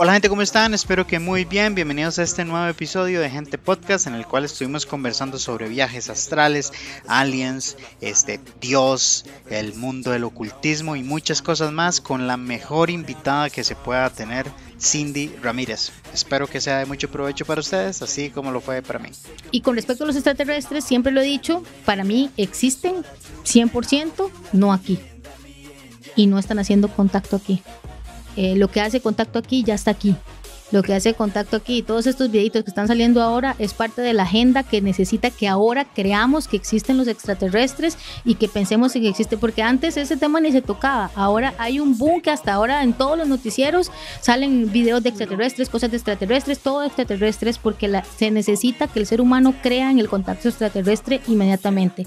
Hola gente, ¿cómo están? Espero que muy bien. Bienvenidos a este nuevo episodio de Gente Podcast en el cual estuvimos conversando sobre viajes astrales, aliens, este Dios, el mundo del ocultismo y muchas cosas más con la mejor invitada que se pueda tener, Cindy Ramírez. Espero que sea de mucho provecho para ustedes, así como lo fue para mí. Y con respecto a los extraterrestres, siempre lo he dicho, para mí existen 100%, no aquí. Y no están haciendo contacto aquí. Eh, lo que hace contacto aquí ya está aquí. Lo que hace contacto aquí, todos estos videitos que están saliendo ahora es parte de la agenda que necesita que ahora creamos que existen los extraterrestres y que pensemos que existe, porque antes ese tema ni se tocaba. Ahora hay un boom que hasta ahora en todos los noticieros salen videos de extraterrestres, cosas de extraterrestres, todo extraterrestres, porque la, se necesita que el ser humano crea en el contacto extraterrestre inmediatamente.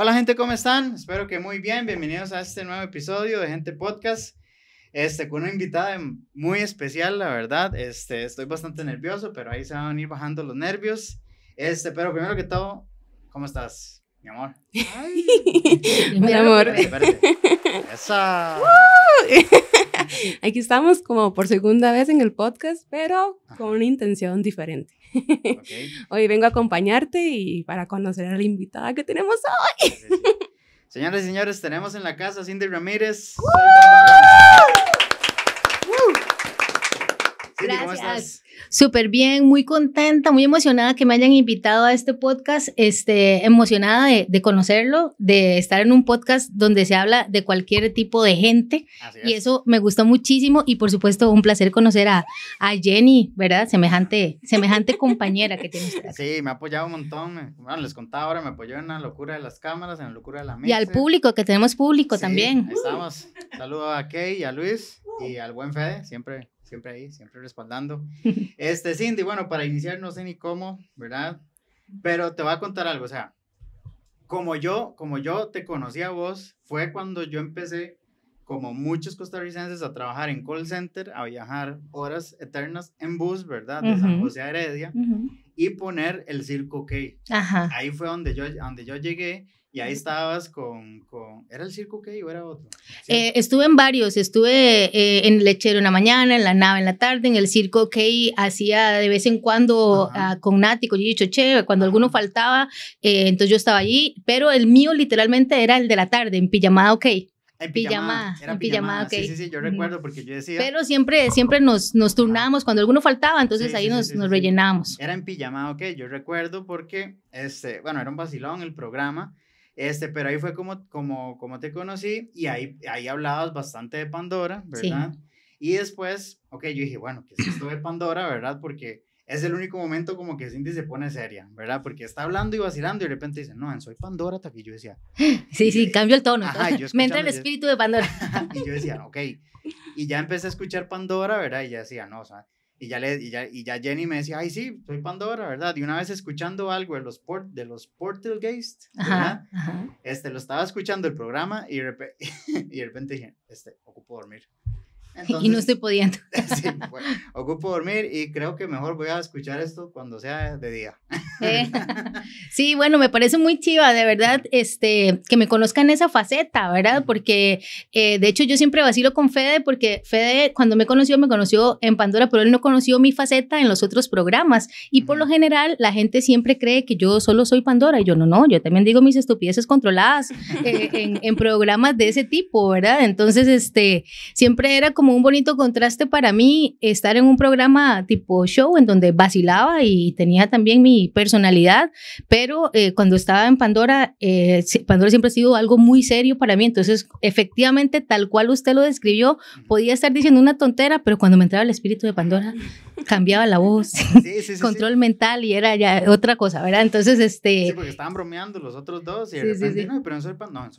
Hola gente, ¿cómo están? Espero que muy bien. Bienvenidos a este nuevo episodio de Gente Podcast. Este, con una invitada em, muy especial, la verdad. Este, estoy bastante nervioso, pero ahí se van a ir bajando los nervios. Este, pero primero que todo, ¿cómo estás, mi amor? Ay. mi amor. Aquí estamos como por segunda vez en el podcast, pero con una intención diferente. hoy vengo a acompañarte y para conocer a la invitada que tenemos hoy. Señoras y señores, tenemos en la casa Cindy Ramírez. Gracias. Súper bien, muy contenta, muy emocionada que me hayan invitado a este podcast, este, emocionada de, conocerlo, de estar en un podcast donde se habla de cualquier tipo de gente y eso me gustó muchísimo y por supuesto un placer conocer a, a Jenny, ¿verdad? Semejante, semejante compañera que tienes. Sí, me ha apoyado un montón, eh. bueno, les contaba ahora, me apoyó en la locura de las cámaras, en la locura de la mesa. Y al público, que tenemos público también. Ahí estamos, saludo a Kay y a Luis y al buen Fede, siempre siempre ahí, siempre respaldando. Este, Cindy, bueno, para iniciar no sé ni cómo, ¿verdad? Pero te voy a contar algo, o sea, como yo, como yo te conocí a vos, fue cuando yo empecé, como muchos costarricenses, a trabajar en call center, a viajar horas eternas en bus, ¿verdad? De San José a Heredia. Y poner el circo que Ahí fue donde yo, donde yo llegué y ahí estabas con, ¿era el Circo K o era otro? Eh, estuve en varios, estuve eh, en lechero en la mañana, en la nave en la tarde, en el Circo K hacía de vez en cuando ah, con Nati, con Gigi Choche, cuando alguno faltaba, eh, entonces yo estaba allí, pero el mío literalmente era el de la tarde, en pijamada OK. En pijamada, en pijamada, K. Sí, sí, yo recuerdo porque yo decía. Pero siempre, siempre nos, nos turnábamos cuando alguno faltaba, entonces ahí nos, nos rellenábamos. Era en pijamada, ok, yo recuerdo porque, este, bueno, era un vacilón el programa. Este, pero ahí fue como, como, como te conocí y ahí, ahí hablabas bastante de Pandora, ¿verdad? Y después, ok, yo dije, bueno, que es esto de Pandora, ¿verdad? Porque es el único momento como que Cindy se pone seria, ¿verdad? Porque está hablando y vacilando y de repente dice, no, soy Pandora, hasta que yo decía. Sí, sí, cambio el tono. Ajá, yo Me entra el espíritu de Pandora. y yo decía, ok. Y ya empecé a escuchar Pandora, ¿verdad? Y ya decía, no, o sea, y ya, le, y ya, y ya, Jenny me decía, ay, sí, soy Pandora, ¿verdad? Y una vez escuchando algo de los, port, de los Portal Geist, Este, lo estaba escuchando el programa y, y de repente dije, este, ocupo dormir y no estoy pudiendo. sí, bueno, ocupo dormir y creo que mejor voy a escuchar esto cuando sea de día. Eh, sí, bueno, me parece muy chiva, de verdad, este, que me conozcan esa faceta, ¿verdad? Porque eh, de hecho yo siempre vacilo con Fede, porque Fede cuando me conoció, me conoció en Pandora, pero él no conoció mi faceta en los otros programas. Y por lo general, la gente siempre cree que yo solo soy Pandora. Y yo no, no, yo también digo mis estupideces controladas eh, en, en programas de ese tipo, ¿verdad? Entonces, este, siempre era como un bonito contraste para mí estar en un programa tipo show en donde vacilaba y tenía también mi personalidad, pero eh, cuando estaba en Pandora, eh, Pandora siempre ha sido algo muy serio para mí, entonces efectivamente tal cual usted lo describió, podía estar diciendo una tontera, pero cuando me entraba el espíritu de Pandora cambiaba la voz, control mental y era ya otra cosa, ¿verdad? Entonces, este... porque estaban bromeando los otros dos y de repente, no, pero no soy,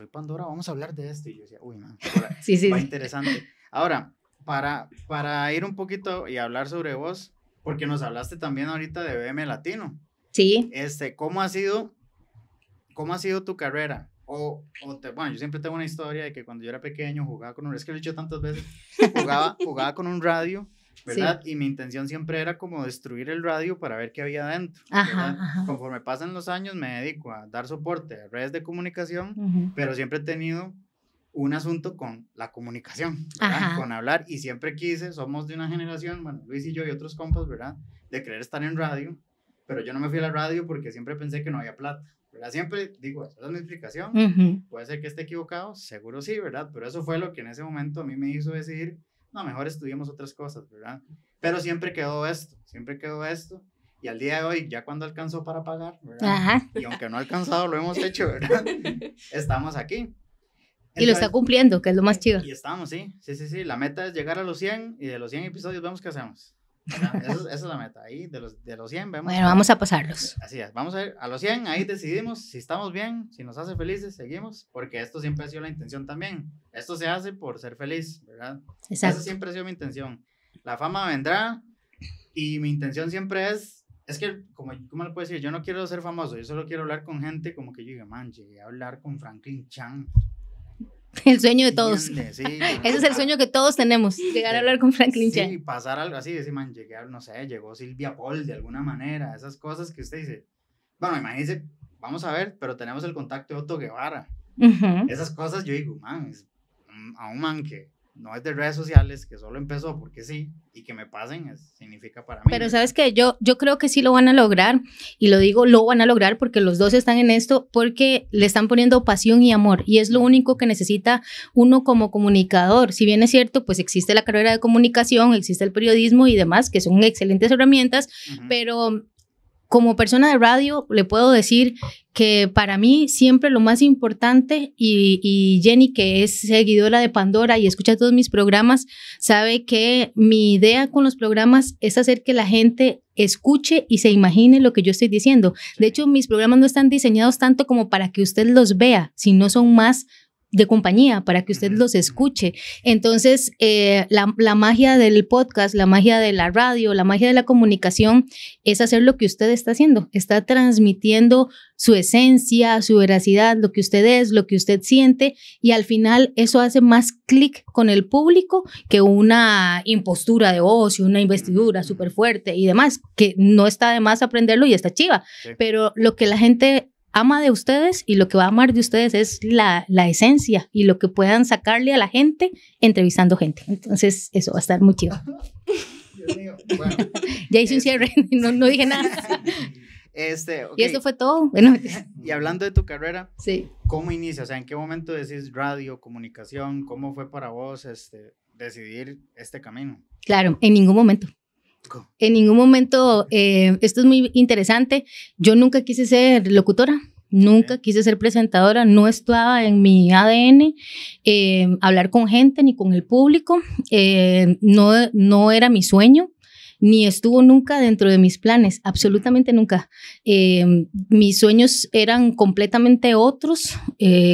Pandora, vamos a hablar de esto. Y yo decía, uy, no, interesante. Ahora, para, para ir un poquito y hablar sobre vos, porque nos hablaste también ahorita de BM Latino. Sí. Este, ¿cómo ha sido, cómo ha sido tu carrera? O, bueno, yo siempre tengo una historia de que cuando yo era pequeño jugaba con un, es que lo he dicho tantas veces, jugaba, jugaba con un radio, ¿verdad? Y mi intención siempre era como destruir el radio para ver qué había dentro. Ajá, Conforme pasan los años me dedico a dar soporte a redes de comunicación, pero siempre he tenido un asunto con la comunicación, con hablar. Y siempre quise, somos de una generación, bueno, Luis y yo y otros compas, ¿verdad? De querer estar en radio, pero yo no me fui a la radio porque siempre pensé que no había plata. ¿verdad? Siempre digo, esa es mi explicación. Puede ser que esté equivocado, seguro sí, ¿verdad? Pero eso fue lo que en ese momento a mí me hizo decidir, no, mejor estudiemos otras cosas, ¿verdad? Pero siempre quedó esto, siempre quedó esto. Y al día de hoy, ya cuando alcanzó para pagar, ¿verdad? Y aunque no ha alcanzado, lo hemos hecho, ¿verdad? Estamos aquí y lo está cumpliendo, que es lo más chido. Y estamos, sí, sí, sí, sí. La meta es llegar a los 100 y de los 100 episodios vemos qué hacemos. Esa es, la meta, ahí de los, de los 100 vemos. Bueno, vamos a pasarlos. Así es, vamos a ir a los 100, ahí decidimos si estamos bien, si nos hace felices, seguimos, porque esto siempre ha sido la intención también. Esto se hace por ser feliz, ¿verdad? Exacto. Esa siempre ha sido mi intención. La fama vendrá y mi intención siempre es, es que, como, ¿cómo le puedo decir? Yo no quiero ser famoso, yo solo quiero hablar con gente como que yo diga, man, llegué a hablar con Franklin Chan, El sueño de todos. Ese es el sueño que todos tenemos, llegar a hablar con Franklin Sí, pasar algo así, decir, man, llegué, no sé, llegó Silvia Paul de alguna manera, esas cosas que usted dice. Bueno, imagínese, vamos a ver, pero tenemos el contacto de Otto Guevara. Esas cosas yo digo, man, es, mm, a un man que no es de redes sociales, que solo empezó porque sí, y que me pasen, significa para mí. Pero sabes que yo, yo creo que sí lo van a lograr, y lo digo, lo van a lograr porque los dos están en esto, porque le están poniendo pasión y amor, y es lo único que necesita uno como comunicador. Si bien es cierto, pues existe la carrera de comunicación, existe el periodismo y demás, que son excelentes herramientas, pero como persona de radio, le puedo decir que para mí siempre lo más importante, y, Jenny, que es seguidora de Pandora y escucha todos mis programas, sabe que mi idea con los programas es hacer que la gente escuche y se imagine lo que yo estoy diciendo. De hecho, mis programas no están diseñados tanto como para que usted los vea, sino son más de compañía para que usted los escuche. Entonces, eh, la, magia del podcast, la magia de la radio, la magia de la comunicación es hacer lo que usted está haciendo. Está transmitiendo su esencia, su veracidad, lo que usted es, lo que usted siente y al final eso hace más clic con el público que una impostura de ocio, una investidura súper fuerte y demás, que no está de más aprenderlo y está chiva. Pero lo que la gente ama de ustedes y lo que va a amar de ustedes es la, la esencia y lo que puedan sacarle a la gente entrevistando gente. Entonces, eso va a estar muy chido. ya hice un cierre, este, no, no dije nada. Este, y eso fue todo. Bueno, y hablando de tu carrera, sí. ¿cómo inicia? O sea, ¿en qué momento decís radio, comunicación? ¿Cómo fue para vos este, decidir este camino? Claro, en ningún momento. En ningún momento, eh, esto es muy interesante, yo nunca quise ser locutora. Nunca quise ser presentadora, no estaba en mi ADN eh, hablar con gente ni con el público, eh, no, no era mi sueño, ni estuvo nunca dentro de mis planes, absolutamente nunca. mis sueños eran completamente otros.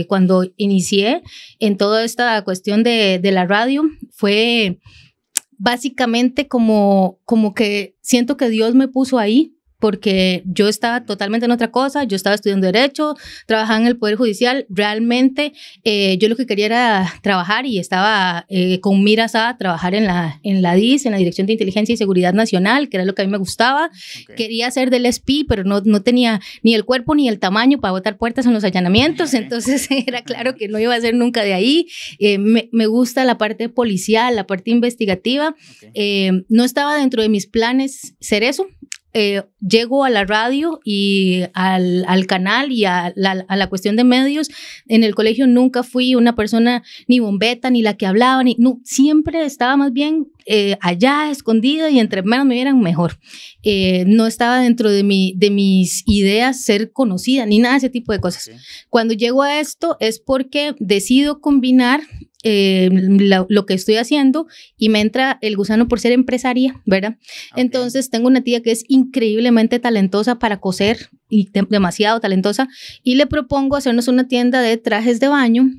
cuando inicié en toda esta cuestión de, de la radio, fue básicamente como, como que siento que Dios me puso ahí porque yo estaba totalmente en otra cosa, yo estaba estudiando derecho, trabajaba en el Poder Judicial, realmente eh, yo lo que quería era trabajar y estaba eh, con miras a trabajar en la, en la DIS, en la Dirección de Inteligencia y Seguridad Nacional, que era lo que a mí me gustaba. Quería ser del SPI, pero no, no tenía ni el cuerpo ni el tamaño para botar puertas en los allanamientos, entonces era claro que no iba a ser nunca de ahí. Eh, me, gusta la parte policial, la parte investigativa. no estaba dentro de mis planes ser eso, eh, llego a la radio y al, canal y a la, cuestión de medios. En el colegio nunca fui una persona ni bombeta, ni la que hablaba, ni, no, siempre estaba más bien eh, allá escondida y entre menos me vieran mejor. Eh, no estaba dentro de, mi, de mis ideas ser conocida ni nada de ese tipo de cosas. Cuando llego a esto es porque decido combinar eh, lo que estoy haciendo y me entra el gusano por ser empresaria, ¿verdad? Entonces tengo una tía que es increíblemente talentosa para coser y demasiado talentosa y le propongo hacernos una tienda de trajes de baño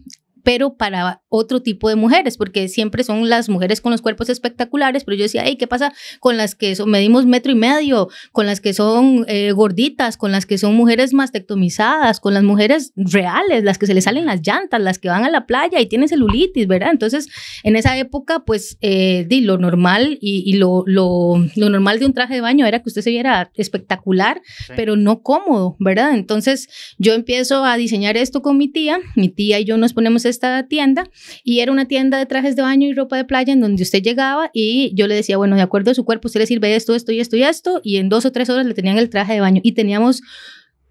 pero para otro tipo de mujeres, porque siempre son las mujeres con los cuerpos espectaculares, pero yo decía, ¿qué pasa con las que medimos metro y medio, con las que son eh, gorditas, con las que son mujeres mastectomizadas, con las mujeres reales, las que se les salen las llantas, las que van a la playa y tienen celulitis, ¿verdad? Entonces, en esa época, pues, eh, di, lo normal y, lo, lo, normal de un traje de baño era que usted se viera espectacular, pero no cómodo, ¿verdad? Entonces, yo empiezo a diseñar esto con mi tía, mi tía y yo nos ponemos esta tienda y era una tienda de trajes de baño y ropa de playa en donde usted llegaba y yo le decía, bueno, de acuerdo a su cuerpo, usted le sirve esto, esto y esto y esto y en dos o tres horas le tenían el traje de baño y teníamos...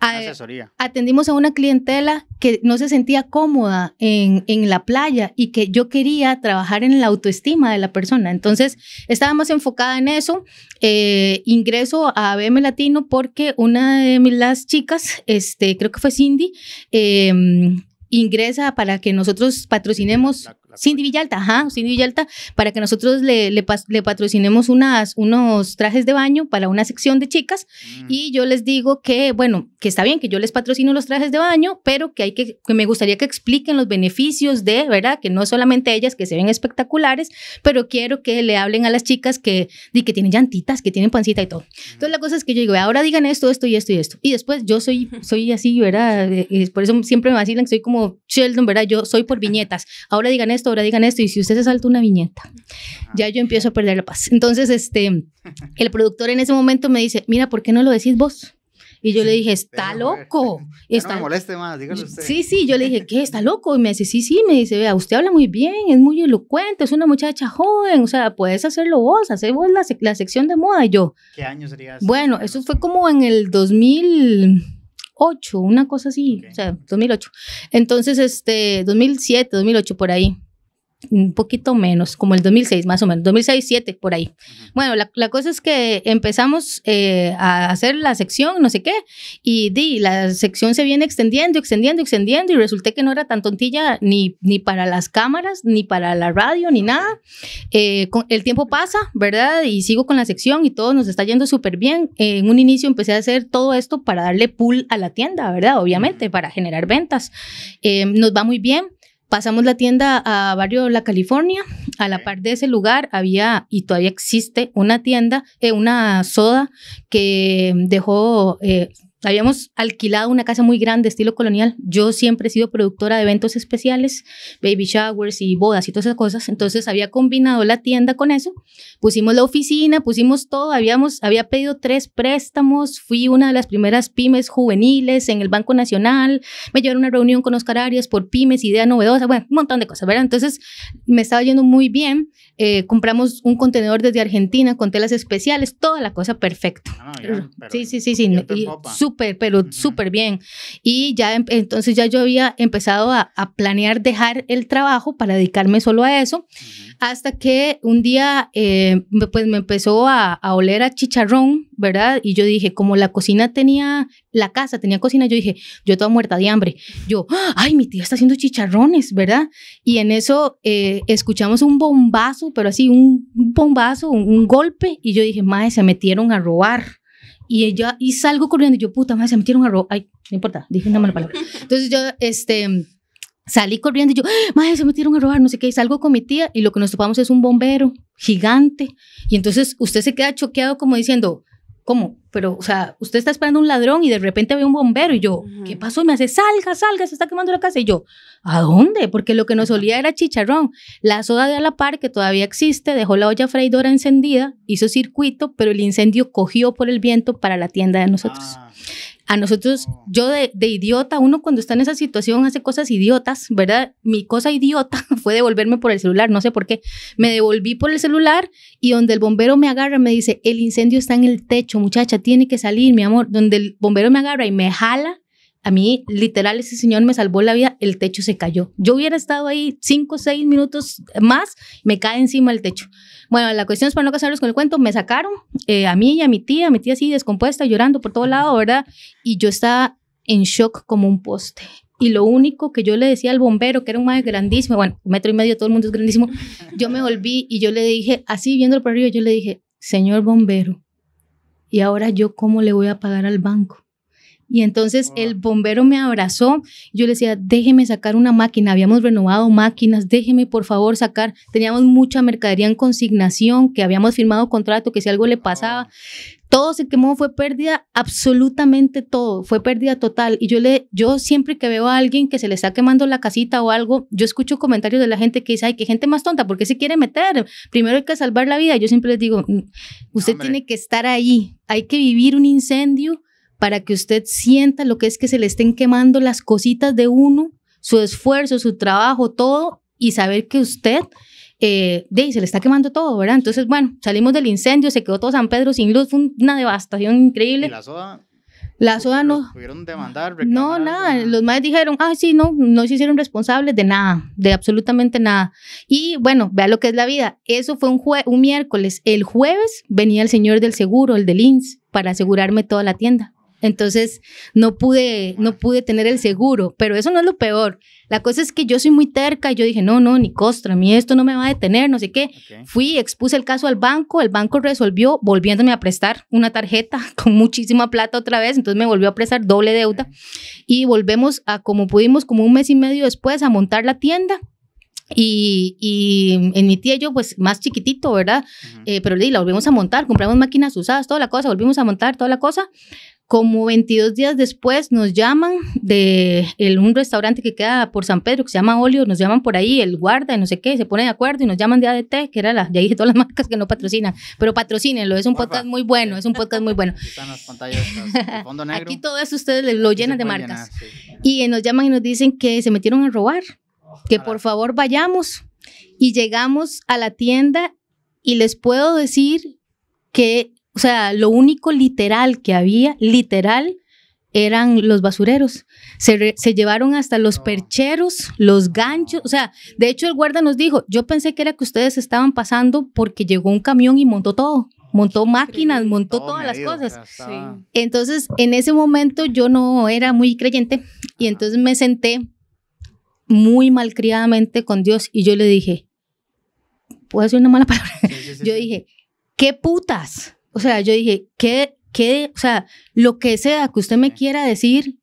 Ah, asesoría. Atendimos a una clientela que no se sentía cómoda en, en, la playa y que yo quería trabajar en la autoestima de la persona. Entonces, estaba más enfocada en eso. Eh, ingreso a BM Latino porque una de mis las chicas, este, creo que fue Cindy, eh, ingresa para que nosotros patrocinemos Cindy Villalta, ajá, Cindy Villalta, para que nosotros le, le, patrocinemos unas, unos trajes de baño para una sección de chicas. Mm. Y yo les digo que, bueno, que está bien que yo les patrocino los trajes de baño, pero que, hay que, que me gustaría que expliquen los beneficios de, ¿verdad? Que no solamente ellas que se ven espectaculares, pero quiero que le hablen a las chicas que, que tienen llantitas, que tienen pancita y todo. Entonces la mm. cosa es que yo digo, ahora digan esto, esto y esto y esto. Y después yo soy, soy así, ¿verdad? Eh, eh, por eso siempre me vacilan que soy como Sheldon, ¿verdad? Yo soy por viñetas. Ahora digan esto ahora digan esto, y si usted se salta una viñeta, ya yo empiezo a perder la paz. Entonces, este, el productor en ese momento me dice, mira, ¿por qué no lo decís vos? Y yo le dije, está eh, loco. está... No me moleste más, usted. Sí, sí, yo le dije, ¿qué? ¿Está loco? Y me dice, sí, sí, me dice, vea, usted habla muy bien, es muy elocuente, es una muchacha joven, o sea, puedes hacerlo vos, hacer vos la, sección de moda. yo. ¿Qué año sería eso? Bueno, eso fue como en el 2008, una cosa así, o sea, 2008. Entonces, este, 2007, 2008, por ahí un poquito menos, como el 2006 más o menos, 2006, 7 por ahí. Bueno, la, cosa es que empezamos eh, a hacer la sección, no sé qué, y di, la sección se viene extendiendo, extendiendo, extendiendo, y resulté que no era tan tontilla ni, ni para las cámaras, ni para la radio, ni nada. Eh, el tiempo pasa, ¿verdad? Y sigo con la sección y todo nos está yendo súper bien. en un inicio empecé a hacer todo esto para darle pull a la tienda, ¿verdad? Obviamente, para generar ventas. Eh, nos va muy bien Pasamos la tienda a Barrio La California. A la par de ese lugar había y todavía existe una tienda, eh, una soda que dejó eh, Habíamos alquilado una casa muy grande, estilo colonial. Yo siempre he sido productora de eventos especiales, baby showers y bodas y todas esas cosas. Entonces había combinado la tienda con eso. Pusimos la oficina, pusimos todo. Habíamos, había pedido tres préstamos. Fui una de las primeras pymes juveniles en el Banco Nacional. Me llevaron a una reunión con Oscar Arias por pymes, idea novedosa, bueno, un montón de cosas, ¿verdad? Entonces me estaba yendo muy bien. Eh, compramos un contenedor desde Argentina con telas especiales, toda la cosa perfecta. Ah, sí, sí, sí, sí pero súper bien. Y ya em, entonces ya yo había empezado a, planear dejar el trabajo para dedicarme solo a eso, hasta que un día eh, pues me empezó a, oler a chicharrón, ¿verdad? Y yo dije, como la cocina tenía, la casa tenía cocina, yo dije, yo estaba muerta de hambre. Yo, ah, ay, mi tía está haciendo chicharrones, ¿verdad? Y en eso eh, escuchamos un bombazo, pero así, un bombazo, un, un golpe, y yo dije, madre, se metieron a robar. Y ella, y salgo corriendo, y yo, puta madre, se metieron a robar. Ay, no importa, dije una mala palabra. Entonces yo, este, salí corriendo y yo, madre, se metieron a robar, no sé qué, salgo con mi tía, y lo que nos topamos es un bombero gigante. Y entonces usted se queda choqueado como diciendo, ¿cómo? pero, o sea, usted está esperando un ladrón y de repente ve un bombero y yo, ¿qué pasó? Y me hace, salga, salga, se está quemando la casa. Y yo, ¿a dónde? Porque lo que nos olía era chicharrón. La soda de a la par, que todavía existe, dejó la olla freidora encendida, hizo circuito, pero el incendio cogió por el viento para la tienda de nosotros. Ah. A nosotros, yo de, de, idiota, uno cuando está en esa situación hace cosas idiotas, ¿verdad? Mi cosa idiota fue devolverme por el celular, no sé por qué. Me devolví por el celular y donde el bombero me agarra, me dice, el incendio está en el techo, muchacha, tiene que salir, mi amor. Donde el bombero me agarra y me jala a mí, literal, ese señor me salvó la vida, el techo se cayó. Yo hubiera estado ahí cinco o seis minutos más, me cae encima el techo. Bueno, la cuestión es para no casarnos con el cuento, me sacaron eh, a mí y a mi tía, mi tía así descompuesta, llorando por todo lado, ¿verdad? Y yo estaba en shock como un poste. Y lo único que yo le decía al bombero, que era un madre grandísimo, bueno, metro y medio, todo el mundo es grandísimo, yo me volví y yo le dije, así viendo por arriba, yo le dije, señor bombero, ¿y ahora yo cómo le voy a pagar al banco? Y entonces el bombero me abrazó. Yo le decía, déjeme sacar una máquina. Habíamos renovado máquinas. Déjeme, por favor, sacar. Teníamos mucha mercadería en consignación, que habíamos firmado contrato, que si algo le pasaba. Todo se quemó, fue pérdida, absolutamente todo, fue pérdida total. Y yo le, yo siempre que veo a alguien que se le está quemando la casita o algo, yo escucho comentarios de la gente que dice, ay, qué gente más tonta, ¿por qué se quiere meter? Primero hay que salvar la vida. Yo siempre les digo, mm, usted tiene que estar ahí, hay que vivir un incendio, para que usted sienta lo que es que se le estén quemando las cositas de uno, su esfuerzo, su trabajo, todo, y saber que usted eh, se le está quemando todo, ¿verdad? Entonces, bueno, salimos del incendio, se quedó todo San Pedro sin luz, fue una devastación increíble. ¿Y la soda? La soda no. ¿Pudieron demandar? No, nada. Los más dijeron, ah, sí, no, no se hicieron responsables de nada, de absolutamente nada. Y bueno, vea lo que es la vida. Eso fue un, un miércoles. El jueves venía el señor del seguro, el del INS, para asegurarme toda la tienda. Entonces, no pude, no pude tener el seguro, pero eso no es lo peor. La cosa es que yo soy muy terca y yo dije, no, no, ni costra, a mí esto no me va a detener, no sé qué. Fui, expuse el caso al banco, el banco resolvió volviéndome a prestar una tarjeta con muchísima plata otra vez, entonces me volvió a prestar doble deuda y volvemos a, como pudimos, como un mes y medio después, a montar la tienda. Y, en mi tía y yo, pues más chiquitito, ¿verdad? pero eh, pero la volvimos a montar, compramos máquinas usadas, toda la cosa, volvimos a montar toda la cosa, como 22 días después nos llaman de un restaurante que queda por San Pedro, que se llama Olio, nos llaman por ahí, el guarda y no sé qué, se pone de acuerdo y nos llaman de ADT, que era la, ya dije todas las marcas que no patrocinan, pero patrocínenlo, es un podcast muy bueno, es un podcast muy bueno. Aquí están las pantallas, negro. Aquí todo eso ustedes lo llenan de marcas. Y eh, nos llaman y nos dicen que se metieron a robar, que por favor vayamos. Y llegamos a la tienda y les puedo decir que o sea, lo único literal que había, literal, eran los basureros. Se, llevaron hasta los percheros, los ganchos. O sea, de hecho el guarda nos dijo, yo pensé que era que ustedes estaban pasando porque llegó un camión y montó todo. Montó máquinas, montó todas las cosas. Entonces, en ese momento yo no era muy creyente y entonces me senté muy malcriadamente con Dios y yo le dije, ¿puedo decir una mala palabra? yo dije, ¿qué putas? O sea, yo dije, ¿qué, qué, o sea, lo que sea que usted me quiera decir,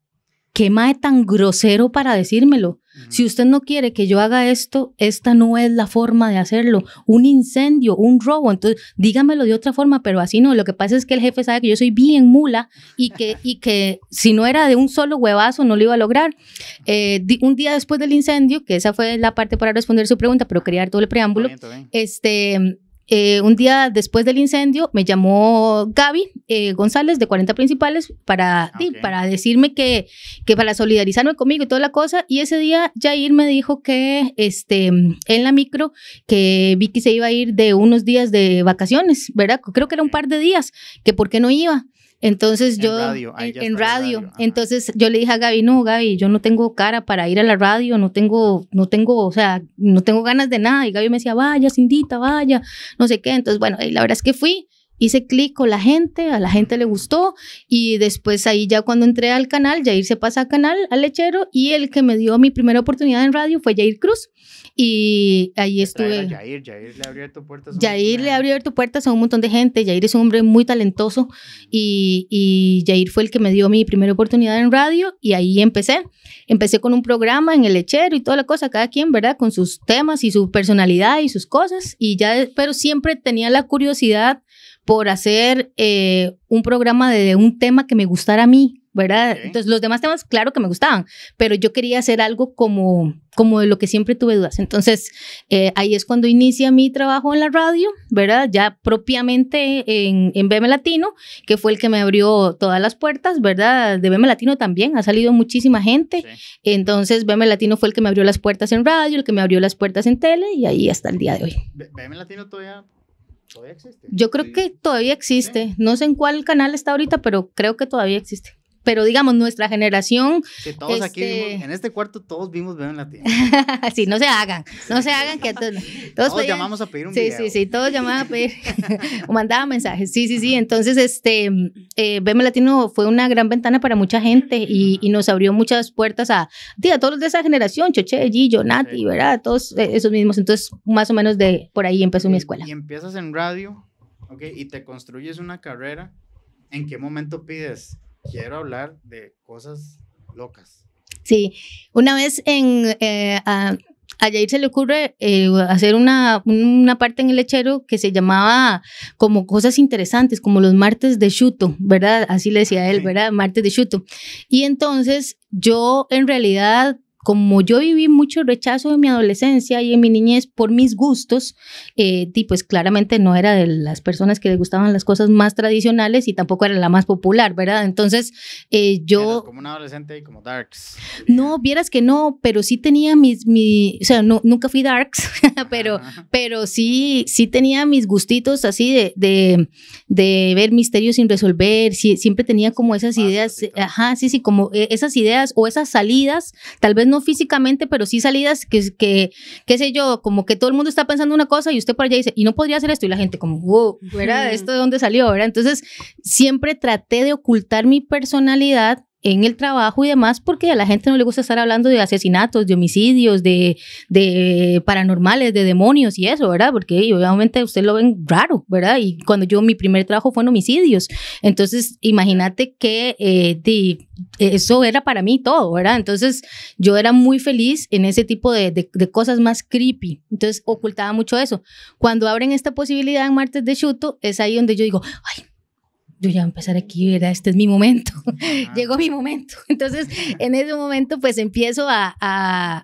qué mae tan grosero para decírmelo. Si usted no quiere que yo haga esto, esta no es la forma de hacerlo. Un incendio, un robo, entonces dígamelo de otra forma, pero así no. Lo que pasa es que el jefe sabe que yo soy bien mula y que, y que si no era de un solo huevazo no lo iba a lograr. Eh, un día después del incendio, que esa fue la parte para responder su pregunta, pero quería dar todo el preámbulo, este eh, un día después del incendio me llamó Gaby eh, González de 40 Principales para, ah, para decirme que, que para solidarizarme conmigo y toda la cosa. Y ese día Jair me dijo que este, en la micro que Vicky se iba a ir de unos días de vacaciones, ¿verdad? Creo que era un par de días, que por qué no iba. Entonces yo en, radio, entonces yo le dije a Gaby, no, Gaby, yo no tengo cara para ir a la radio, no tengo, no tengo, o sea, no tengo ganas de nada. Y Gaby me decía, vaya, Cindita, vaya, no sé qué. Entonces, bueno, y la verdad es que fui hice clic con la gente, a la gente le gustó y después ahí ya cuando entré al canal, Jair se pasa a canal, al lechero y el que me dio mi primera oportunidad en radio fue Jair Cruz y ahí estuve. Jair, Jair le abrió tu puerta le abrió puertas a un montón de gente, Jair es un hombre muy talentoso y, y Jair fue el que me dio mi primera oportunidad en radio y ahí empecé. Empecé con un programa en el lechero y toda la cosa, cada quien, ¿verdad? Con sus temas y su personalidad y sus cosas y ya, pero siempre tenía la curiosidad por hacer eh, un programa de un tema que me gustara a mí, ¿verdad? Entonces los demás temas, claro que me gustaban, pero yo quería hacer algo como, como de lo que siempre tuve dudas. Entonces eh, ahí es cuando inicia mi trabajo en la radio, ¿verdad? Ya propiamente en, Veme BM Latino, que fue el que me abrió todas las puertas, ¿verdad? De BM Latino también, ha salido muchísima gente. Entonces BM Latino fue el que me abrió las puertas en radio, el que me abrió las puertas en tele y ahí hasta el día de hoy. BM Latino todavía yo creo que todavía existe. No sé en cuál canal está ahorita, pero creo que todavía existe pero digamos, nuestra generación. Sí, todos aquí este en este cuarto todos vimos BM Latino. sí, no se hagan, no se hagan que todos, todos llamamos a pedir un sí, Sí, sí, todos llamaban a pedir o mandaban mensajes. Sí, sí, sí. Entonces, este, eh, Latino fue una gran ventana para mucha gente y, nos abrió muchas puertas a, tía, todos de esa generación, Choche, Gillo, Nati, ¿verdad? Todos e-, esos mismos. Entonces, más o menos de por ahí empezó mi escuela. Y empiezas en radio, okay Y te construyes una carrera. ¿En qué momento pides? quiero hablar de cosas locas. Sí, una vez en, eh, a, Yair se le ocurre eh, hacer una, una, parte en el lechero que se llamaba como cosas interesantes, como los martes de chuto, ¿verdad? Así le decía él, ¿verdad? Martes de chuto. Y entonces yo en realidad como yo viví mucho rechazo en mi adolescencia y en mi niñez por mis gustos, eh, pues claramente no era de las personas que les gustaban las cosas más tradicionales y tampoco era la más popular, ¿verdad? Entonces eh, yo... como una adolescente y como darks. No, vieras que no, pero sí tenía mis, mi, o sea, no, nunca fui darks, pero, pero sí, sí tenía mis gustitos así de, de, de ver misterios sin resolver, siempre tenía como esas ideas, ajá, sí, sí, como eh, esas ideas o esas salidas, tal vez no físicamente, pero sí salidas que, que, qué sé yo, como que todo el mundo está pensando una cosa y usted por allá dice, y no podría hacer esto, y la gente como, wow, ¿Esto de dónde salió? ¿verdad? Entonces, siempre traté de ocultar mi personalidad en el trabajo y demás, porque a la gente no le gusta estar hablando de asesinatos, de homicidios, de, de paranormales, de demonios y eso, ¿verdad? Porque obviamente usted lo ven raro, ¿verdad? Y cuando yo mi primer trabajo fue en homicidios, entonces imagínate que eh, eso era para mí todo, ¿verdad? Entonces yo era muy feliz en ese tipo de, de, de cosas más creepy, entonces ocultaba mucho eso. Cuando abren esta posibilidad en martes de Chuto, es ahí donde yo digo, ay, yo ya voy a empezar aquí, era, este es mi momento, llegó mi momento. Entonces, en ese momento, pues empiezo a,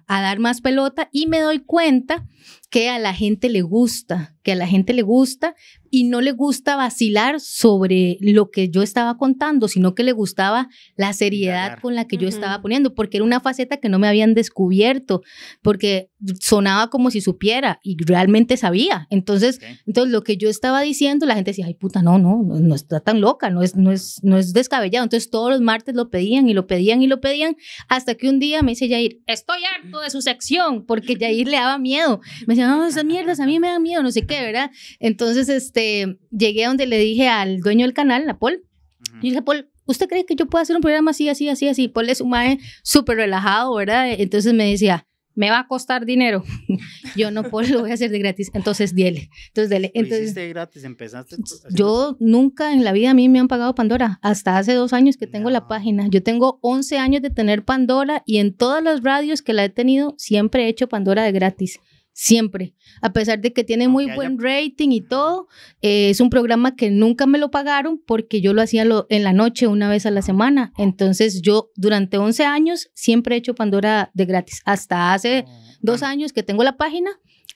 dar más pelota y me doy cuenta que a la gente le gusta, que a la gente le gusta y no le gusta vacilar sobre lo que yo estaba contando, sino que le gustaba la seriedad con la que yo estaba poniendo, porque era una faceta que no me habían descubierto, porque sonaba como si supiera y realmente sabía. Entonces, entonces lo que yo estaba diciendo, la gente decía, ay puta, no, no, no, está tan loca, no es, no, es, no es descabellado. Entonces todos los martes lo pedían y lo pedían y lo pedían, hasta que un día me dice Yair, estoy harto de su sección, porque Yair le daba miedo. Me decía, no, ah, esas mierdas a mí me dan miedo, no sé qué, ¿verdad? Entonces, este este, llegué a donde le dije al dueño del canal, a Paul, uh le y dije, Paul, ¿usted cree que yo puedo hacer un programa así, así, así, así? Paul es un mae súper relajado, ¿verdad? Entonces me decía, me va a costar dinero. yo no Paul, lo voy a hacer de gratis. Entonces, dile Entonces, dile. Entonces, hiciste de gratis? ¿Empezaste? Yo nunca en la vida a mí me han pagado Pandora. Hasta hace dos años que tengo la página. Yo tengo 11 años de tener Pandora y en todas las radios que la he tenido siempre he hecho Pandora de gratis siempre. A pesar de que tiene muy buen rating y todo, eh, es un programa que nunca me lo pagaron porque yo lo hacía en la noche una vez a la semana. Entonces yo durante 11 años siempre he hecho Pandora de gratis, hasta hace ah, dos años que tengo la página.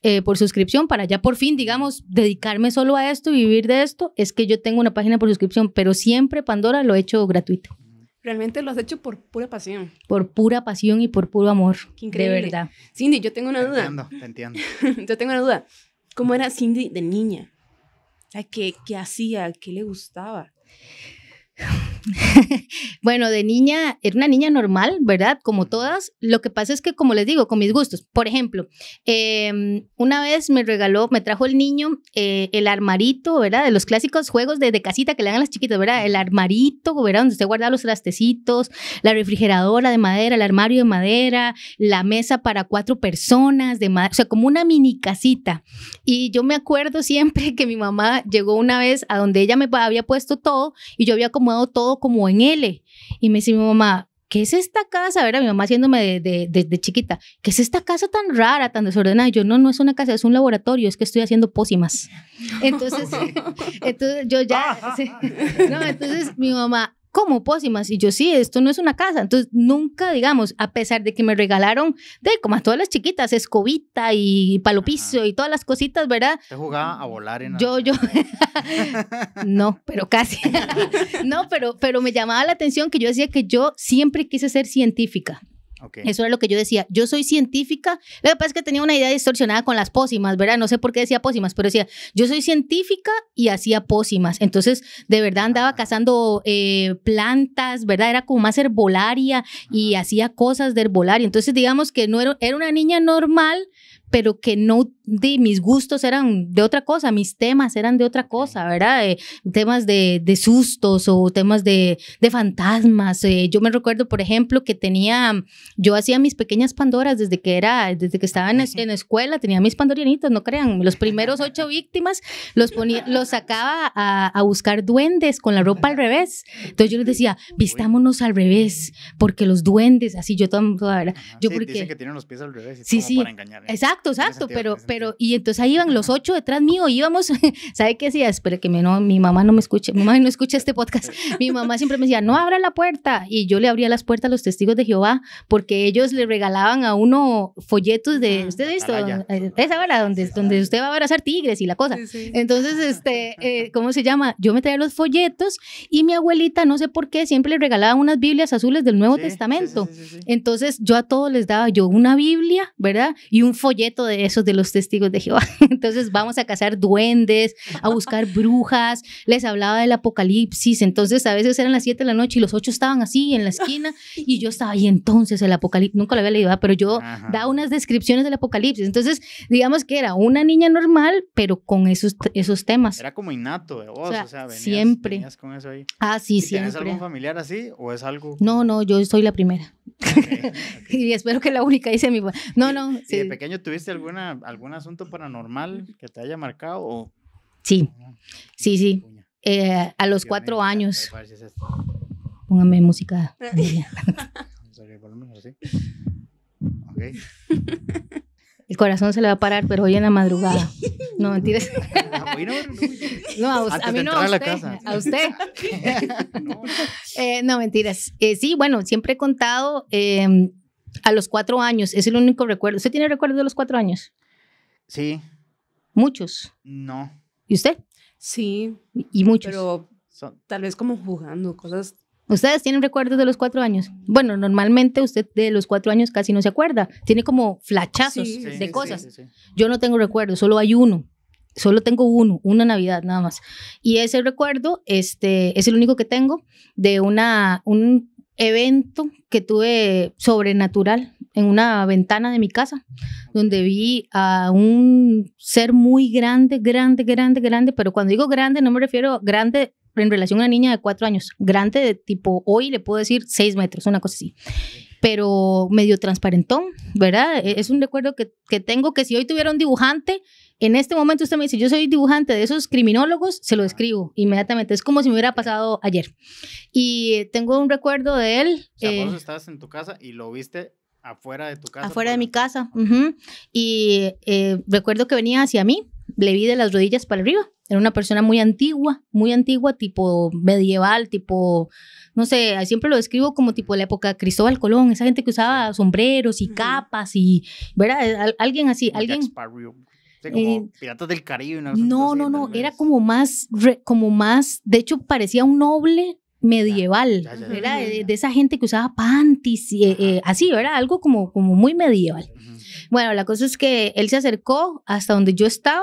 Eh, por suscripción para ya por fin, digamos, dedicarme solo a esto y vivir de esto, es que yo tengo una página por suscripción, pero siempre Pandora lo he hecho gratuito. Realmente lo has hecho por pura pasión. Por pura pasión y por puro amor. increíble. De verdad. Cindy, yo tengo una duda. Te entiendo, te entiendo. yo tengo una duda. ¿Cómo era Cindy de niña? ¿qué, qué hacía? ¿Qué le gustaba? bueno, de niña, era una niña normal, ¿verdad? Como todas. Lo que pasa es que, como les digo, con mis gustos. Por ejemplo, em, una vez me regaló, me trajo el niño eh, el armarito, ¿verdad? De los clásicos juegos de, casita que le dan a las chiquitas, ¿verdad? El armarito, ¿verdad? Donde usted guarda los trastecitos, la refrigeradora de madera, el armario de madera, la mesa para cuatro personas de madera, o sea, como una mini casita. Y yo me acuerdo siempre que mi mamá llegó una vez a donde ella me había puesto todo y yo había como todo como en L. Y me dice mi mamá, ¿qué es esta casa? A ver, a mi mamá haciéndome de, de, de chiquita, ¿qué es esta casa tan rara, tan desordenada? Y yo, no, no es una casa, es un laboratorio, es que estoy haciendo pócimas. Entonces, entonces yo ya, no, entonces mi mamá, como pócimas. Y yo, sí, esto no es una casa. Entonces, nunca, digamos, a pesar de que me regalaron, de como a todas las chiquitas, escobita y palopiso y todas las cositas, ¿verdad? Te jugaba a volar en... Yo, yo... no, pero casi. no, pero, pero me llamaba la atención que yo decía que yo siempre quise ser científica. Eso era lo que yo decía. Yo soy científica. Lo que pasa es que tenía una idea distorsionada con las pósimas, ¿verdad? No sé por qué decía pósimas, pero decía, yo soy científica y hacía pósimas. Entonces, de verdad andaba cazando eh, plantas, ¿verdad? Era como más herbolaria y hacía cosas de herbolaria. Entonces, digamos que no era, era una niña normal pero que no, di, mis gustos eran de otra cosa, mis temas eran de otra cosa, ¿verdad? Eh, temas de, de, sustos o temas de, de fantasmas. Eh, yo me recuerdo, por ejemplo, que tenía, yo hacía mis pequeñas pandoras desde que era, desde que estaba en, la escuela, tenía mis pandorianitos, no crean, los primeros ocho víctimas los ponía, los sacaba a, a buscar duendes con la ropa al revés. Entonces yo les decía, vistámonos al revés, porque los duendes, así yo ¿verdad? Yo sí, porque, dicen que tienen los pies al revés. sí, sí. Para engañar, ¿eh? Exacto Exacto, exacto, pero, pero, y entonces ahí iban los ocho detrás mío, íbamos, ¿sabe qué decía? Espera que mi mamá no me escuche, mi mamá no escucha este podcast. Mi mamá siempre me decía, no abra la puerta. Y yo le abría las puertas a los testigos de Jehová, porque ellos le regalaban a uno folletos de, ¿usted ha visto? Eh, esa hora donde, donde usted va a abrazar tigres y la cosa. Entonces, este, eh, ¿cómo se llama? Yo me traía los folletos y mi abuelita, no sé por qué, siempre le regalaba unas Biblias azules del Nuevo Testamento. Entonces, yo a todos les daba yo una Biblia, ¿verdad? Y un folleto de esos de los testigos de Jehová. Entonces vamos a cazar duendes, a buscar brujas. Les hablaba del apocalipsis. Entonces a veces eran las 7 de la noche y los 8 estaban así en la esquina y yo estaba ahí entonces el apocalipsis. Nunca lo había leído, pero yo da unas descripciones del apocalipsis. Entonces digamos que era una niña normal, pero con esos, esos temas. Era como innato de siempre. con Ah, sí, siempre. ¿Tienes algún familiar así o es algo? No, no, yo soy la primera. y espero que la única dice mi... No, no. Sí. de pequeño tuviste alguna, algún asunto paranormal que te haya marcado? O... Sí, sí, sí. Eh, a los cuatro años. Póngame música. El corazón se le va a parar, pero hoy en la madrugada. No, mentiras. Ah, no, a, ah, mí no, a usted. Eh, no, mentiras. Eh, sí, bueno, siempre he contado em, a los cuatro años, es el único recuerdo. ¿Usted tiene recuerdos de los cuatro años? Sí. ¿Muchos? No. ¿Y usted? Sí. Y muchos. Pero tal vez como jugando, cosas. ¿Ustedes tienen recuerdos de los cuatro años? Bueno, normalmente usted de los cuatro años casi no se acuerda. Tiene como flachazos de cosas. Yo no tengo recuerdos, solo hay uno. Solo tengo uno, una Navidad nada más. Y ese recuerdo este, es el único que tengo de una, un evento que tuve sobrenatural en una ventana de mi casa, donde vi a un ser muy grande, grande, grande, grande, pero cuando digo grande no me refiero a grande en relación a una niña de cuatro años, grande de tipo, hoy le puedo decir seis metros, una cosa así pero medio transparentón, ¿verdad? E, es un recuerdo que, tengo que si hoy tuviera un dibujante, en este momento usted me dice, yo soy dibujante de esos criminólogos, se lo escribo inmediatamente. Es como si me hubiera pasado ayer. Y eh, tengo un recuerdo de él. O sea, eh, estabas en tu casa y lo viste afuera de tu casa. Afuera de mi casa. Y eh, recuerdo que venía hacia mí le vi de las rodillas para arriba. Era una persona muy antigua, muy antigua, tipo medieval, tipo, no sé, siempre lo describo como tipo de la época de Cristóbal Colón, esa gente que usaba sombreros y capas y, ¿verdad? Eh, alguien así, alguien... como eh, piratas del Caribe. No, no, no, no era como más, como más, de hecho parecía un noble medieval, Era eh, De, esa gente que usaba panties, y, así, ¿verdad? Algo como, como muy medieval. Bueno, la cosa es que él se acercó hasta donde yo estaba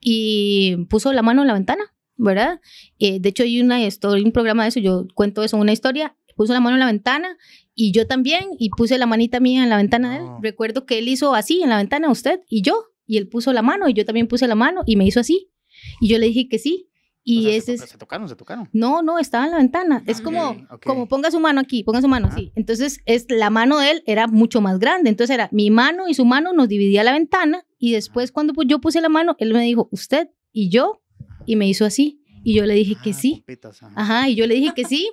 y puso la mano en la ventana, ¿verdad? Eh, de hecho, hay una historia, un programa de eso, yo cuento eso una historia. Puso la mano en la ventana y yo también, y puse la manita mía en la ventana de él. Recuerdo que él hizo así en la ventana, usted y yo, y él puso la mano y yo también puse la mano y me hizo así. Y yo le dije que sí. Y ese se, es... se, tocaron, se tocaron. No, no, estaba en la ventana. es ah, como, como ponga su mano aquí, ponga su mano Sí. Entonces, es, la mano de él era mucho más grande. Entonces, era mi mano y su mano nos dividía la ventana. Y después, cuando pues, yo puse la mano, él me dijo, usted y yo. Y me hizo así. Y yo le dije que ah, sí. ajá. y yo le dije que sí.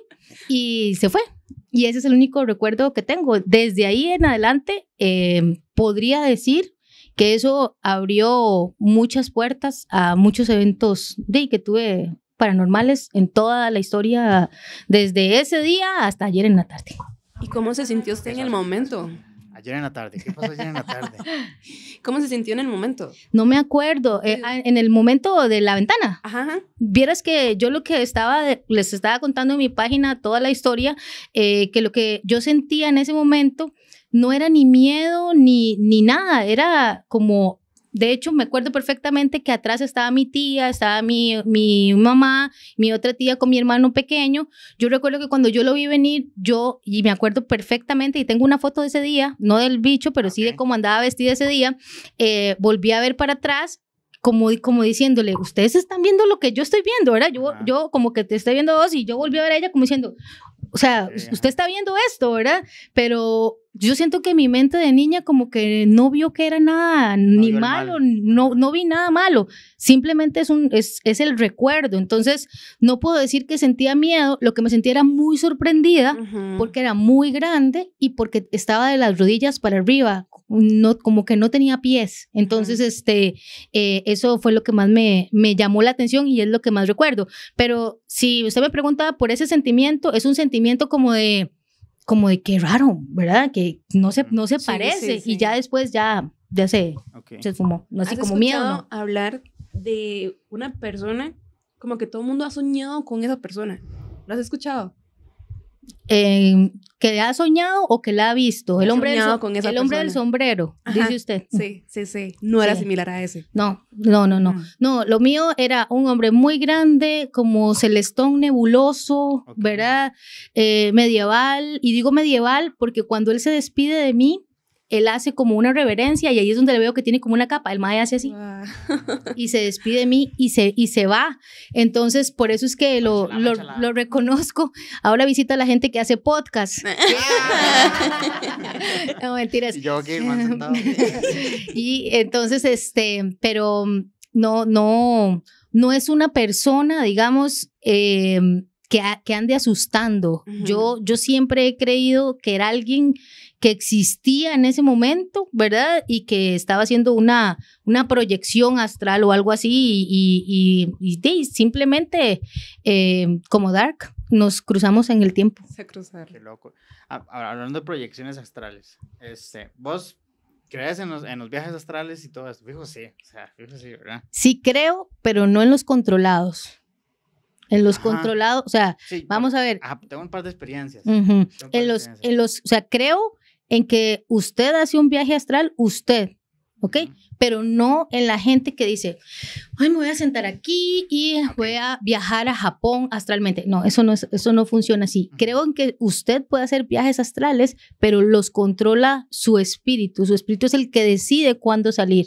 y se fue. Y ese es el único recuerdo que tengo. Desde ahí en adelante, eh, podría decir que eso abrió muchas puertas a muchos eventos de que tuve paranormales en toda la historia, desde ese día hasta ayer en la tarde. ¿Y cómo se sintió usted en el momento? Ayer en la tarde, ¿qué pasó ayer en la tarde? ¿Cómo se sintió en el momento? No me acuerdo, eh, en el momento de la ventana. Ajá, Vieras que yo lo que estaba, les estaba contando en mi página toda la historia, eh, que lo que yo sentía en ese momento no era ni miedo ni, ni nada, era como de hecho, me acuerdo perfectamente que atrás estaba mi tía, estaba mi, mi, mamá, mi otra tía con mi hermano pequeño. Yo recuerdo que cuando yo lo vi venir, yo, y me acuerdo perfectamente, y tengo una foto de ese día, no del bicho, pero sí de cómo andaba vestida ese día, eh, volví a ver para atrás como, como diciéndole, ustedes están viendo lo que yo estoy viendo, ¿verdad? Yo, yo como que te estoy viendo vos y yo volví a ver a ella como diciendo, o sea, usted está viendo esto, ¿verdad? Pero yo siento que mi mente de niña como que no vio que era nada ni malo, no, no vi nada malo, simplemente es, un, es, el recuerdo, entonces no puedo decir que sentía miedo, lo que me sentía era muy sorprendida porque era muy grande y porque estaba de las rodillas para arriba, no, como que no tenía pies, entonces este, eh, eso fue lo que más me, me llamó la atención y es lo que más recuerdo, pero si usted me pregunta por ese sentimiento, es un sentimiento como de como de que raro, ¿verdad? Que no se, no se parece y ya después ya, ya se, se fumó. No como miedo. hablar de una persona como que todo el mundo ha soñado con esa persona. ¿Lo has escuchado? que ha soñado o que la ha visto. El hombre, del, sombrero, dice usted. Sí, sí, sí. No era similar a ese. No, no, no, no. Mm. No, lo mío era un hombre muy grande, como celestón nebuloso, ¿verdad? Eh, medieval. Y digo medieval porque cuando él se despide de mí, él hace como una reverencia y ahí es donde le veo que tiene como una capa. El mae hace así y se despide de mí y se, y se va. Entonces, por eso es que lo, reconozco. Ahora visita a la gente que hace podcast. no, mentiras. Yo y entonces, este, pero mm, no, no, no es una persona, digamos, em, que, ande asustando. yo, yo siempre he creído que era alguien que existía en ese momento, ¿verdad? Y que estaba haciendo una, una proyección astral o algo así y, y, simplemente eh, como Dark. Nos cruzamos en el tiempo. Se cruzaron. Qué loco. Ah, hablando de proyecciones astrales, este, vos ¿Crees en los, viajes astrales y todo eso? sí. O sea, sí, ¿verdad? Sí creo, pero no en los controlados. En los controlados, o sea, vamos a ver. tengo un par de experiencias. en, los, en los, o sea, creo, en que usted hace un viaje astral, usted, ¿ok? Pero no en la gente que dice, hoy me voy a sentar aquí y voy a viajar a Japón astralmente. No, eso no, es, eso no funciona así. Creo en que usted puede hacer viajes astrales, pero los controla su espíritu. Su espíritu es el que decide cuándo salir.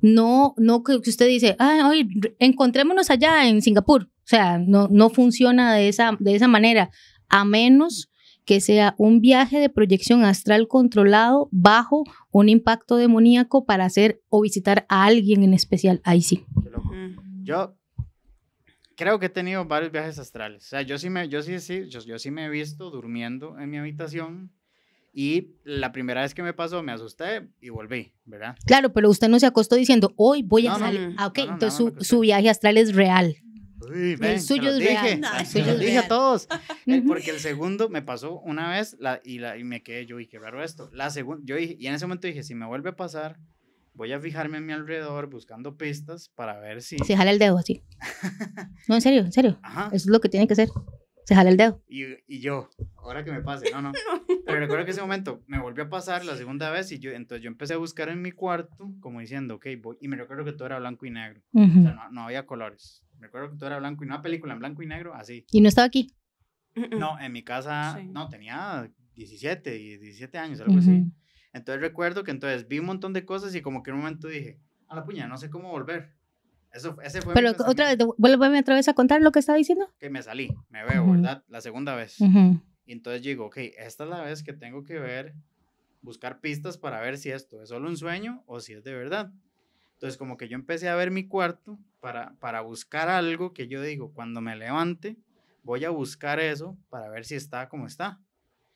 No, no que usted dice, ah, hoy encontrémonos allá en Singapur. O sea, no, no funciona de esa, de esa manera, a menos que sea un viaje de proyección astral controlado bajo un impacto demoníaco para hacer o visitar a alguien en especial. Ahí sí. Yo creo que he tenido varios viajes astrales. O sea, yo sí me, yo sí, sí, yo, sí me he visto durmiendo en mi habitación. Y la primera vez que me pasó me asusté y volví, ¿verdad? Claro, pero usted no se acostó diciendo, hoy voy a salir. ah, ok, entonces su, su viaje astral es real. Uy, ven, el suyo Dije, se el dije a todos. Eh, porque el segundo me pasó una vez la, y, y me quedé yo, y qué raro esto. La segunda, yo y en ese momento dije, si me vuelve a pasar, voy a fijarme en mi alrededor buscando pistas para ver si... Se jala el dedo así. no, en serio, en serio. Ajá. Eso es lo que tiene que hacer. Se jala el dedo. Y, yo, ahora que me pase, no, no. Pero recuerdo que ese momento me volvió a pasar la segunda vez y yo, entonces yo empecé a buscar en mi cuarto, como diciendo, ok, voy, y me recuerdo que todo era blanco y negro. O sea, no, no había colores recuerdo que todo era blanco y una película en blanco y negro, así. ¿Y no estaba aquí? No, en mi casa, no, tenía 17, 17 años, algo así. Entonces recuerdo que entonces vi un montón de cosas y como que en un momento dije, a la puña, no sé cómo volver. Eso, ese fue Pero otra vez, vuelve otra vez a contar lo que estaba diciendo. Que me salí, me veo, ¿verdad? La segunda vez. Y entonces digo, ok, esta es la vez que tengo que ver, buscar pistas para ver si esto es solo un sueño o si es de verdad. Entonces como que yo empecé a ver mi cuarto para, buscar algo que yo digo, cuando me levante, voy a buscar eso para ver si está como está.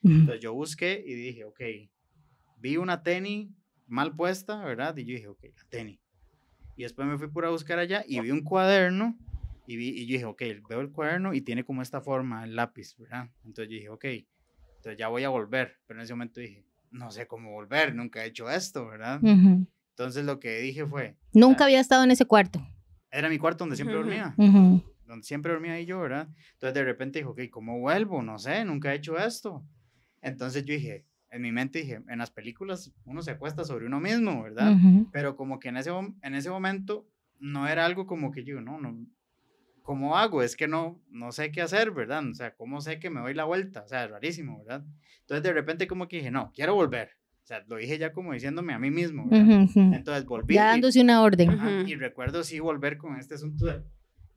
Entonces yo busqué y dije, ok, vi una tenis mal puesta, ¿verdad? Y yo dije, ok, la tenis. Y después me fui por a buscar allá y vi un cuaderno y, y yo dije, ok, veo el cuaderno y tiene como esta forma el lápiz, ¿verdad? Entonces yo dije, ok, entonces ya voy a volver. Pero en ese momento dije, no sé cómo volver, nunca he hecho esto, ¿verdad? Entonces lo que dije fue... Nunca había estado en ese cuarto era mi cuarto donde siempre dormía. Donde siempre dormía y yo, ¿verdad? Entonces de repente dijo, ok, ¿cómo vuelvo? No sé, nunca he hecho esto. Entonces yo dije, en mi mente dije, en las películas uno se acuesta sobre uno mismo, ¿verdad? Pero como que en ese, en ese momento no era algo como que yo, no, no, ¿cómo hago? Es que no, no sé qué hacer, ¿verdad? O sea, ¿cómo sé que me doy la vuelta? O sea, es rarísimo, ¿verdad? Entonces de repente como que dije, no, quiero volver. O sea, lo dije ya como diciéndome a mí mismo. Entonces volví. Ya dándose una orden. Y recuerdo sí volver con este asunto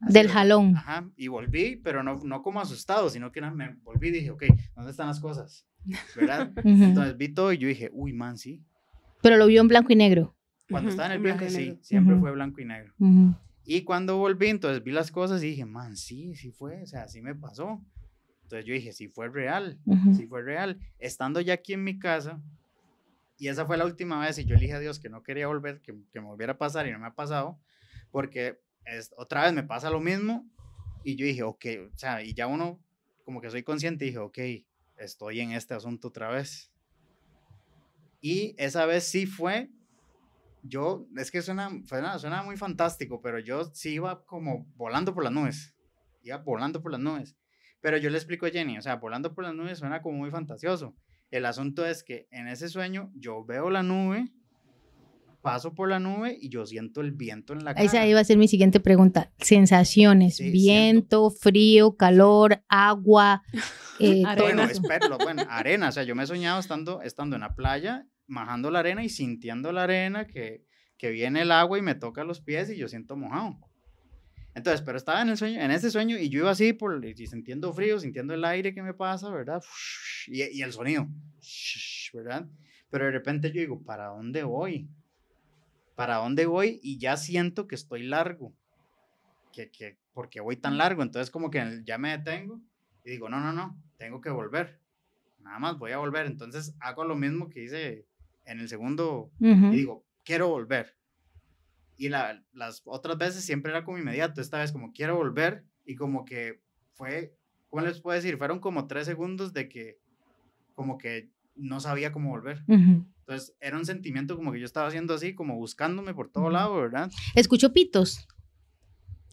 del jalón. Ajá, y volví, pero no, no como asustado, sino que me volví y dije, ok, ¿dónde están las cosas? ¿Verdad? Entonces vi todo y yo dije, uy, man, sí. Pero lo vio en blanco y negro. Cuando estaba en el viaje, sí, siempre fue blanco y negro. Y cuando volví, entonces vi las cosas y dije, man, sí, sí fue, o sea, así me pasó. Entonces yo dije, sí fue real, sí fue real. Estando ya aquí en mi casa, y esa fue la última vez y yo dije a Dios que no quería volver, que, me volviera a pasar y no me ha pasado, porque otra vez me pasa lo mismo y yo dije, ok, o sea, y ya uno como que soy consciente y dije, ok, estoy en este asunto otra vez. Y esa vez sí fue, yo, es que suena, suena, suena muy fantástico, pero yo sí iba como volando por las nubes, iba volando por las nubes. Pero yo le explico a Jenny, o sea, volando por las nubes suena como muy fantasioso, el asunto es que en ese sueño yo veo la nube, paso por la nube y yo siento el viento en la cara. Esa iba a ser mi siguiente pregunta. Sensaciones, viento, frío, calor, agua. Eh, bueno, espero, bueno, arena. O sea, yo me he soñado estando, estando en la playa, majando la arena y sintiendo la arena que, que viene el agua y me toca los pies y yo siento mojado. Entonces, pero estaba en el sueño, en ese sueño y yo iba así por, sintiendo frío, sintiendo el aire que me pasa, ¿verdad? Y, el sonido, ¿verdad? Pero de repente yo digo, ¿para dónde voy? ¿Para dónde voy? Y ya siento que estoy largo. Que, que, porque voy tan largo, entonces como que ya me detengo y digo, no, no, no, tengo que volver. Nada más voy a volver. Entonces hago lo mismo que hice en el segundo y digo, quiero volver. Y las otras veces siempre era como inmediato. Esta vez como quiero volver y como que fue, ¿cómo les puedo decir? Fueron como tres segundos de que como que no sabía cómo volver. Entonces era un sentimiento como que yo estaba haciendo así, como buscándome por todo lado, ¿verdad? Escucho pitos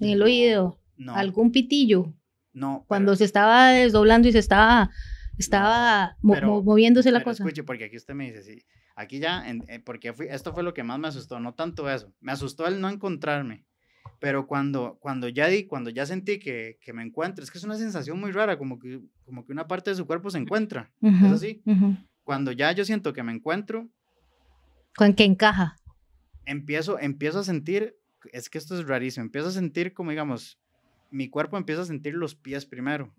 en el oído. No. ¿Algún pitillo? No. Cuando se estaba desdoblando y se estaba estaba moviéndose la cosa. Escuche, porque aquí usted me dice, sí, aquí ya, eh, porque esto fue lo que más me asustó, no tanto eso, me asustó el no encontrarme, pero cuando, cuando ya di, cuando ya sentí que, me encuentro, es que es una sensación muy rara, como que, como que una parte de su cuerpo se encuentra, es así. Cuando ya yo siento que me encuentro. Con que encaja. Empiezo, empiezo a sentir, es que esto es rarísimo, empiezo a sentir como digamos, mi cuerpo empieza a sentir los pies primero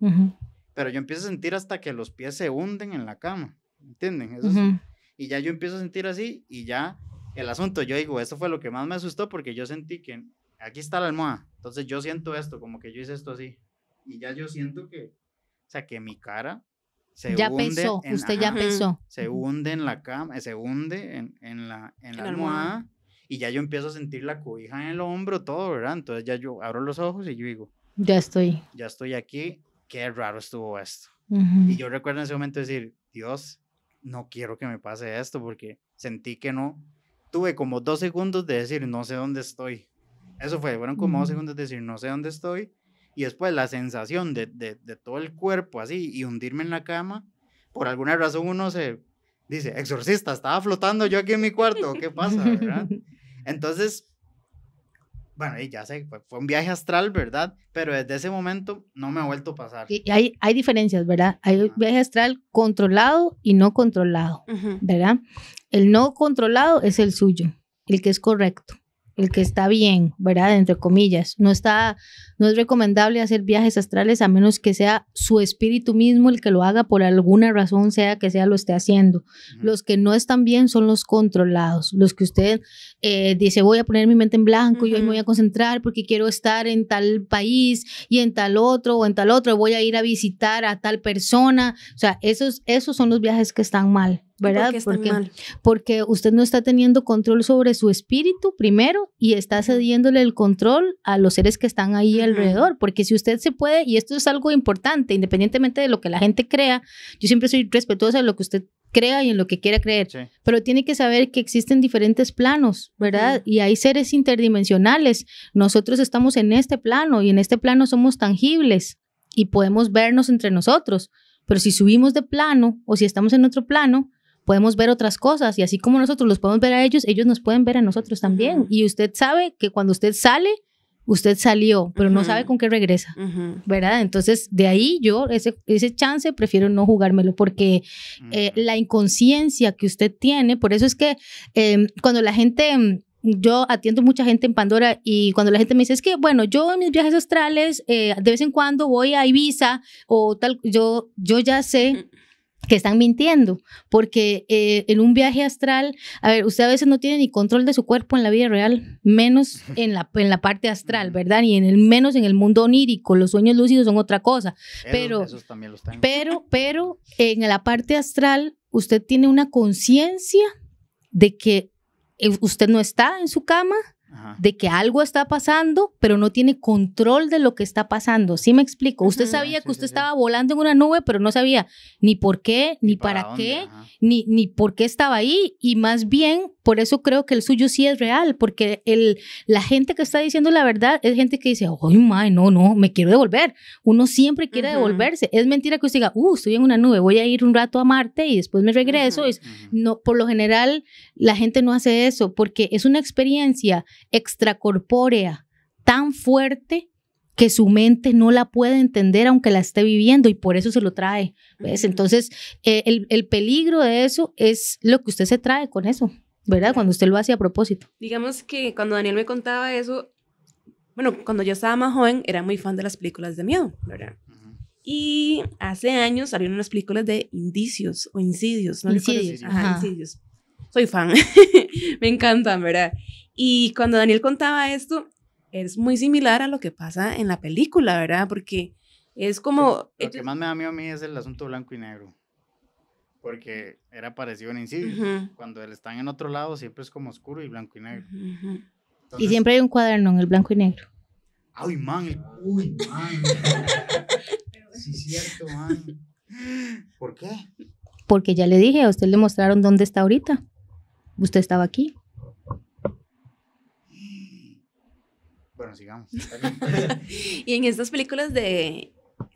pero yo empiezo a sentir hasta que los pies se hunden en la cama, ¿entienden? y ya yo empiezo a sentir así y ya el asunto, yo digo, eso fue lo que más me asustó porque yo sentí que aquí está la almohada, entonces yo siento esto, como que yo hice esto así, y ya yo siento que, o sea, que mi cara se ya hunde pesó, usted ya pesó. Se hunde en la cama, se hunde en, la, en la, almohada, y ya yo empiezo a sentir la cobija en el hombro, todo, ¿verdad? Entonces ya yo abro los ojos y yo digo, ya estoy. Ya estoy aquí qué raro estuvo esto. Y yo recuerdo en ese momento decir, Dios, no quiero que me pase esto porque sentí que no. Tuve como dos segundos de decir, no sé dónde estoy. Eso fue, fueron como dos segundos de decir, no sé dónde estoy. Y después la sensación de, de, de, todo el cuerpo así y hundirme en la cama. Por alguna razón uno se dice, exorcista, estaba flotando yo aquí en mi cuarto, ¿qué pasa? ¿verdad? Entonces, bueno, ya sé, fue, un viaje astral, ¿verdad? Pero desde ese momento no me ha vuelto a pasar. Y, hay, hay diferencias, ¿verdad? Hay un viaje astral controlado y no controlado, ¿verdad? El no controlado es el suyo, el que es correcto el que está bien, ¿verdad? Entre comillas. No está, no es recomendable hacer viajes astrales a menos que sea su espíritu mismo el que lo haga por alguna razón, sea que sea lo esté haciendo. Los que no están bien son los controlados, los que usted eh, dice voy a poner mi mente en blanco, y me voy a concentrar porque quiero estar en tal país y en tal otro o en tal otro, voy a ir a visitar a tal persona. O sea, esos, esos son los viajes que están mal. ¿verdad? Porque, porque, usted no está teniendo control sobre su espíritu primero y está cediéndole el control a los seres que están ahí alrededor, porque si usted se puede, y esto es algo importante, independientemente de lo que la gente crea, yo siempre soy respetuosa de lo que usted crea y en lo que quiera creer, pero tiene que saber que existen diferentes planos, ¿verdad? Y hay seres interdimensionales. Nosotros estamos en este plano y en este plano somos tangibles y podemos vernos entre nosotros, pero si subimos de plano o si estamos en otro plano, podemos ver otras cosas y así como nosotros los podemos ver a ellos, ellos nos pueden ver a nosotros también. Y usted sabe que cuando usted sale, usted salió, pero no sabe con qué regresa, ¿verdad? Entonces, de ahí yo ese, ese chance prefiero no jugármelo porque eh, la inconsciencia que usted tiene, por eso es que em, cuando la gente em, yo atiendo mucha gente en Pandora y cuando la gente me dice, es que, bueno, yo en mis viajes astrales, eh, de vez en cuando voy a Ibiza o tal, yo, yo ya sé que están mintiendo, porque eh, en un viaje astral, a ver, usted a veces no tiene ni control de su cuerpo en la vida real, menos en la, en la parte astral, ¿verdad? Y en el, menos en el mundo onírico, los sueños lúcidos son otra cosa, pero, pero, pero en la parte astral, usted tiene una conciencia de que eh, usted no está en su cama, de que algo está pasando, pero no tiene control de lo que está pasando. ¿Sí me explico? Usted sabía que usted estaba volando en una nube, pero no sabía ni por qué, ni, para, qué, ni, ni por qué estaba ahí. Y más bien, por eso creo que el suyo sí es real, porque el, la gente que está diciendo la verdad es gente que dice, ay, my, no, no, me quiero devolver. Uno siempre quiere devolverse. Es mentira que usted diga, uh, estoy en una nube, voy a ir un rato a Marte y después me regreso. Es, no, por lo general, la gente no hace eso porque es una experiencia extracorpórea tan fuerte que su mente no la puede entender aunque la esté viviendo y por eso se lo trae. Entonces, eh, el, peligro de eso es lo que usted se trae con eso, ¿verdad? Cuando usted lo hace a propósito. Digamos que cuando Daniel me contaba eso, bueno, cuando yo estaba más joven era muy fan de las películas de miedo, ¿verdad? Y hace años salieron unas películas de Indicios o Incidios, ¿no? Incidios. Incidios. Soy fan, me encantan, ¿verdad? Y cuando Daniel contaba esto, es muy similar a lo que pasa en la película, ¿verdad? Porque es como... Lo que más me da miedo a mí es el asunto blanco y negro, porque era parecido en Insidious. Cuando él Cuando están en otro lado siempre es como oscuro y blanco y negro. y siempre hay un cuaderno en el blanco y negro. ¡Ay, man! ¡Uy, man! sí, cierto, man. ¿Por qué? Porque ya le dije, a usted le mostraron dónde está ahorita. Usted estaba aquí. y en estas películas de,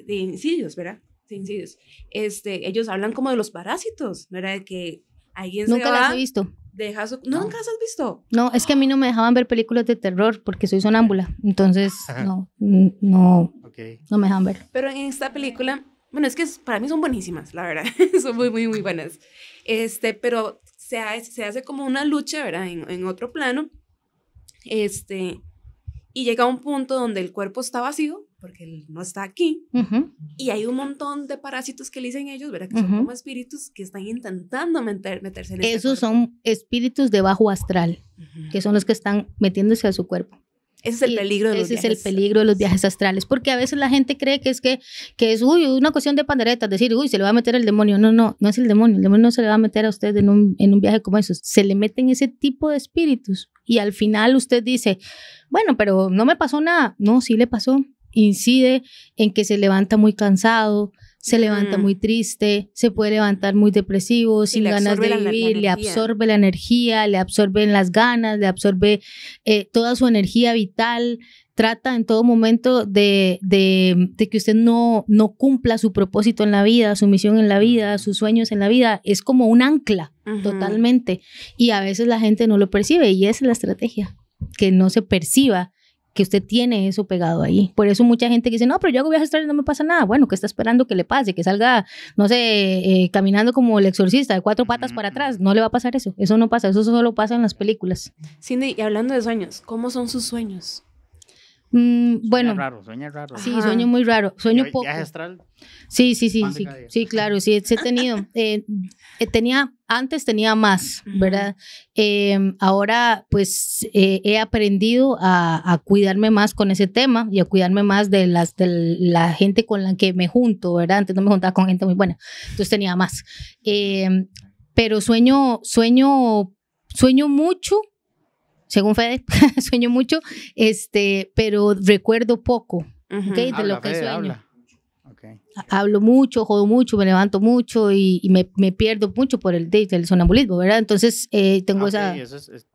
de incidios, ¿verdad? De incidios. Este, ellos hablan como de los parásitos, ¿verdad? De que alguien Nunca se va, las he visto. no. nunca las has visto? No, es que a mí no me dejaban ver películas de terror porque soy sonámbula. Entonces, no, no, no me dejan ver. Pero en esta película, bueno, es que para mí son buenísimas, la verdad. son muy, muy, muy buenas. Este, pero se hace, se hace como una lucha, ¿verdad? En, en otro plano. Este, y llega a un punto donde el cuerpo está vacío, porque él no está aquí, y hay un montón de parásitos que le dicen ellos, ¿verdad? Que son como espíritus que están intentando meter, meterse en este Esos son espíritus de bajo astral, que son los que están metiéndose a su cuerpo. Ese es el peligro de los ese viajes. es el peligro de los viajes astrales, porque a veces la gente cree que es que, que es uy, una cuestión de panderetas, decir, uy, se le va a meter el demonio. No, no, no es el demonio, el demonio no se le va a meter a usted en un, en un viaje como eso. Se le meten ese tipo de espíritus y al final usted dice, bueno, pero no me pasó nada. No, sí le pasó. Incide en que se levanta muy cansado, se levanta muy triste, se puede levantar muy depresivo, sin ganas de vivir, le absorbe la energía, le absorben las ganas, le absorbe eh, toda su energía vital, trata en todo momento de, que usted no, no cumpla su propósito en la vida, su misión en la vida, sus sueños en la vida. Es como un ancla totalmente. Y a veces la gente no lo percibe y esa es la estrategia, que no se perciba que usted tiene eso pegado ahí. Por eso mucha gente dice, no, pero yo hago viajes estar y no me pasa nada. Bueno, ¿qué está esperando que le pase? Que salga, no sé, eh, caminando como el exorcista, de cuatro patas para atrás. No le va a pasar eso. Eso no pasa. Eso solo pasa en las películas. Cindy, y hablando de sueños, ¿cómo son sus sueños? Mm, bueno. raro, raro. Sí, sueño muy raro. Sueño poco. Sí, sí, sí, sí, claro, sí, he tenido. Eh, eh, tenía, antes tenía más, ¿verdad? Em, ahora pues eh, he aprendido a, a, cuidarme más con ese tema y a cuidarme más de, las, de la gente con la que me junto, ¿verdad? Antes no me juntaba con gente muy buena, entonces tenía más. Em, pero sueño, sueño, sueño mucho según Fede, sueño mucho, este, pero recuerdo poco, De lo que sueño. Hablo mucho, jodo mucho, me levanto mucho y, me, pierdo mucho por el, del sonambulismo, ¿verdad? Entonces eh, tengo esa. Ah, esa... Eso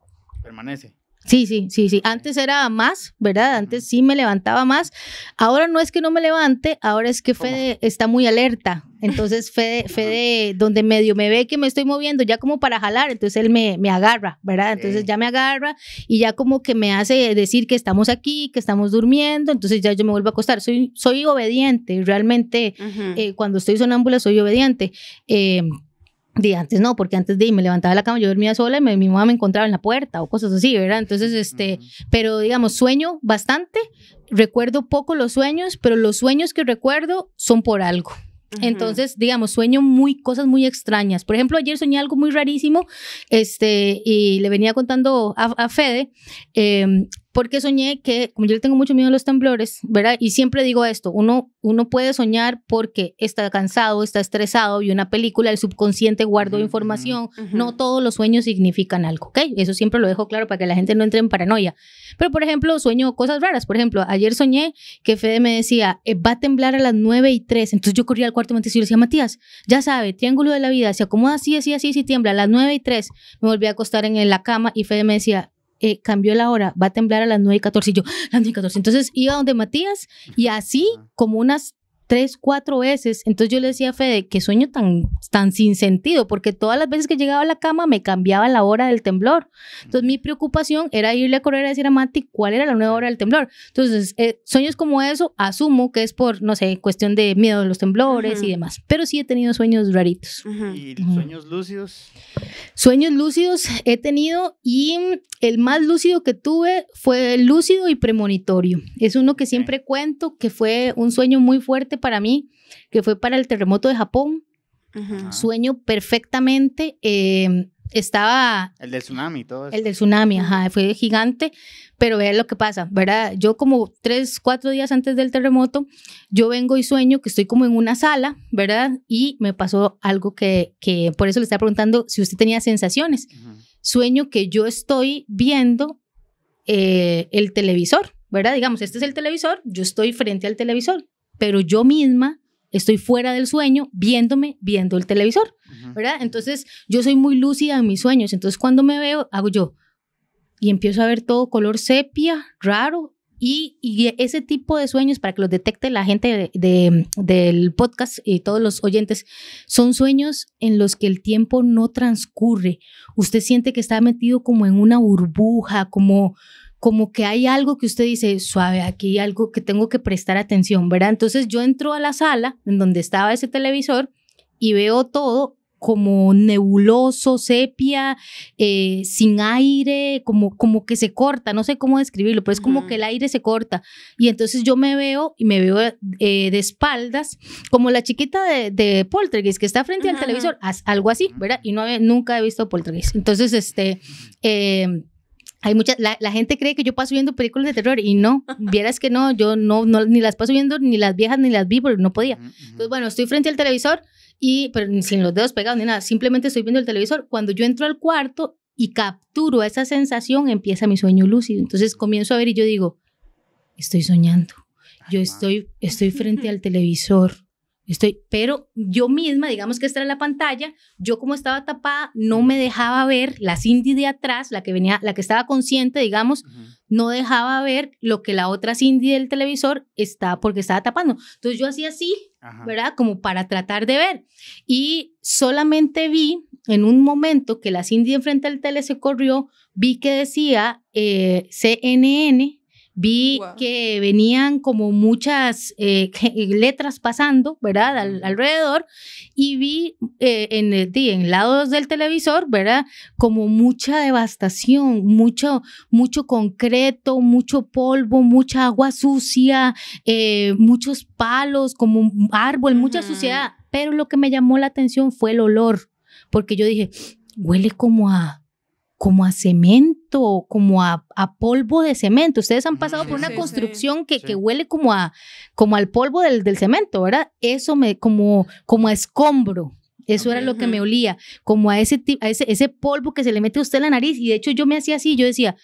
permanece. Sí, sí, sí, sí. Antes era más, ¿verdad? Antes sí me levantaba más. Ahora no es que no me levante, ahora es que Fede está muy alerta. Entonces fue de donde medio me ve que me estoy moviendo, ya como para jalar, entonces él me, agarra, ¿verdad? Entonces ya me agarra y ya como que me hace decir que estamos aquí, que estamos durmiendo, entonces ya yo me vuelvo a acostar. Soy, soy obediente, realmente eh, cuando estoy sonámbula soy obediente. Eh, de antes no, porque antes de me levantaba de la cama, yo dormía sola y mi mamá me encontraba en la puerta o cosas así, ¿verdad? Entonces, este, pero digamos, sueño bastante, recuerdo poco los sueños, pero los sueños que recuerdo son por algo. Entonces, digamos, sueño muy cosas muy extrañas. Por ejemplo, ayer soñé algo muy rarísimo, este, y le venía contando a, Fede, em, porque soñé que, como yo tengo mucho miedo a los temblores, ¿verdad? Y siempre digo esto, uno, uno puede soñar porque está cansado, está estresado, vi una película, el subconsciente guardó información, no todos los sueños significan algo, ¿ok? Eso siempre lo dejo claro para que la gente no entre en paranoia. Pero, por ejemplo, sueño cosas raras, por ejemplo, ayer soñé que Fede me decía, eh, va a temblar a las 9 y 3, entonces yo corrí al cuarto y le decía, Matías, ya sabe, triángulo de la vida, se acomoda así, así, así, si tiembla a las 9 y 3, me volví a acostar en la cama y Fede me decía, eh, cambió la hora, va a temblar a las 9 y 14. Y yo, las 9 y 14. Entonces iba donde Matías y así como unas tres, cuatro veces. Entonces yo le decía a Fede, qué sueño tan, tan sin sentido, porque todas las veces que llegaba a la cama me cambiaba la hora del temblor. Entonces mi preocupación era irle a correr a decir a Mati cuál era la nueva hora del temblor. Entonces, eh, sueños como eso, asumo que es por, no sé, cuestión de miedo de los temblores y demás. Pero sí he tenido sueños raritos. ¿Y sueños lúcidos? Sueños lúcidos he tenido y el más lúcido que tuve fue lúcido y premonitorio. Es uno que siempre cuento que fue un sueño muy fuerte para mí, que fue para el terremoto de Japón. Ah. Sueño perfectamente. Eh, estaba... El del tsunami, todo eso. El del tsunami, ajá, fue gigante, pero vean lo que pasa, ¿verdad? Yo como tres, cuatro días antes del terremoto, yo vengo y sueño que estoy como en una sala, ¿verdad? Y me pasó algo que, que por eso le estaba preguntando si usted tenía sensaciones. Sueño que yo estoy viendo eh, el televisor, ¿verdad? Digamos, este es el televisor, yo estoy frente al televisor pero yo misma estoy fuera del sueño viéndome, viendo el televisor, ¿verdad? Entonces yo soy muy lúcida en mis sueños, entonces cuando me veo, hago yo y empiezo a ver todo color sepia, raro. Y, ese tipo de sueños, para que los detecte la gente de, del podcast y todos los oyentes, son sueños en los que el tiempo no transcurre. Usted siente que está metido como en una burbuja, como, como que hay algo que usted dice, suave, aquí hay algo que tengo que prestar atención, ¿verdad? Entonces yo entro a la sala en donde estaba ese televisor y veo todo como nebuloso, sepia, eh, sin aire, como, como que se corta, no sé cómo describirlo, pero es como que el aire se corta. Y entonces yo me veo y me veo eh, de espaldas, como la chiquita de, de Poltergeist que está frente al televisor, algo así, ¿verdad? Y no, nunca he visto Poltergeist. Entonces, este... Eh, mucha, la, gente cree que yo paso viendo películas de terror y no, vieras que no, yo no, no ni las paso viendo, ni las viejas, ni las vi, no podía. Entonces, bueno, estoy frente al televisor y, pero sin los dedos pegados ni nada, simplemente estoy viendo el televisor. Cuando yo entro al cuarto y capturo esa sensación, empieza mi sueño lúcido. Entonces comienzo a ver y yo digo, estoy soñando, yo estoy, estoy frente al televisor Estoy, pero yo misma, digamos que esta era la pantalla, yo como estaba tapada, no me dejaba ver la Cindy de atrás, la que venía, la que estaba consciente, digamos, no dejaba ver lo que la otra Cindy del televisor estaba porque estaba tapando. Entonces yo hacía así, ¿verdad? Como para tratar de ver. Y solamente vi en un momento que la Cindy enfrente del tele se corrió, vi que decía eh, CNN vi que venían como muchas eh, eh, letras pasando, ¿verdad? alrededor, y vi eh, en, el, en lados del televisor, ¿verdad? Como mucha devastación, mucho, mucho concreto, mucho polvo, mucha agua sucia, muchos palos, como un árbol, mucha suciedad. Pero lo que me llamó la atención fue el olor, porque yo dije, huele como a como a cemento, como a, polvo de cemento. Ustedes han pasado por una construcción que, huele como, a, como al polvo del, cemento, ¿verdad? Eso me, como, como a escombro. Eso era lo que me olía, como a, ese, a ese, ese polvo que se le mete a usted en la nariz. Y de hecho yo me hacía así, yo decía,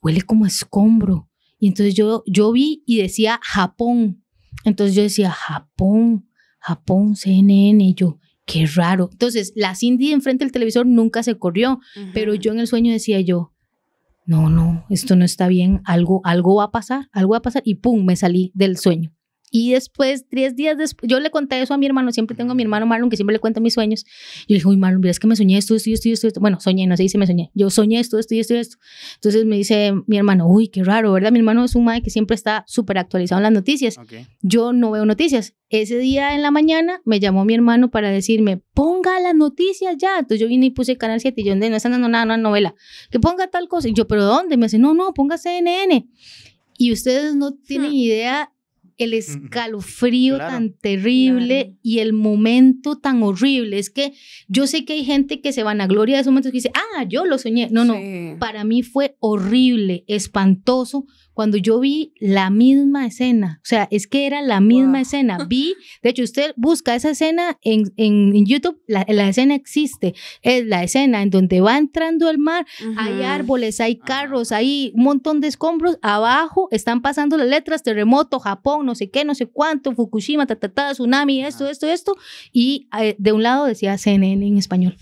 huele como a escombro. Y entonces yo, yo vi y decía Japón. Entonces yo decía, Japón, Japón, CNN. yo, qué raro. Entonces, la Cindy enfrente del televisor nunca se corrió, pero yo en el sueño decía yo, no, no, esto no está bien, algo, algo va a pasar, algo va a pasar, y pum, me salí del sueño. Y después, tres días después, yo le conté eso a mi hermano, siempre tengo a mi hermano Marlon, que siempre le cuento mis sueños. Y le dije, uy, Marlon, mira, es que me soñé esto, esto, esto, esto, esto. Bueno, soñé, no sé si me soñé. Yo soñé esto, esto, esto, esto. Entonces me dice mi hermano, uy, qué raro, ¿verdad? Mi hermano es un madre que siempre está súper actualizado en las noticias. Yo no veo noticias. Ese día en la mañana me llamó mi hermano para decirme, ponga las noticias ya. Entonces yo vine y puse Canal 7 y yo, no están dando nada, una novela. Que ponga tal cosa. Y yo, ¿pero dónde? Me dice, no, no, ponga CNN. Y ustedes no tienen hmm. idea el escalofrío tan terrible y el momento tan horrible. Es que yo sé que hay gente que se van a gloria de esos momentos que dice, ah, yo lo soñé. No, no, para mí fue horrible, espantoso, cuando yo vi la misma escena, o sea, es que era la misma escena, vi, de hecho usted busca esa escena en, en, YouTube, la, escena existe, es la escena en donde va entrando al mar, hay árboles, hay carros, hay un montón de escombros, abajo están pasando las letras, terremoto, Japón, no sé qué, no sé cuánto, Fukushima, ta, tsunami, esto, esto, esto, y eh, de un lado decía CNN en español.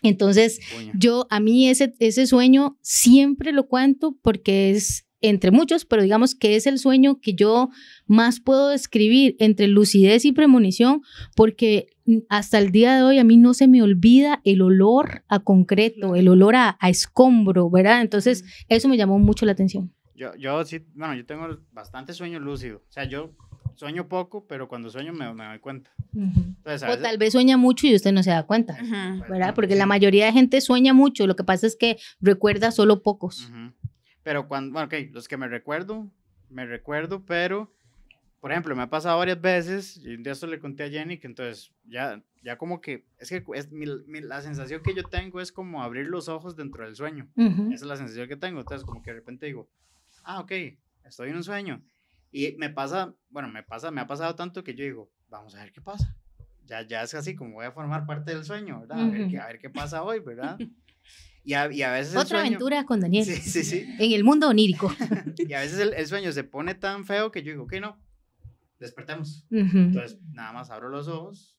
Entonces, yo a mí ese, ese sueño siempre lo cuento porque es entre muchos, pero digamos que es el sueño que yo más puedo describir entre lucidez y premonición, porque hasta el día de hoy a mí no se me olvida el olor a concreto, el olor a, escombro, ¿verdad? Entonces, eso me llamó mucho la atención. Yo, yo sí, bueno, yo tengo bastante sueño lúcido. O sea, yo sueño poco, pero cuando sueño me, doy cuenta. O tal vez sueña mucho y usted no se da cuenta, ¿verdad? Pues, porque la mayoría de gente sueña mucho, lo que pasa es que recuerda solo pocos. Pero cuando, bueno, ok, los que me recuerdo, me recuerdo, pero, por ejemplo, me ha pasado varias veces, y un día esto le conté a Jenny, que entonces ya, ya como que, es que es la sensación que yo tengo es como abrir los ojos dentro del sueño. Esa es la sensación que tengo. Entonces, como que de repente digo, ah, ok, estoy en un sueño. Y me pasa, bueno, me pasa, me ha pasado tanto que yo digo, vamos a ver qué pasa. Ya, ya es así como voy a formar parte del sueño, ¿verdad? A, ver, qué, a ver, qué, pasa hoy, ¿verdad? Y a, veces Otra aventura con Daniel. Sí, sí, sí. En el mundo onírico. y a veces el, sueño se pone tan feo que yo digo, ok, no, despertemos. Entonces, nada más abro los ojos,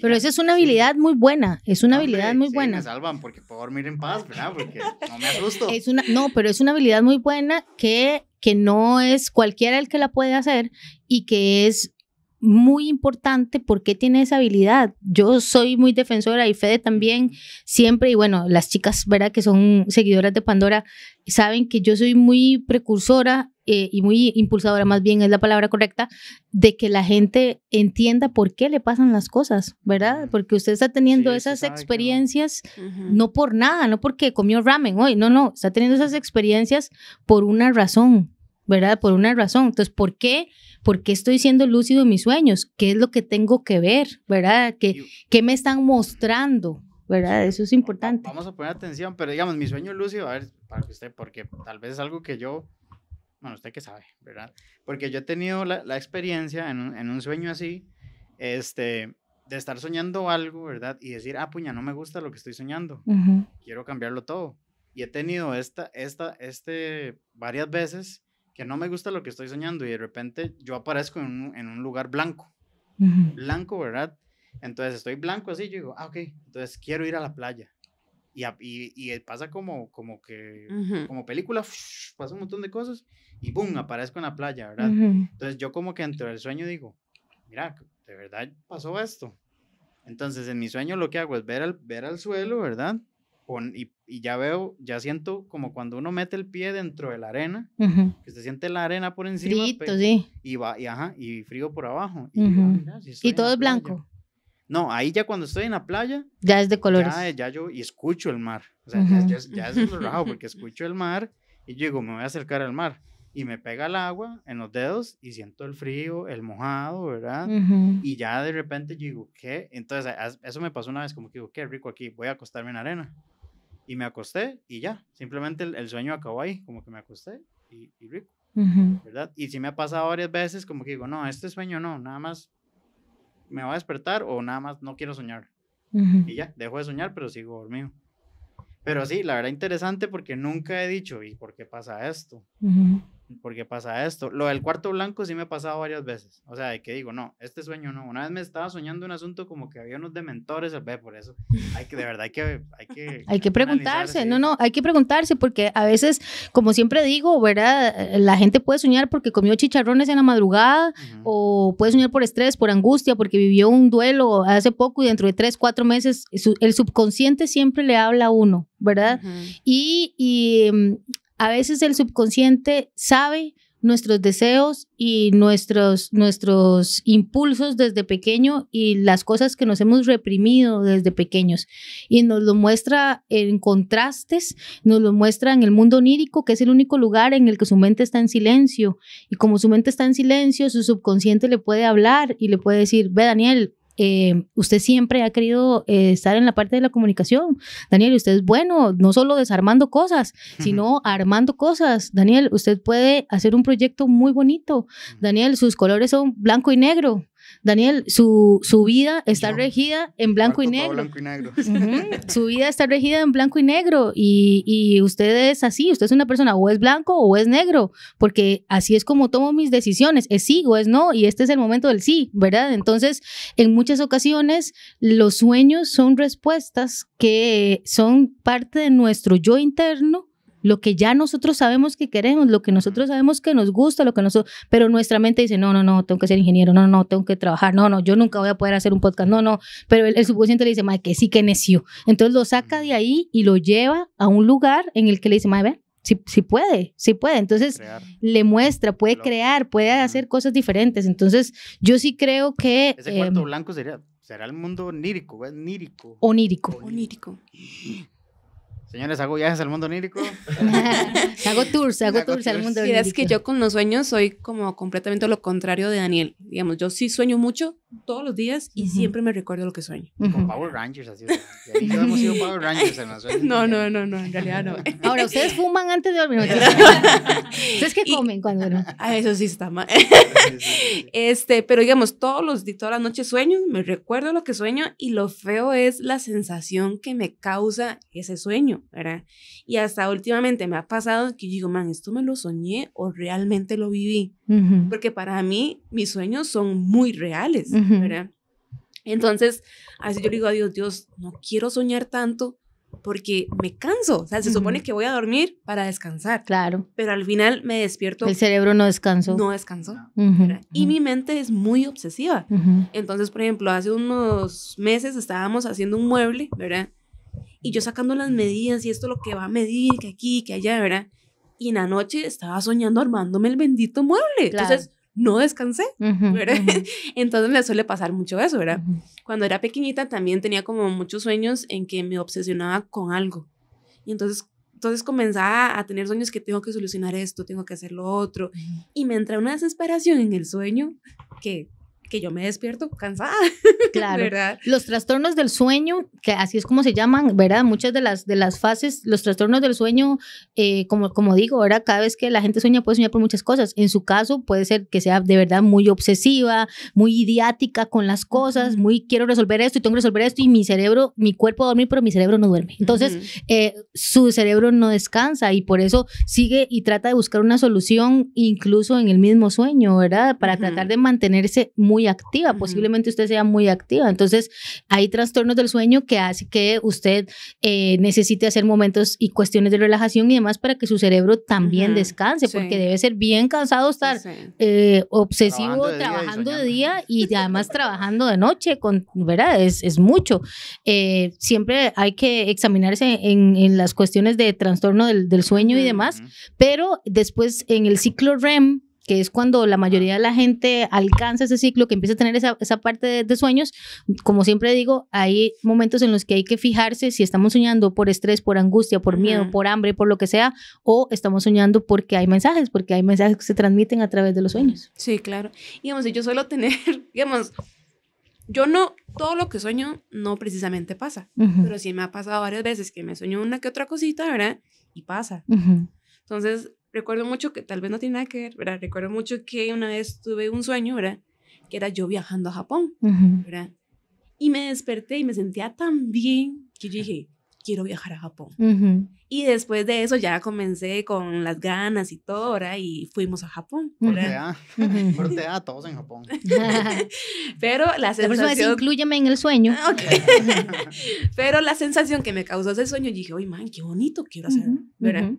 pero esa es una habilidad muy buena, es una habilidad muy buena. Me salvan porque puedo dormir en paz, ¿verdad? Porque no me asusto. Es una, no, pero es una habilidad muy buena que, que no es cualquiera el que la puede hacer y que es muy importante porque tiene esa habilidad. Yo soy muy defensora y Fede también siempre, y bueno, las chicas, ¿verdad? Que son seguidoras de Pandora, saben que yo soy muy precursora eh, y muy impulsadora, más bien es la palabra correcta, de que la gente entienda por qué le pasan las cosas, ¿verdad? Porque usted está teniendo esas experiencias no por nada, no porque comió ramen hoy, no, no, está teniendo esas experiencias por una razón, ¿verdad? Por una razón. Entonces, ¿por qué? ¿Por qué estoy siendo lúcido en mis sueños? ¿Qué es lo que tengo que ver? ¿Verdad? ¿Qué, qué me están mostrando? ¿Verdad? Eso es importante. Vamos a poner atención, pero digamos, mi sueño lúcido, a ver, para usted, porque tal vez es algo que yo, bueno, usted que sabe, ¿verdad? Porque yo he tenido la, la experiencia en un, en un sueño así, este, de estar soñando algo, ¿verdad? Y decir, ah, puña, no me gusta lo que estoy soñando, quiero cambiarlo todo. Y he tenido esta, esta, este, varias veces no me gusta lo que estoy soñando y de repente yo aparezco en un, lugar blanco, blanco, ¿verdad? Entonces estoy blanco así, yo digo, ah, ok, entonces quiero ir a la playa. Y, y, pasa como, como que, como película, pasa un montón de cosas y ¡boom! aparezco en la playa, ¿verdad? Entonces yo como que entro el sueño digo, mira, de verdad pasó esto. Entonces en mi sueño lo que hago es ver al, ver al suelo, ¿verdad? Pon, y y ya veo, ya siento como cuando uno mete el pie dentro de la arena, que se siente la arena por encima. Y, y, y frío por abajo. Y, todo es blanco. No, ahí ya cuando estoy en la playa. Ya es de colores. Ya, ya yo, y escucho el mar. O sea, ya, es un porque escucho el mar y yo digo, me voy a acercar al mar. Y me pega el agua en los dedos y siento el frío, el mojado, ¿verdad? Y ya de repente yo digo, ¿qué? Entonces, eso me pasó una vez, como que digo, qué rico aquí, voy a acostarme en arena y me acosté y ya, simplemente el, sueño acabó ahí, como que me acosté y, y rico, ¿verdad? Y si me ha pasado varias veces como que digo, no, este sueño no, nada más me va a despertar o nada más no quiero soñar. Y ya, dejo de soñar, pero sigo dormido. Pero sí, la verdad interesante porque nunca he dicho, ¿y por qué pasa esto? porque pasa esto. Lo del cuarto blanco sí me ha pasado varias veces. O sea, de que digo, no, este sueño no. Una vez me estaba soñando un asunto como que había unos dementores, ve, por eso. Hay que, de verdad, hay que... Hay que, preguntarse, no, no, hay que preguntarse porque a veces, como siempre digo, ¿verdad? Eh, la gente puede soñar porque comió chicharrones en la madrugada o puede soñar por estrés, por angustia, porque vivió un duelo hace poco y dentro de tres, cuatro meses, el subconsciente siempre le habla a uno, ¿verdad? Y, y mm, a veces el subconsciente sabe nuestros deseos y nuestros, nuestros impulsos desde pequeño y las cosas que nos hemos reprimido desde pequeños. Y nos lo muestra en contrastes, nos lo muestra en el mundo onírico, que es el único lugar en el que su mente está en silencio. Y como su mente está en silencio, su subconsciente le puede hablar y le puede decir, ve Daniel, eh, usted siempre ha querido eh, estar en la parte de la comunicación. Daniel, usted es bueno, no solo desarmando cosas, sino armando cosas. Daniel, usted puede hacer un proyecto muy bonito. Daniel, sus colores son blanco y negro. Daniel, su, su vida está regida en blanco y negro. su vida está regida en blanco y negro y, y usted es así, usted es una persona o es blanco o es negro, porque así es como tomo mis decisiones, es sí o es no y este es el momento del sí, ¿verdad? Entonces, en muchas ocasiones los sueños son respuestas que son parte de nuestro yo interno lo que ya nosotros sabemos que queremos, lo que nosotros sabemos que nos gusta, lo que nosotros, pero nuestra mente dice, no, no, no, tengo que ser ingeniero, no, no, tengo que trabajar, no, no, yo nunca voy a poder hacer un podcast, no, no, pero el, subconsciente le dice, madre, que sí, que necio. Entonces lo saca de ahí y lo lleva a un lugar en el que le dice, madre, ve, si, sí, puede, si sí puede. Entonces le muestra, puede crear, puede hacer cosas diferentes. Entonces yo sí creo que... Ese cuarto em, blanco sería, será el mundo onírico, nírico. Onírico. Onírico. Señores, hago viajes al mundo onírico. hago tours, hago, tours, al mundo onírico. verdad es que yo con los sueños soy como completamente lo contrario de Daniel. Digamos, yo sí sueño mucho, todos los días y siempre me recuerdo lo que sueño. como Con Power Rangers, así. es no hemos sido Power Rangers en la sueño. No, no, no, no, en realidad no. Ahora, ¿ustedes fuman antes de dormir? ¿Ustedes qué comen cuando no? Ah, eso sí está mal. este, pero digamos, todos los, todas las noches sueño, me recuerdo lo que sueño y lo feo es la sensación que me causa ese sueño, ¿verdad? Y hasta últimamente me ha pasado que digo, man, esto me lo soñé o realmente lo viví. Porque para mí mis sueños son muy reales, ¿verdad? Entonces, así yo digo a Dios, Dios, no quiero soñar tanto porque me canso. O sea, se supone que voy a dormir para descansar. Claro. Pero al final me despierto. El cerebro no descansó. No descansó. Y mi mente es muy obsesiva. Entonces, por ejemplo, hace unos meses estábamos haciendo un mueble, ¿verdad? y yo sacando las medidas y esto lo que va a medir, que aquí, que allá, ¿verdad? Y en la noche estaba soñando armándome el bendito mueble. Entonces, no descansé, Entonces me suele pasar mucho eso, ¿verdad? Cuando era pequeñita también tenía como muchos sueños en que me obsesionaba con algo. Y entonces, entonces comenzaba a tener sueños que tengo que solucionar esto, tengo que hacer lo otro. Y me entra una desesperación en el sueño que que yo me despierto cansada. Claro. Los trastornos del sueño, que así es como se llaman, ¿verdad? Muchas de las, de las fases, los trastornos del sueño, eh, como, como digo, ahora cada vez que la gente sueña puede soñar por muchas cosas. En su caso puede ser que sea de verdad muy obsesiva, muy idiática con las cosas, muy quiero resolver esto y tengo que resolver esto y mi cerebro, mi cuerpo duerme, pero mi cerebro no duerme. Entonces, eh, su cerebro no descansa y por eso sigue y trata de buscar una solución incluso en el mismo sueño, ¿verdad? Para tratar de mantenerse muy activa, posiblemente usted sea muy activa. Entonces, hay trastornos del sueño que hace que usted eh, necesite hacer momentos y cuestiones de relajación y demás para que su cerebro también descanse, porque debe ser bien cansado estar eh, obsesivo trabajando de día y, además trabajando de noche, con, ¿verdad? Es, es mucho. Eh, siempre hay que examinarse en, las cuestiones de trastorno del, sueño y demás, pero después en el ciclo REM, que es cuando la mayoría de la gente alcanza ese ciclo, que empieza a tener esa, parte de, sueños, como siempre digo, hay momentos en los que hay que fijarse si estamos soñando por estrés, por angustia, por miedo, por hambre, por lo que sea, o estamos soñando porque hay mensajes, porque hay mensajes que se transmiten a través de los sueños. Sí, claro. Digamos, yo suelo tener, digamos, yo no, todo lo que sueño no precisamente pasa, pero sí me ha pasado varias veces que me sueño una que otra cosita, ¿verdad? Y pasa. Entonces, recuerdo mucho que tal vez no tiene nada que ver, ¿verdad? Recuerdo mucho que una vez tuve un sueño, ¿verdad? Que era yo viajando a Japón, Y me desperté y me sentía tan bien que yo dije, quiero viajar a Japón. Y después de eso ya comencé con las ganas y todo, ¿verdad? Y fuimos a Japón. ¿verdad? a todos en Japón. Pero la sensación... La en el sueño. Ah, Pero la sensación que me causó ese sueño, dije, oye, man, qué bonito quiero hacer, ¿verdad?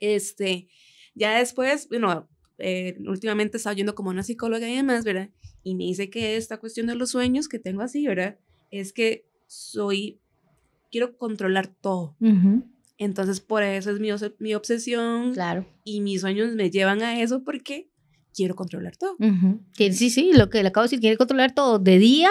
Este, ya después, bueno, eh, últimamente estaba yendo como una psicóloga y demás, ¿verdad? Y me dice que esta cuestión de los sueños que tengo así, ¿verdad? Es que soy, quiero controlar todo. Entonces, por eso es mi, obsesión. Claro. Y mis sueños me llevan a eso porque quiero controlar todo. Sí, sí, lo que le acabo de decir, quiere controlar todo, de día,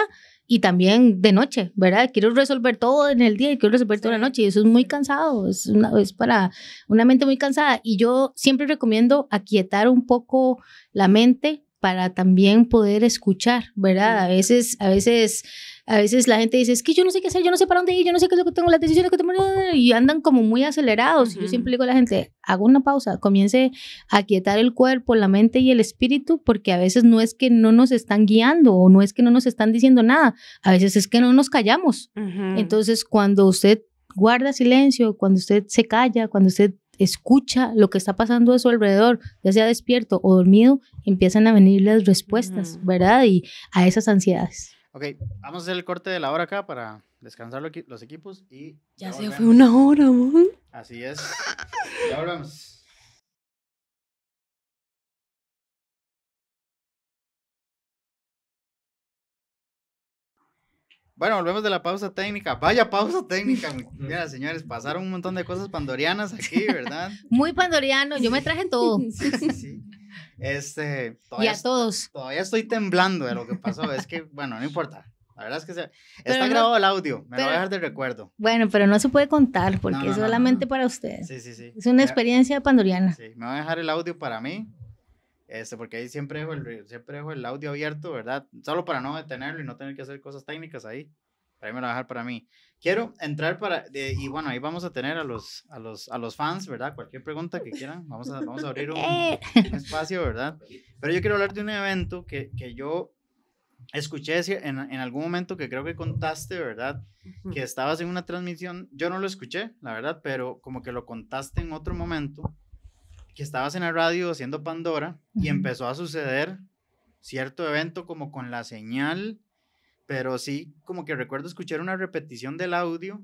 y también de noche, ¿verdad? Quiero resolver todo en el día y quiero resolver todo la noche y eso es muy cansado, es, una, es para una mente muy cansada y yo siempre recomiendo aquietar un poco la mente para también poder escuchar, ¿verdad? A veces, a veces, a veces la gente dice, es que yo no sé qué hacer, yo no sé para dónde ir, yo no sé qué es lo que tengo, las decisiones que tengo, y andan como muy acelerados. Yo siempre digo a la gente, haga una pausa, comience a quietar el cuerpo, la mente y el espíritu, porque a veces no es que no nos están guiando o no es que no nos están diciendo nada, a veces es que no nos callamos. Entonces, cuando usted guarda silencio, cuando usted se calla, cuando usted escucha lo que está pasando a su alrededor, ya sea despierto o dormido, empiezan a venir las respuestas, ¿verdad? Y a esas ansiedades. Ok, vamos a hacer el corte de la hora acá para descansar los equipos y... Ya, se fue una hora, ¿no? Así es. Ya volvemos. Bueno, volvemos de la pausa técnica. Vaya pausa técnica. Mira, señores, pasaron un montón de cosas pandorianas aquí, ¿verdad? Muy pandoriano, yo me traje todo. Sí, sí, sí. Este, y a todos. Todavía estoy temblando de lo que pasó. Es que, bueno, no importa. La verdad es que está grabado el audio, me lo voy a dejar de recuerdo. Bueno, pero no se puede contar porque es solamente para ustedes. Sí, sí, sí. Es una experiencia pandoriana. Sí, me voy a dejar el audio para mí este, porque ahí siempre dejo, el, siempre dejo el audio abierto, ¿verdad? Solo para no detenerlo y no tener que hacer cosas técnicas ahí. Ahí me lo voy a dejar para mí. Quiero entrar para, y bueno, ahí vamos a tener a los, a los, a los fans, ¿verdad? Cualquier pregunta que quieran, vamos a, vamos a abrir un, un espacio, ¿verdad? Pero yo quiero hablar de un evento que, que yo escuché en, en, algún momento que creo que contaste, ¿verdad? Que estabas en una transmisión, yo no lo escuché, la verdad, pero como que lo contaste en otro momento, que estabas en la radio haciendo Pandora y empezó a suceder cierto evento como con la señal, pero sí como que recuerdo escuchar una repetición del audio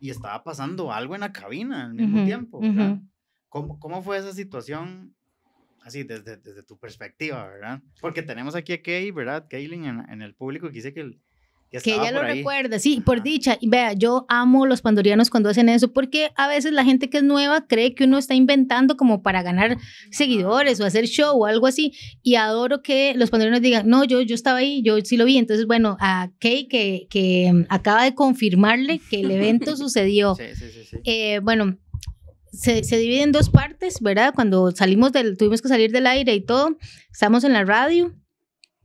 y estaba pasando algo en la cabina al mismo tiempo. ¿Cómo, ¿Cómo, fue esa situación? Así, desde, desde tu perspectiva, ¿verdad? Porque tenemos aquí a Kay, ¿verdad? Kaylin en, en el público que dice que el, que, ella lo recuerda, sí, por dicha. Y vea, yo amo los pandorianos cuando hacen eso, porque a veces la gente que es nueva cree que uno está inventando como para ganar seguidores o hacer show o algo así. Y adoro que los pandorianos digan, no, yo, yo estaba ahí, yo sí lo vi. Entonces, bueno, a Kay, que, mm, acaba de confirmarle que el evento sucedió. Eh, bueno, se, se, divide en dos partes, ¿verdad? Cuando salimos del, tuvimos que salir del aire y todo, estamos en la radio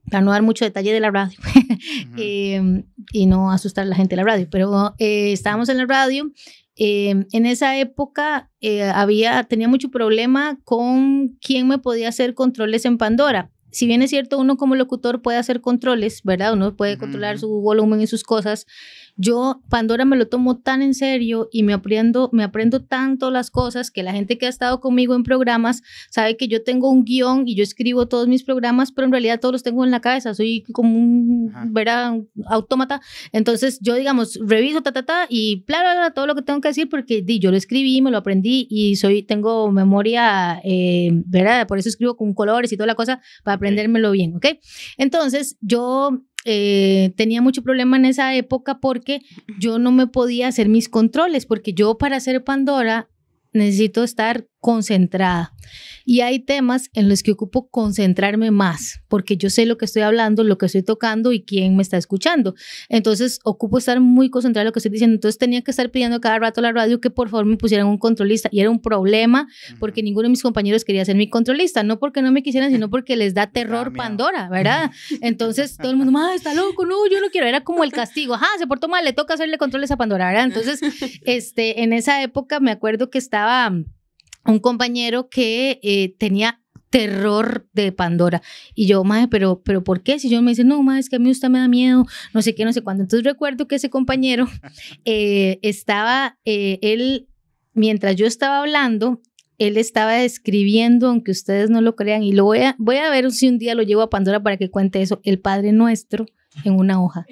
para no dar mucho detalle de la radio em, y no asustar a la gente de la radio, pero eh, estábamos en la radio. Em, en esa época eh, había, tenía mucho problema con quién me podía hacer controles en Pandora. Si bien es cierto, uno como locutor puede hacer controles, ¿verdad? Uno puede controlar su volumen y sus cosas, yo Pandora me lo tomo tan en serio y me aprendo, me aprendo tanto las cosas que la gente que ha estado conmigo en programas sabe que yo tengo un guión y yo escribo todos mis programas, pero en realidad todos los tengo en la cabeza, soy como un, Un autómata. Entonces yo, digamos, reviso, ta, ta, ta, y claro, todo lo que tengo que decir porque di, yo lo escribí, me lo aprendí y soy, tengo memoria, eh, ¿verdad? Por eso escribo con colores y toda la cosa para aprendérmelo bien, ¿ok? Entonces yo eh, tenía mucho problema en esa época porque yo no me podía hacer mis controles, porque yo para ser Pandora necesito estar concentrada. Y hay temas en los que ocupo concentrarme más, porque yo sé lo que estoy hablando, lo que estoy tocando y quién me está escuchando. Entonces, ocupo estar muy concentrada en lo que estoy diciendo. Entonces, tenía que estar pidiendo cada rato a la radio que por favor me pusieran un controlista. Y era un problema, porque ninguno de mis compañeros quería ser mi controlista. No porque no me quisieran, sino porque les da terror Pandora, ¿verdad? Entonces, todo el mundo, ah, está loco, no, yo no quiero. Era como el castigo. Ajá, se portó mal, le toca hacerle controles a Pandora, ¿verdad? Entonces, este, en esa época me acuerdo que estaba un compañero que eh, tenía terror de Pandora. Y yo, madre, pero, pero ¿por qué? Si yo me dice, no, madre, es que a mí usted me da miedo, no sé qué, no sé cuándo. Entonces recuerdo que ese compañero eh, estaba, eh, él, mientras yo estaba hablando, él estaba escribiendo, aunque ustedes no lo crean, y lo voy a, voy a ver si un día lo llevo a Pandora para que cuente eso, el Padre Nuestro en una hoja.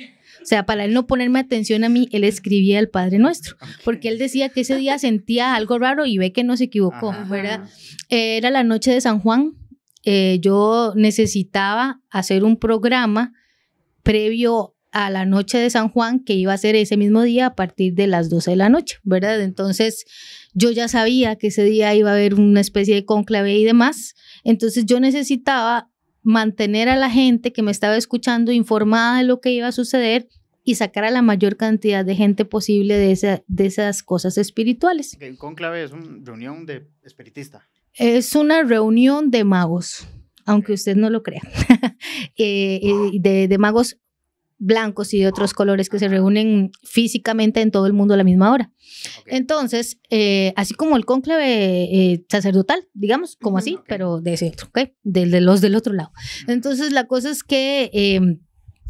O sea, para él no ponerme atención a mí, él escribía el Padre Nuestro, porque él decía que ese día sentía algo raro y ve que no se equivocó, ¿verdad? Era la noche de San Juan, eh, yo necesitaba hacer un programa previo a la noche de San Juan, que iba a ser ese mismo día a partir de las 12 de la noche, ¿verdad? Entonces yo ya sabía que ese día iba a haber una especie de conclave y demás, entonces yo necesitaba mantener a la gente que me estaba escuchando informada de lo que iba a suceder y sacar a la mayor cantidad de gente posible de, de esas cosas espirituales. ¿El conclave es una reunión de espiritista. Es una reunión de magos, aunque usted no lo crea, eh, eh, de, de, magos blancos y de otros colores que se reúnen físicamente en todo el mundo a la misma hora. Entonces, eh, así como el cónclave eh, sacerdotal, digamos, como así, pero de ese, ¿ok? de, los del otro lado. Entonces, la cosa es que em,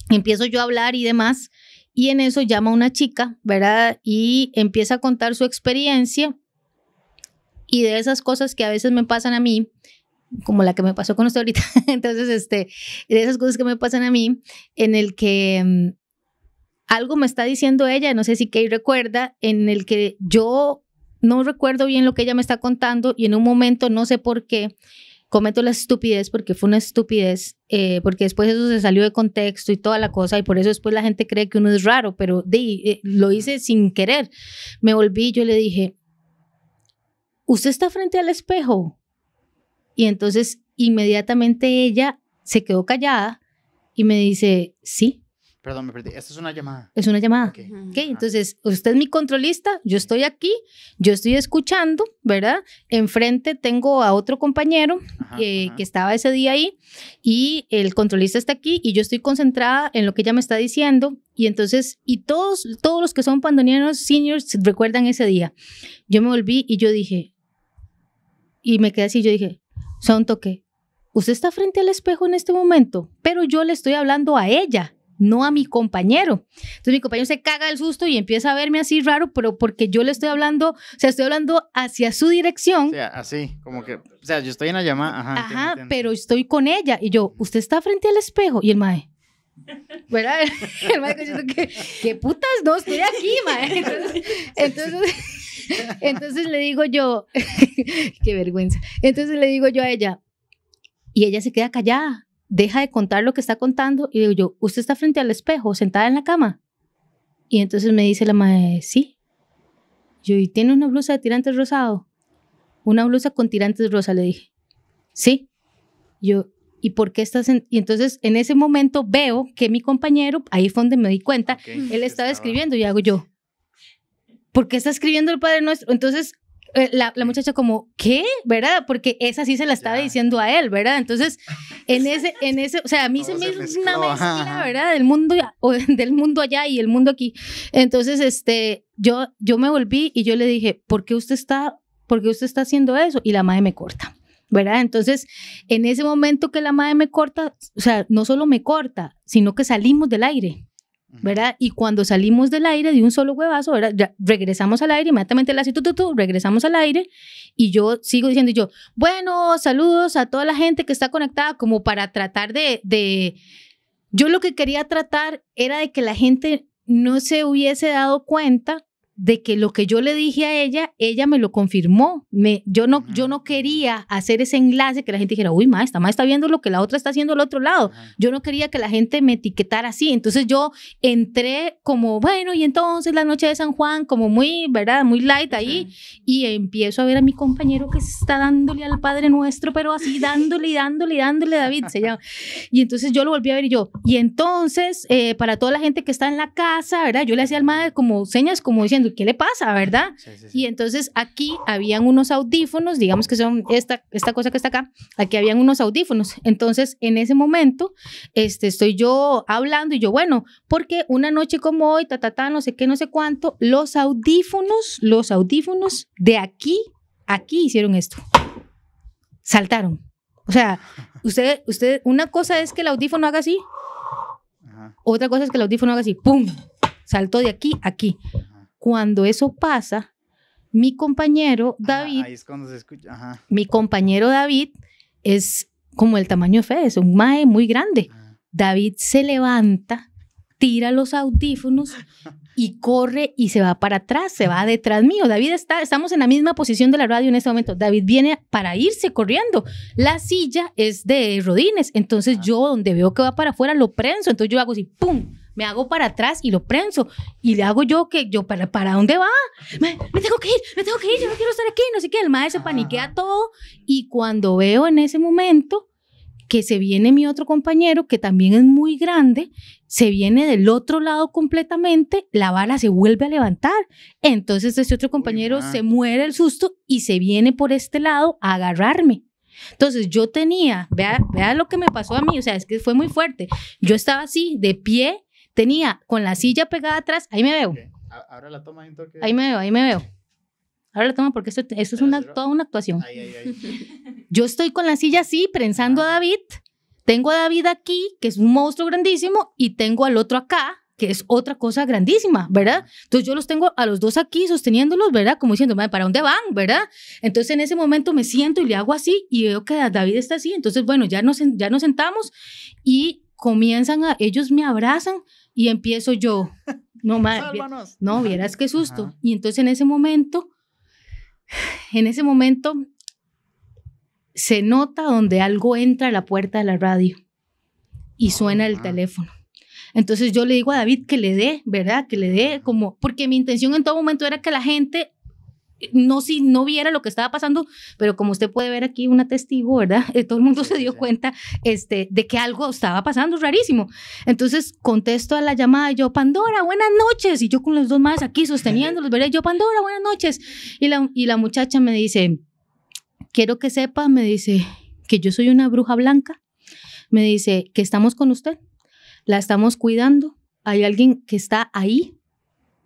empiezo yo a hablar y demás, y en eso llama una chica, ¿verdad? Y empieza a contar su experiencia y de esas cosas que a veces me pasan a mí, como la que me pasó con usted ahorita. Entonces, este, de esas cosas que me pasan a mí, en el que mm, algo me está diciendo ella, no sé si Kay recuerda, en el que yo no recuerdo bien lo que ella me está contando y en un momento no sé por qué cometo la estupidez porque fue una estupidez, eh, porque después eso se salió de contexto y toda la cosa, y por eso después la gente cree que uno es raro, pero eh, lo hice sin querer. Me volví, yo le dije, usted está frente al espejo, y entonces inmediatamente ella se quedó callada y me dice, sí. Perdón, me perdí. Esta es una llamada. Es una llamada. Ok, okay entonces usted es mi controlista, yo estoy aquí, yo estoy escuchando, ¿verdad? Enfrente tengo a otro compañero eh, que estaba ese día ahí y el controlista está aquí y yo estoy concentrada en lo que ella me está diciendo y entonces, y todos, todos los que son pandonianos seniors recuerdan ese día. Yo me volví y yo dije, y me quedé así, yo dije, o sea, un toque. Usted está frente al espejo en este momento, pero yo le estoy hablando a ella, no a mi compañero. Entonces mi compañero se caga del susto y empieza a verme así raro, pero porque yo le estoy hablando, o sea, estoy hablando hacia su dirección. O sea, así, como que, o sea, yo estoy en la llamada, ajá. pero estoy con ella y yo, usted está frente al espejo y el mae. ¿Verdad? El mae que, ¿qué putas no estoy aquí, mae? Entonces, entonces Entonces le digo yo, qué vergüenza. Entonces le digo yo a ella, y ella se queda callada, deja de contar lo que está contando, y digo yo, ¿usted está frente al espejo, sentada en la cama? Y entonces me dice la madre, sí. Yo, ¿y tiene una blusa de tirantes rosado? Una blusa con tirantes rosa, le dije. Sí. Yo, ¿y por qué estás Y entonces en ese momento veo que mi compañero, ahí fue donde me di cuenta, él estaba escribiendo y hago yo, ¿por qué está escribiendo el Padre Nuestro? Entonces, eh, la, muchacha como, ¿qué? ¿Verdad? Porque esa sí se la estaba diciendo a él, ¿verdad? Entonces, en ese, en ese, o sea, a mí se me hizo una mezcla, ¿verdad? Del mundo, o del mundo allá y el mundo aquí. Entonces, este, yo, yo me volví y yo le dije, ¿por qué usted está, por qué usted está haciendo eso? Y la madre me corta. ¿verdad? Entonces, en ese momento que la madre me corta, o sea, no solo me corta, sino que salimos del aire. Y cuando salimos del aire de un solo huevazo, Ya regresamos al aire, inmediatamente la tú, tú, regresamos al aire y yo sigo diciendo, yo, bueno, saludos a toda la gente que está conectada como para tratar de, de, yo lo que quería tratar era de que la gente no se hubiese dado cuenta de que lo que yo le dije a ella, ella me lo confirmó. Me, yo, no, yo no quería hacer ese enlace que la gente dijera, uy, maestra, está ma está viendo lo que la otra está haciendo al otro lado. Yo no quería que la gente me etiquetara así. Entonces yo entré como, bueno, y entonces la noche de San Juan, como muy, ¿verdad? Muy light ahí. Y empiezo a ver a mi compañero que está dándole al Padre Nuestro, pero así dándole y dándole y dándole, David se llama. Y entonces yo lo volví a ver y yo, y entonces, eh, para toda la gente que está en la casa, ¿verdad? Yo le hacía al madre como señas, como diciendo, ¿qué le pasa, verdad? Y entonces aquí habían unos audífonos, digamos que son esta, esta cosa que está acá, aquí habían unos audífonos. Entonces, en ese momento, este, estoy yo hablando y yo, bueno, porque una noche como hoy, tatatá, no sé qué, no sé cuánto, los audífonos, los audífonos de aquí, aquí hicieron esto. Saltaron. O sea, usted, usted, una cosa es que el audífono haga así, otra cosa es que el audífono haga así, ¡pum! Saltó de aquí a aquí. Cuando eso pasa, mi compañero ah, David, es mi compañero David es como el tamaño de Fede, es un mae muy grande. Ah. David se levanta, tira los audífonos y corre y se va para atrás, se va detrás mío. David está, estamos en la misma posición de la radio en este momento. David viene para irse corriendo. La silla es de rodines, entonces ah. yo donde veo que va para afuera lo prenso, entonces yo hago así, ¡pum! me hago para atrás y lo prenso. Y le hago yo que yo, ¿para, para dónde va? Me, tengo que ir, me tengo que ir, yo no quiero estar aquí, no sé qué. El maestro se paniquea todo. Y cuando veo en ese momento que se viene mi otro compañero, que también es muy grande, se viene del otro lado completamente, la bala se vuelve a levantar. Entonces este otro compañero se muere el susto y se viene por este lado a agarrarme. Entonces yo tenía, vea, vea lo que me pasó a mí, o sea, es que fue muy fuerte. Yo estaba así, de pie, tenía con la silla pegada atrás, ahí me veo. Ahora la toma Ahí me veo, ahí me veo. Ahora la toma porque esto, es una, toda una actuación. Yo estoy con la silla así, prensando a David. Tengo a David aquí, que es un monstruo grandísimo, y tengo al otro acá, que es otra cosa grandísima, ¿verdad? Entonces yo los tengo a los dos aquí sosteniéndolos, ¿verdad? Como diciendo, ¿para dónde van, verdad? Entonces en ese momento me siento y le hago así y veo que David está así, entonces bueno, ya nos, ya nos sentamos y comienzan a, ellos me abrazan y empiezo yo, no, no, vieras qué susto. Y entonces en ese momento, en ese momento se nota donde algo entra a la puerta de la radio y suena el teléfono. Entonces yo le digo a David que le dé, ¿verdad? Que le dé como, porque mi intención en todo momento era que la gente no si no viera lo que estaba pasando, pero como usted puede ver aquí una testigo, ¿verdad? todo el mundo se dio cuenta este, de que algo estaba pasando rarísimo. Entonces contesto a la llamada yo, Pandora, buenas noches. Y yo con los dos más aquí sosteniéndolos, veré Yo, Pandora, buenas noches. Y la, y la muchacha me dice, quiero que sepa, me dice, que yo soy una bruja blanca. Me dice, que estamos con usted, la estamos cuidando. Hay alguien que está ahí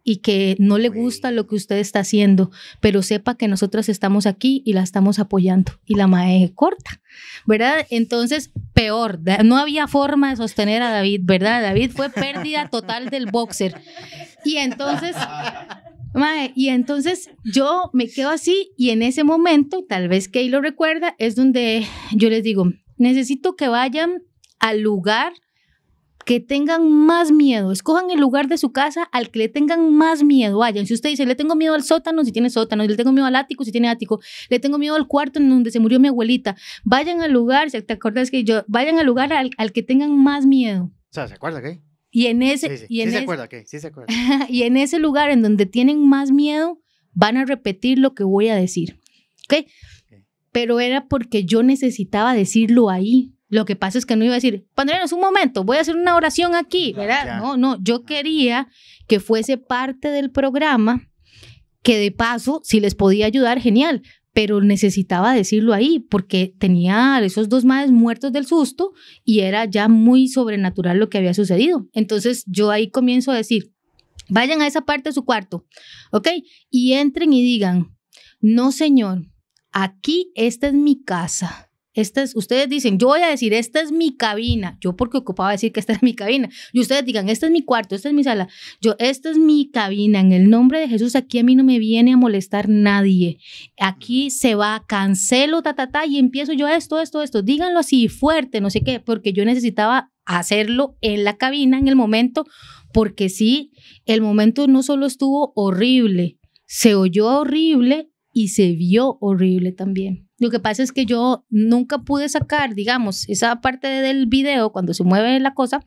y que no le gusta lo que usted está haciendo, pero sepa que nosotros estamos aquí y la estamos apoyando. Y la mae corta, ¿verdad? Entonces, peor, no había forma de sostener a David, ¿verdad? David fue pérdida total del boxer. Y entonces, y entonces yo me quedo así y en ese momento, tal vez que lo recuerda, es donde yo les digo, necesito que vayan al lugar que tengan más miedo, escojan el lugar de su casa al que le tengan más miedo. Vayan, si usted dice, le tengo miedo al sótano, si tiene sótano, le tengo miedo al ático, si tiene ático, le tengo miedo al cuarto en donde se murió mi abuelita, vayan al lugar, si te acuerdas que yo, vayan al lugar al, que tengan más miedo. O sea, ¿se acuerda qué? Y en ese, sí, Y en sí se acuerda, ¿qué? Sí se acuerda. y en ese lugar en donde tienen más miedo, van a repetir lo que voy a decir. ¿Ok? Pero era porque yo necesitaba decirlo ahí. Lo que pasa es que no iba a decir, es un momento, voy a hacer una oración aquí, ¿verdad? No, no, yo quería que fuese parte del programa, que de paso, si les podía ayudar, genial, pero necesitaba decirlo ahí porque tenía esos dos madres muertos del susto y era ya muy sobrenatural lo que había sucedido. Entonces yo ahí comienzo a decir, vayan a esa parte de su cuarto, ¿ok? Y entren y digan, no señor, aquí esta es mi casa este ustedes dicen, yo voy a decir, esta es mi cabina. Yo porque ocupaba decir que esta es mi cabina. Y ustedes digan, este es mi cuarto, esta es mi sala. Yo, esta es mi cabina. En el nombre de Jesús, aquí a mí no me viene a molestar nadie. Aquí se va, cancelo, ta, ta, ta, y empiezo yo esto, esto, esto. Díganlo así fuerte, no sé qué, porque yo necesitaba hacerlo en la cabina, en el momento, porque sí, el momento no solo estuvo horrible, se oyó horrible y se vio horrible también. Lo que pasa es que yo nunca pude sacar, digamos, esa parte del video cuando se mueve la cosa,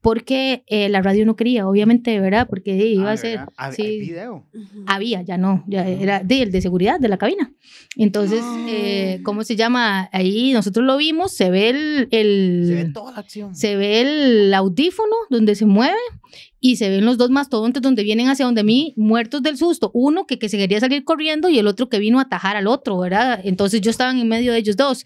porque eh, la radio no quería, obviamente, ¿verdad? Porque iba ah, a ser... así sí, video? Había, ya no, ya era el de seguridad de la cabina. Entonces, eh, ¿cómo se llama? Ahí nosotros lo vimos, se ve el... el se ve toda la acción. Se ve el audífono donde se mueve y se ven los dos mastodontes donde vienen hacia donde mí muertos del susto. Uno que, que se quería salir corriendo y el otro que vino a atajar al otro, ¿verdad? Entonces yo estaba en medio de ellos dos.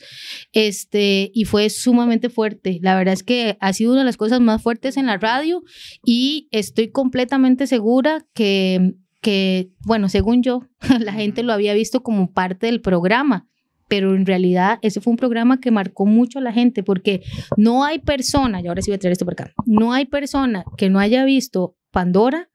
Este, y fue sumamente fuerte. La verdad es que ha sido una de las cosas más fuertes en la radio y estoy completamente segura que, que bueno, según yo, la gente lo había visto como parte del programa pero en realidad ese fue un programa que marcó mucho a la gente porque no hay persona, y ahora sí voy a traer esto por acá, no hay persona que no haya visto Pandora,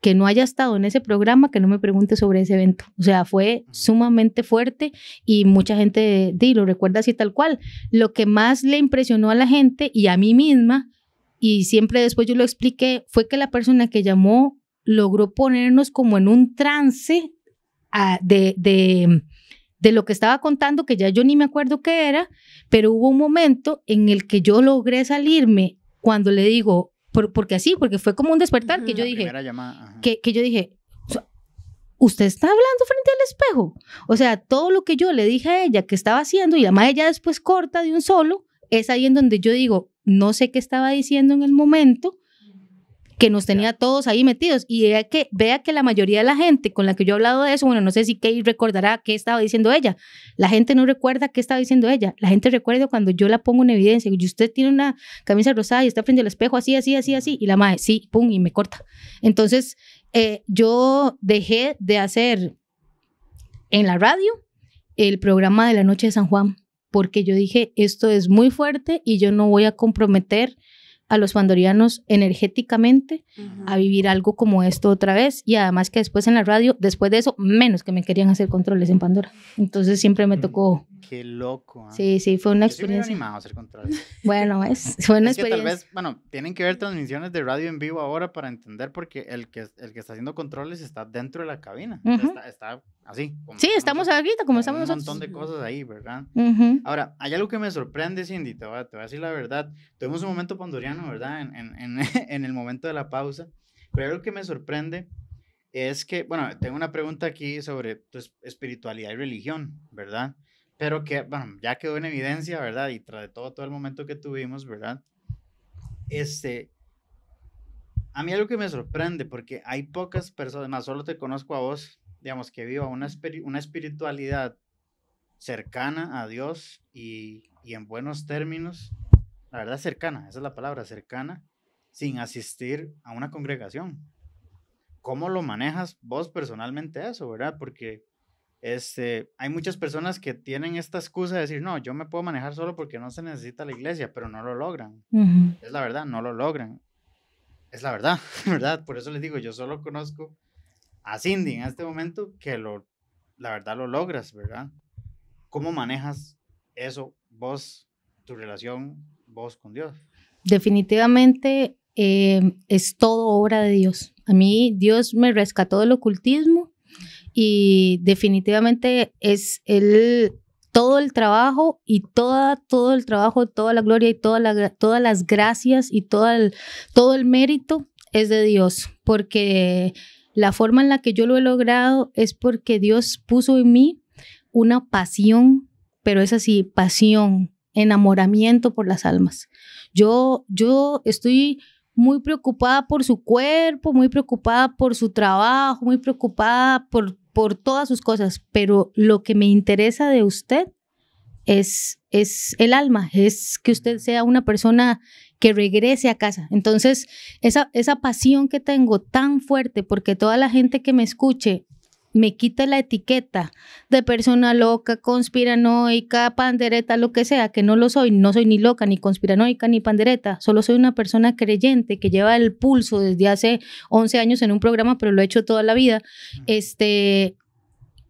que no haya estado en ese programa, que no me pregunte sobre ese evento. O sea, fue sumamente fuerte y mucha gente di lo recuerda así tal cual. Lo que más le impresionó a la gente y a mí misma, y siempre después yo lo expliqué, fue que la persona que llamó logró ponernos como en un trance ah, de de lo que estaba contando, que ya yo ni me acuerdo qué era, pero hubo un momento en el que yo logré salirme cuando le digo, por, porque así, porque fue como un despertar que yo dije, que, que yo dije, usted está hablando frente al espejo. O sea, todo lo que yo le dije a ella que estaba haciendo y además ella después corta de un solo, es ahí en donde yo digo, no sé qué estaba diciendo en el momento, que nos tenía todos ahí metidos. Y vea que, vea que la mayoría de la gente con la que yo he hablado de eso, bueno, no sé si Kate recordará qué estaba diciendo ella. La gente no recuerda qué estaba diciendo ella. La gente recuerda cuando yo la pongo en evidencia. Y usted tiene una camisa rosada y está frente al espejo así, así, así, así. Y la madre, sí, pum, y me corta. Entonces, eh, yo dejé de hacer en la radio el programa de la noche de San Juan porque yo dije, esto es muy fuerte y yo no voy a comprometer a los pandorianos energéticamente a vivir algo como esto otra vez. Y además que después en la radio, después de eso, menos que me querían hacer controles en Pandora. Entonces siempre me mm. tocó Qué loco. ¿ah? Sí, sí, fue una experiencia. Yo animado a hacer controles. bueno, es, fue una experiencia. Que tal vez, bueno, tienen que ver transmisiones de radio en vivo ahora para entender porque el que, el que está haciendo controles está dentro de la cabina. está, así. sí, estamos aquí, como estamos nosotros. Un montón de cosas ahí, ¿verdad? Ahora, hay algo que me sorprende, Cindy, te voy, a, decir la verdad. Tuvimos un momento pandoriano, ¿verdad? En, en, en, el momento de la pausa. Pero algo que me sorprende es que, bueno, tengo una pregunta aquí sobre tu pues, espiritualidad y religión, ¿verdad? Pero que, bueno, ya quedó en evidencia, ¿verdad? Y tras de todo, todo el momento que tuvimos, ¿verdad? Este, a mí algo que me sorprende, porque hay pocas personas, más solo te conozco a vos, digamos, que viva una, una espiritualidad cercana a Dios y, y, en buenos términos, la verdad cercana, esa es la palabra, cercana, sin asistir a una congregación. ¿Cómo lo manejas vos personalmente eso, verdad? Porque este, hay muchas personas que tienen esta excusa de decir, no, yo me puedo manejar solo porque no se necesita la iglesia, pero no lo logran. Es la verdad, no lo logran. Es la verdad, ¿verdad? Por eso les digo, yo solo conozco a Cindy en este momento que la verdad lo logras, ¿verdad? ¿Cómo manejas eso, vos, tu relación, vos con Dios? Definitivamente eh, es todo obra de Dios. A mí Dios me rescató del ocultismo y definitivamente es el, todo el trabajo y toda, todo el trabajo, toda la gloria y toda la, todas las gracias y todo el, todo el mérito es de Dios, porque la forma en la que yo lo he logrado es porque Dios puso en mí una pasión, pero es así, pasión, enamoramiento por las almas. Yo, yo estoy muy preocupada por su cuerpo, muy preocupada por su trabajo, muy preocupada por por todas sus cosas, pero lo que me interesa de usted es, es el alma, es que usted sea una persona que regrese a casa. Entonces, esa, esa pasión que tengo tan fuerte, porque toda la gente que me escuche me quita la etiqueta de persona loca, conspiranoica, pandereta, lo que sea, que no lo soy, no soy ni loca, ni conspiranoica, ni pandereta, solo soy una persona creyente que lleva el pulso desde hace 11 años en un programa, pero lo he hecho toda la vida. Este,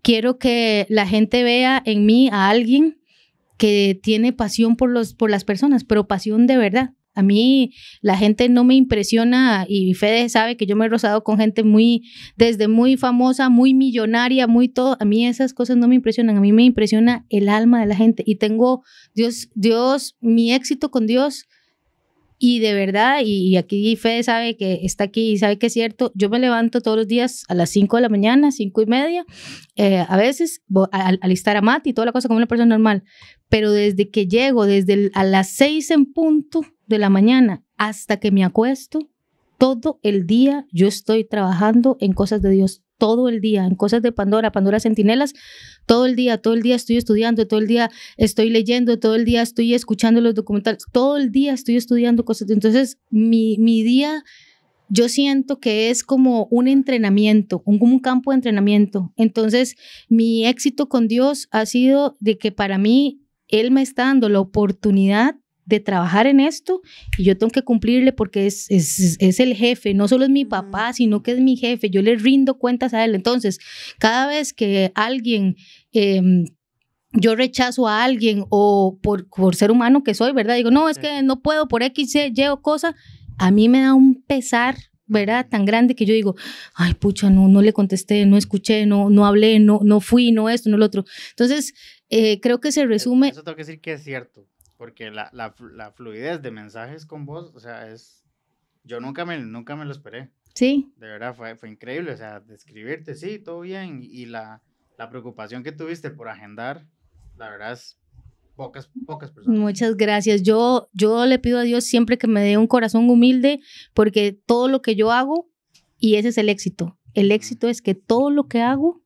quiero que la gente vea en mí a alguien que tiene pasión por, los, por las personas, pero pasión de verdad a mí la gente no me impresiona y Fede sabe que yo me he rozado con gente muy, desde muy famosa, muy millonaria, muy todo. A mí esas cosas no me impresionan, a mí me impresiona el alma de la gente y tengo Dios, Dios, mi éxito con Dios. Y de verdad, y aquí Fede sabe que está aquí y sabe que es cierto, yo me levanto todos los días a las 5 de la mañana, 5 y media, eh, a veces al alistar a matt y toda la cosa como una persona normal, pero desde que llego, desde a las 6 en punto, de la mañana hasta que me acuesto, todo el día yo estoy trabajando en cosas de Dios, todo el día, en cosas de Pandora, Pandora Centinelas, todo el día, todo el día estoy estudiando, todo el día estoy leyendo, todo el día estoy escuchando los documentales, todo el día estoy estudiando cosas. Entonces, mi, mi día yo siento que es como un entrenamiento, un, un campo de entrenamiento. Entonces, mi éxito con Dios ha sido de que para mí, Él me está dando la oportunidad de trabajar en esto y yo tengo que cumplirle porque es, es, el jefe, no solo es mi papá, sino que es mi jefe, yo le rindo cuentas a él. Entonces, cada vez que alguien... Em, yo rechazo a alguien o por, por ser humano que soy, ¿verdad? Digo, no, es que no puedo por X, Y o cosa. A mí me da un pesar ¿verdad? Tan grande que yo digo, ay, pucha, no, le contesté, no escuché, no, no hablé, no, no fui, no esto, no lo otro. Entonces, eh, creo que se resume... Eso tengo que decir que es cierto. Porque la, la, fluidez de mensajes con vos, o sea, es... Yo nunca me, nunca me lo esperé. Sí. De verdad, fue, fue increíble. O sea, describirte, sí, todo bien. Y la, la preocupación que tuviste por agendar, la verdad es pocas, pocas personas. Muchas gracias. Yo, yo le pido a Dios siempre que me dé un corazón humilde, porque todo lo que yo hago, y ese es el éxito. El éxito es que todo lo que hago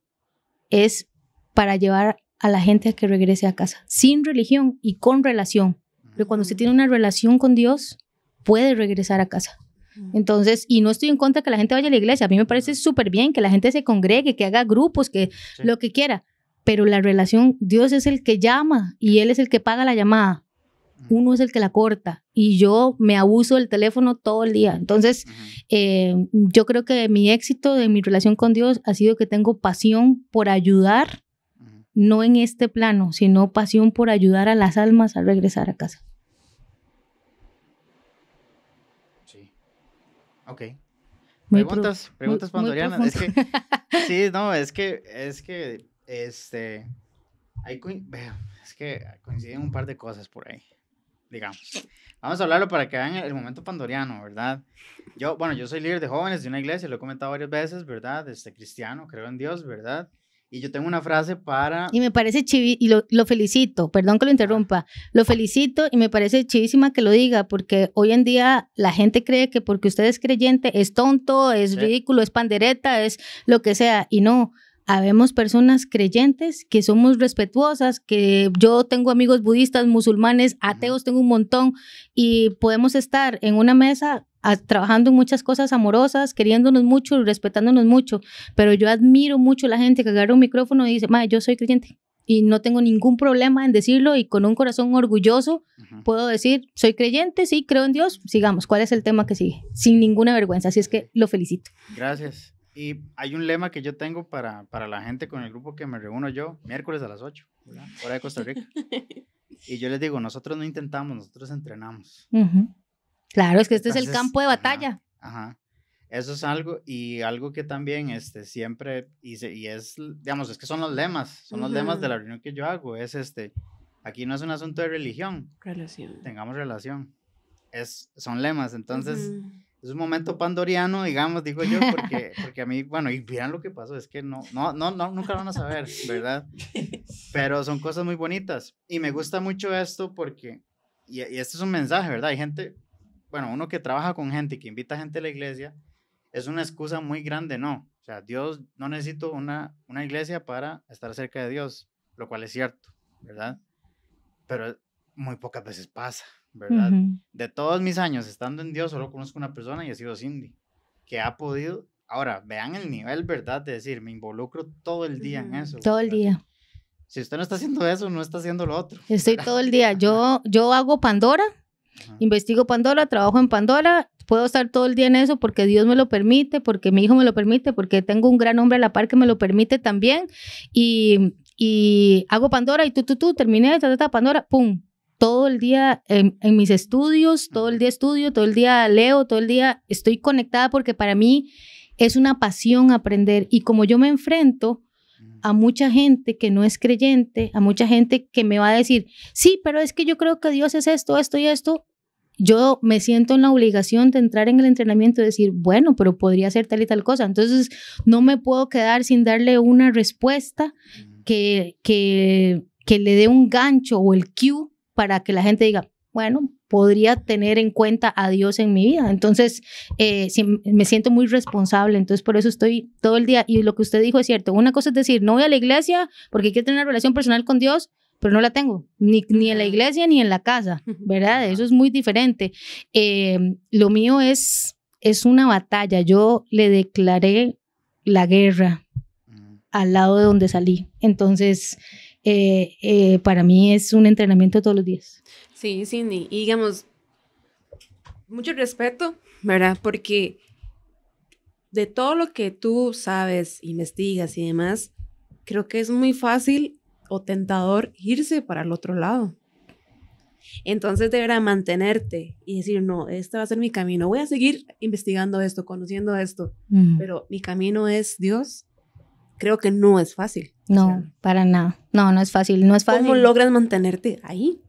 es para llevar a la gente que regrese a casa, sin religión y con relación. Pero cuando se mm. tiene una relación con Dios, puede regresar a casa. Mm. Entonces, y no estoy en contra que la gente vaya a la iglesia, a mí me parece mm. súper bien que la gente se congregue, que haga grupos, que lo que quiera, pero la relación, Dios es el que llama y Él es el que paga la llamada, uno es el que la corta y yo me abuso del teléfono todo el día. Entonces, eh, yo creo que mi éxito de mi relación con Dios ha sido que tengo pasión por ayudar no en este plano, sino pasión por ayudar a las almas a regresar a casa. Sí. Ok. preguntas, preguntas pandorianas. es que, sí, no, es que, es que, este, hay, es que coinciden un par de cosas por ahí, digamos. Vamos a hablarlo para que vean el momento pandoriano, ¿verdad? Yo, bueno, yo soy líder de jóvenes de una iglesia, lo he comentado varias veces, ¿verdad? Este cristiano, creo en Dios, ¿verdad? Y yo tengo una frase para... Y me parece chivi, y lo, felicito, perdón que lo interrumpa, lo felicito y me parece chivísima que lo diga, porque hoy en día la gente cree que porque usted es creyente es tonto, es ridículo, es pandereta, es lo que sea, y no. Habemos personas creyentes que somos respetuosas, que yo tengo amigos budistas, musulmanes, ateos, tengo un montón, y podemos estar en una mesa trabajando en muchas cosas amorosas, queriéndonos mucho, respetándonos mucho, pero yo admiro mucho la gente que agarra un micrófono y dice, madre, yo soy creyente y no tengo ningún problema en decirlo y con un corazón orgulloso puedo decir, soy creyente, sí, creo en Dios, sigamos, ¿cuál es el tema que sigue? Sin ninguna vergüenza, así es que lo felicito. Gracias. Y hay un lema que yo tengo para, para la gente con el grupo que me reúno yo, miércoles a las 8, ¿verdad? hora de Costa Rica. y yo les digo, nosotros no intentamos, nosotros entrenamos. Uh Claro, es que este es el campo de batalla. Ajá, Eso es algo, y algo que también este, siempre, y, y es, digamos, es que son los lemas, son los lemas de la reunión que yo hago, es este, aquí no es un asunto de religión. Relación. Tengamos relación. Es, son lemas, entonces es un momento pandoriano, digamos, digo yo, porque, porque a mí, bueno, y vean lo que pasó, es que no, no, no, nunca van a saber, ¿verdad? Pero son cosas muy bonitas. Y me gusta mucho esto porque, y, y este es un mensaje, ¿verdad? Hay gente, bueno, uno que trabaja con gente y que invita gente a la iglesia, es una excusa muy grande, ¿no? O sea, Dios, no necesito una, una iglesia para estar cerca de Dios, lo cual es cierto, ¿verdad? Pero muy pocas veces pasa, ¿verdad? De todos mis años estando en Dios, solo conozco una persona y ha sido Cindy, que ha podido, ahora, vean el nivel, ¿verdad? De decir, me involucro todo el día en eso. Todo el día. Si usted no está haciendo eso, no está haciendo lo otro. Estoy todo el día. Yo, yo hago Pandora Investigo Pandora, trabajo en Pandora, puedo estar todo el día en eso porque Dios me lo permite, porque mi hijo me lo permite, porque tengo un gran hombre a la par que me lo permite también. Y, y hago Pandora y tú, tú, tú, terminé, ta, ta, Pandora, pum. Todo el día en mis estudios, todo el día estudio, todo el día leo, todo el día estoy conectada porque para mí es una pasión aprender. Y como yo me enfrento a mucha gente que no es creyente, a mucha gente que me va a decir, sí, pero es que yo creo que Dios es esto, esto y esto, yo me siento en la obligación de entrar en el entrenamiento y decir, bueno, pero podría hacer tal y tal cosa. Entonces, no me puedo quedar sin darle una respuesta que, que, que le dé un gancho o el cue para que la gente diga, bueno, podría tener en cuenta a Dios en mi vida. Entonces, eh, me siento muy responsable, entonces por eso estoy todo el día, y lo que usted dijo es cierto, una cosa es decir, no voy a la iglesia porque quiero tener una relación personal con Dios, pero no la tengo, ni, ni en la iglesia ni en la casa, ¿verdad? Eso es muy diferente. Em, lo mío es, es una batalla, yo le declaré la guerra mm. al lado de donde salí, entonces eh, eh, para mí es un entrenamiento todos los días. Sí, Cindy, y digamos, mucho respeto, ¿verdad? Porque de todo lo que tú sabes, investigas y demás, creo que es muy fácil o tentador irse para el otro lado. Entonces deberá mantenerte y decir, no, este va a ser mi camino. Voy a seguir investigando esto, conociendo esto, mm. pero mi camino es Dios. Creo que no es fácil. No, para nada. No, no es fácil. No es fácil. ¿Cómo logras mantenerte ahí?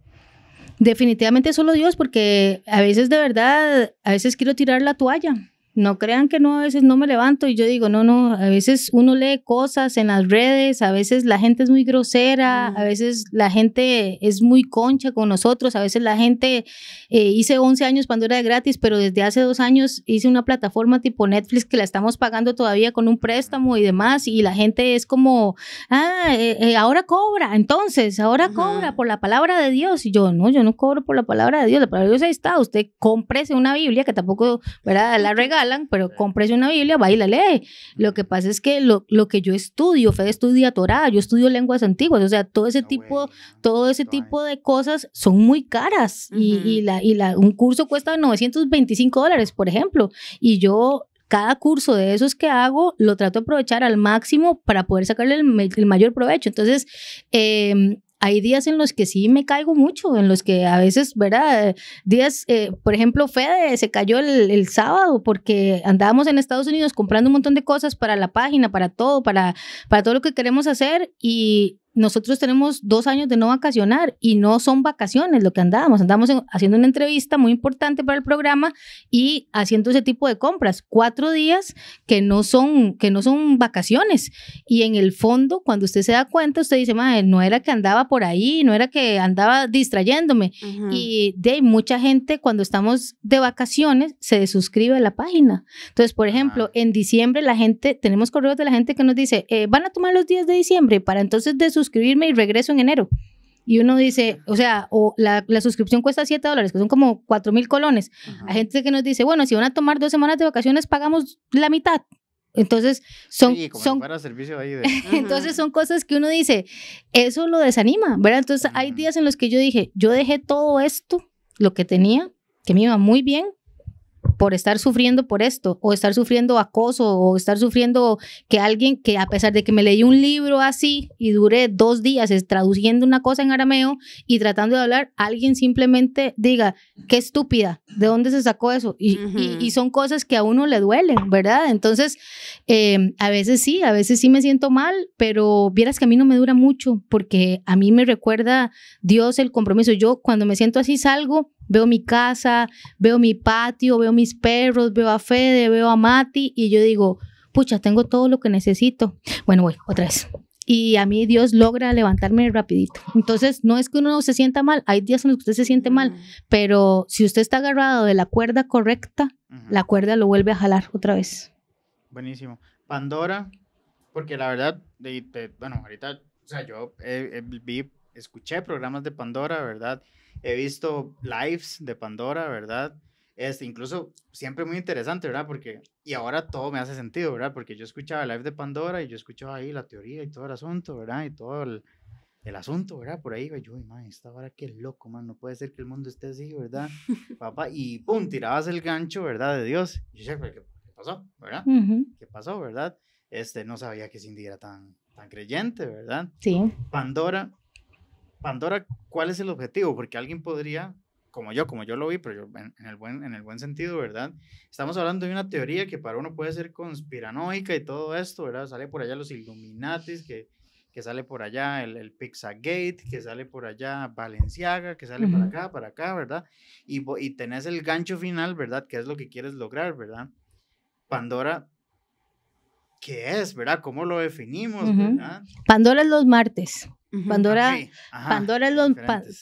Definitivamente solo Dios, porque a veces de verdad, a veces quiero tirar la toalla. No crean que no, a veces no me levanto y yo digo, no, no, a veces uno lee cosas en las redes, a veces la gente es muy grosera, a veces la gente es muy concha con nosotros, a veces la gente, eh, hice 11 años Pandora de gratis, pero desde hace dos años hice una plataforma tipo Netflix que la estamos pagando todavía con un préstamo y demás, y la gente es como, ah, eh, eh, ahora cobra, entonces, ahora cobra por la palabra de Dios. Y yo, no, yo no cobro por la palabra de Dios, la palabra de Dios ahí está, usted cómprese una Biblia que tampoco, ¿verdad? La regala pero cómprese una Biblia, va y la lee. Lo que pasa es que lo, lo que yo estudio, Fede estudia Torah, yo estudio lenguas antiguas, o sea, todo ese tipo, todo ese tipo de cosas son muy caras y, la, y la, un curso cuesta 925 dólares, por ejemplo, y yo cada curso de esos que hago lo trato de aprovechar al máximo para poder sacarle el, mayor provecho. Entonces, em, hay días en los que sí me caigo mucho, en los que a veces, ¿verdad? Días, eh, por ejemplo, Fede se cayó el, sábado porque andábamos en Estados Unidos comprando un montón de cosas para la página, para todo, para, para todo lo que queremos hacer y nosotros tenemos dos años de no vacacionar y no son vacaciones lo que andábamos. andábamos haciendo una entrevista muy importante para el programa y haciendo ese tipo de compras. Cuatro días que no son, que no son vacaciones. Y en el fondo, cuando usted se da cuenta, usted dice, madre, no era que andaba por ahí, no era que andaba distrayéndome. Y de mucha gente cuando estamos de vacaciones se desuscribe a la página. Entonces, por ejemplo, en diciembre la gente, tenemos correos de la gente que nos dice, eh, van a tomar los días de diciembre para entonces desuscribirse suscribirme y regreso en enero. Y uno dice, o sea, o la, la suscripción cuesta 7 dólares, que son como 4 mil colones. Hay gente que nos dice, bueno, si van a tomar dos semanas de vacaciones, pagamos la mitad. Entonces son, son entonces son cosas que uno dice, eso lo desanima, ¿verdad? Entonces hay días en los que yo dije, yo dejé todo esto, lo que tenía, que me iba muy bien, por estar sufriendo por esto, o estar sufriendo acoso, o estar sufriendo que alguien que a pesar de que me leí un libro así y duré dos días traduciendo una cosa en arameo y tratando de hablar, alguien simplemente diga, qué estúpida, ¿de dónde se sacó eso? Y, son cosas que a uno le duelen, ¿verdad? Entonces, em, a veces sí, a veces sí me siento mal, pero vieras que a mí no me dura mucho, porque a mí me recuerda Dios el compromiso. Yo cuando me siento así salgo Veo mi casa, veo mi patio, veo mis perros, veo a Fede, veo a Mati y yo digo, pucha, tengo todo lo que necesito. Bueno, voy, otra vez. Y a mí Dios logra levantarme rapidito. Entonces, no es que uno se sienta mal, hay días en los que usted se siente mal, pero si usted está agarrado de la cuerda correcta, la cuerda lo vuelve a jalar otra vez. Buenísimo. Pandora, porque la verdad, bueno, ahorita, o sea, yo vi, escuché programas de Pandora, ¿verdad? he visto lives de Pandora, ¿verdad? Este, incluso siempre muy interesante, ¿verdad? Porque, y ahora todo me hace sentido, ¿verdad? Porque yo escuchaba live de Pandora y yo escuchaba ahí la teoría y todo el asunto, ¿verdad? Y todo el, asunto, ¿verdad? Por ahí yo, yo, man, esta vara qué loco, man, no puede ser que el mundo esté así, ¿verdad? Papá, y pum, tirabas el gancho, ¿verdad? De Dios. ¿qué, pasó, verdad? ¿Qué pasó, verdad? Este, no sabía que Cindy era tan, tan creyente, ¿verdad? Sí. Pandora, Pandora, ¿cuál es el objetivo? Porque alguien podría, como yo, como yo lo vi, pero en, el buen, en el buen sentido, ¿verdad? Estamos hablando de una teoría que para uno puede ser conspiranoica y todo esto, ¿verdad? Sale por allá los Illuminatis, que, que sale por allá el, el Pizzagate, que sale por allá Valenciaga, que sale para acá, para acá, ¿verdad? Y, y tenés el gancho final, ¿verdad? ¿Qué es lo que quieres lograr, ¿verdad? Pandora qué es, ¿verdad? ¿Cómo lo definimos? ¿verdad? Pandora es los martes. Pandora, es Pandora, los,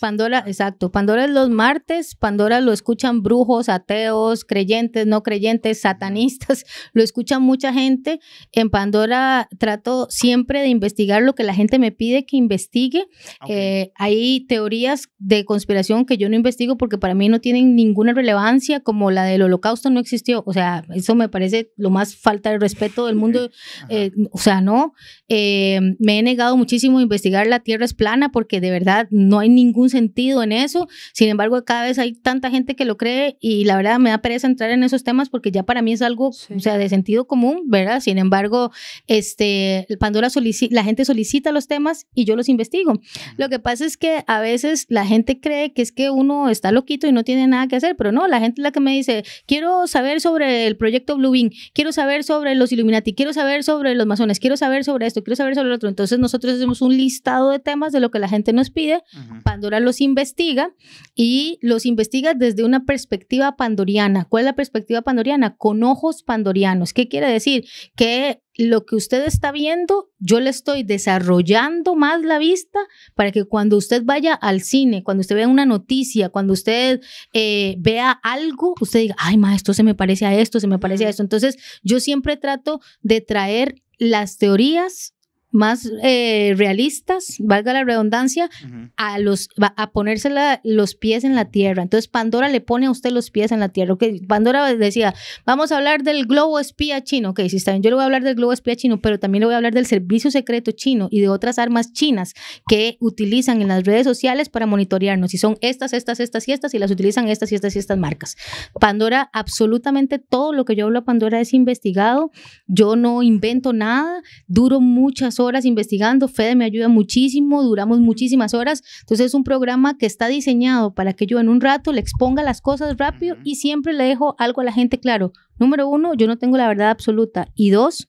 Pandora, exacto, Pandora los martes, Pandora lo escuchan brujos, ateos, creyentes, no creyentes, satanistas, lo escucha mucha gente. En Pandora trato siempre de investigar lo que la gente me pide que investigue. Eh, hay teorías de conspiración que yo no investigo porque para mí no tienen ninguna relevancia, como la del holocausto no existió. O sea, eso me parece lo más falta de respeto del mundo. Eh, o sea, no, eh, me he negado muchísimo a investigar la Tierra es plana, porque de verdad no hay ningún sentido en eso. Sin embargo, cada vez hay tanta gente que lo cree y la verdad me da pereza entrar en esos temas porque ya para mí es algo, o sea, de sentido común, ¿verdad? Sin embargo, este, Pandora solicita, la gente solicita los temas y yo los investigo. Lo que pasa es que a veces la gente cree que es que uno está loquito y no tiene nada que hacer, pero no, la gente es la que me dice, quiero saber sobre el proyecto Blue quiero saber sobre los Illuminati, quiero saber sobre los masones, quiero saber sobre esto, quiero saber sobre lo otro. Entonces nosotros hacemos un listado de temas de lo que la gente nos pide. Pandora los investiga y los investiga desde una perspectiva pandoriana. ¿Cuál es la perspectiva pandoriana? Con ojos pandorianos. ¿Qué quiere decir? Que lo que usted está viendo, yo le estoy desarrollando más la vista para que cuando usted vaya al cine, cuando usted vea una noticia, cuando usted eh, vea algo, usted diga, ay, ma, esto se me parece a esto, se me parece a esto. Entonces, yo siempre trato de traer las teorías más eh, realistas, valga la redundancia, a, los, a ponerse los pies en la tierra. Entonces Pandora le pone a usted los pies en la tierra. Pandora decía, vamos a hablar del globo espía chino. Ok, si está bien, yo le voy a hablar del globo espía chino, pero también le voy a hablar del servicio secreto chino y de otras armas chinas que utilizan en las redes sociales para monitorearnos. Y son estas, estas, estas y estas, y las utilizan estas y estas y estas marcas. Pandora, absolutamente todo lo que yo hablo a Pandora es investigado. Yo no invento nada, duro muchas horas investigando, Fede me ayuda muchísimo, duramos muchísimas horas, entonces es un programa que está diseñado para que yo en un rato le exponga las cosas rápido y siempre le dejo algo a la gente claro. Número uno, yo no tengo la verdad absoluta y dos,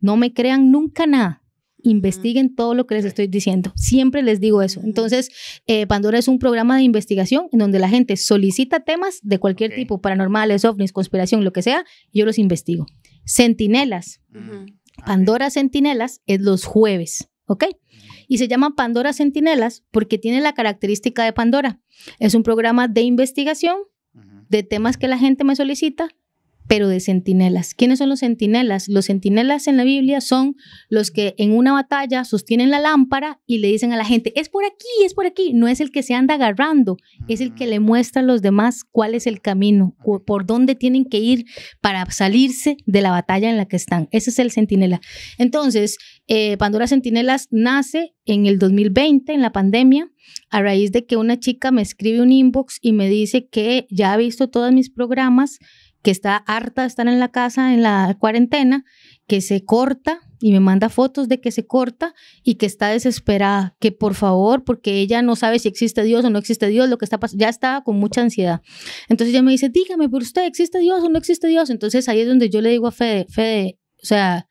no me crean nunca nada investiguen todo lo que les estoy diciendo. Siempre les digo eso. Entonces, eh, Pandora es un programa de investigación en donde la gente solicita temas de cualquier tipo, paranormales, ovnis, conspiración, lo que sea, yo los investigo. Centinelas. Pandora Centinelas es los jueves, ¿ok? Y se llama Pandora Centinelas porque tiene la característica de Pandora. Es un programa de investigación de temas que la gente me solicita pero de centinelas. ¿Quiénes son los centinelas? Los centinelas en la Biblia son los que en una batalla sostienen la lámpara y le dicen a la gente, es por aquí, es por aquí. No es el que se anda agarrando, es el que mm. le muestra a los demás cuál es el camino, por dónde tienen que ir para salirse de la batalla en la que están. Ese es el centinela. Entonces, eh, Pandora Centinelas nace en el 2020, en la pandemia, a raíz de que una chica me escribe un inbox y me dice que ya ha visto todos mis programas que está harta de estar en la casa en la cuarentena, que se corta y me manda fotos de que se corta y que está desesperada, que por favor, porque ella no sabe si existe Dios o no existe Dios, lo que está pasando, ya estaba con mucha ansiedad. Entonces ella me dice, dígame, pero usted, ¿existe Dios o no existe Dios? Entonces ahí es donde yo le digo a Fede, Fede, o sea,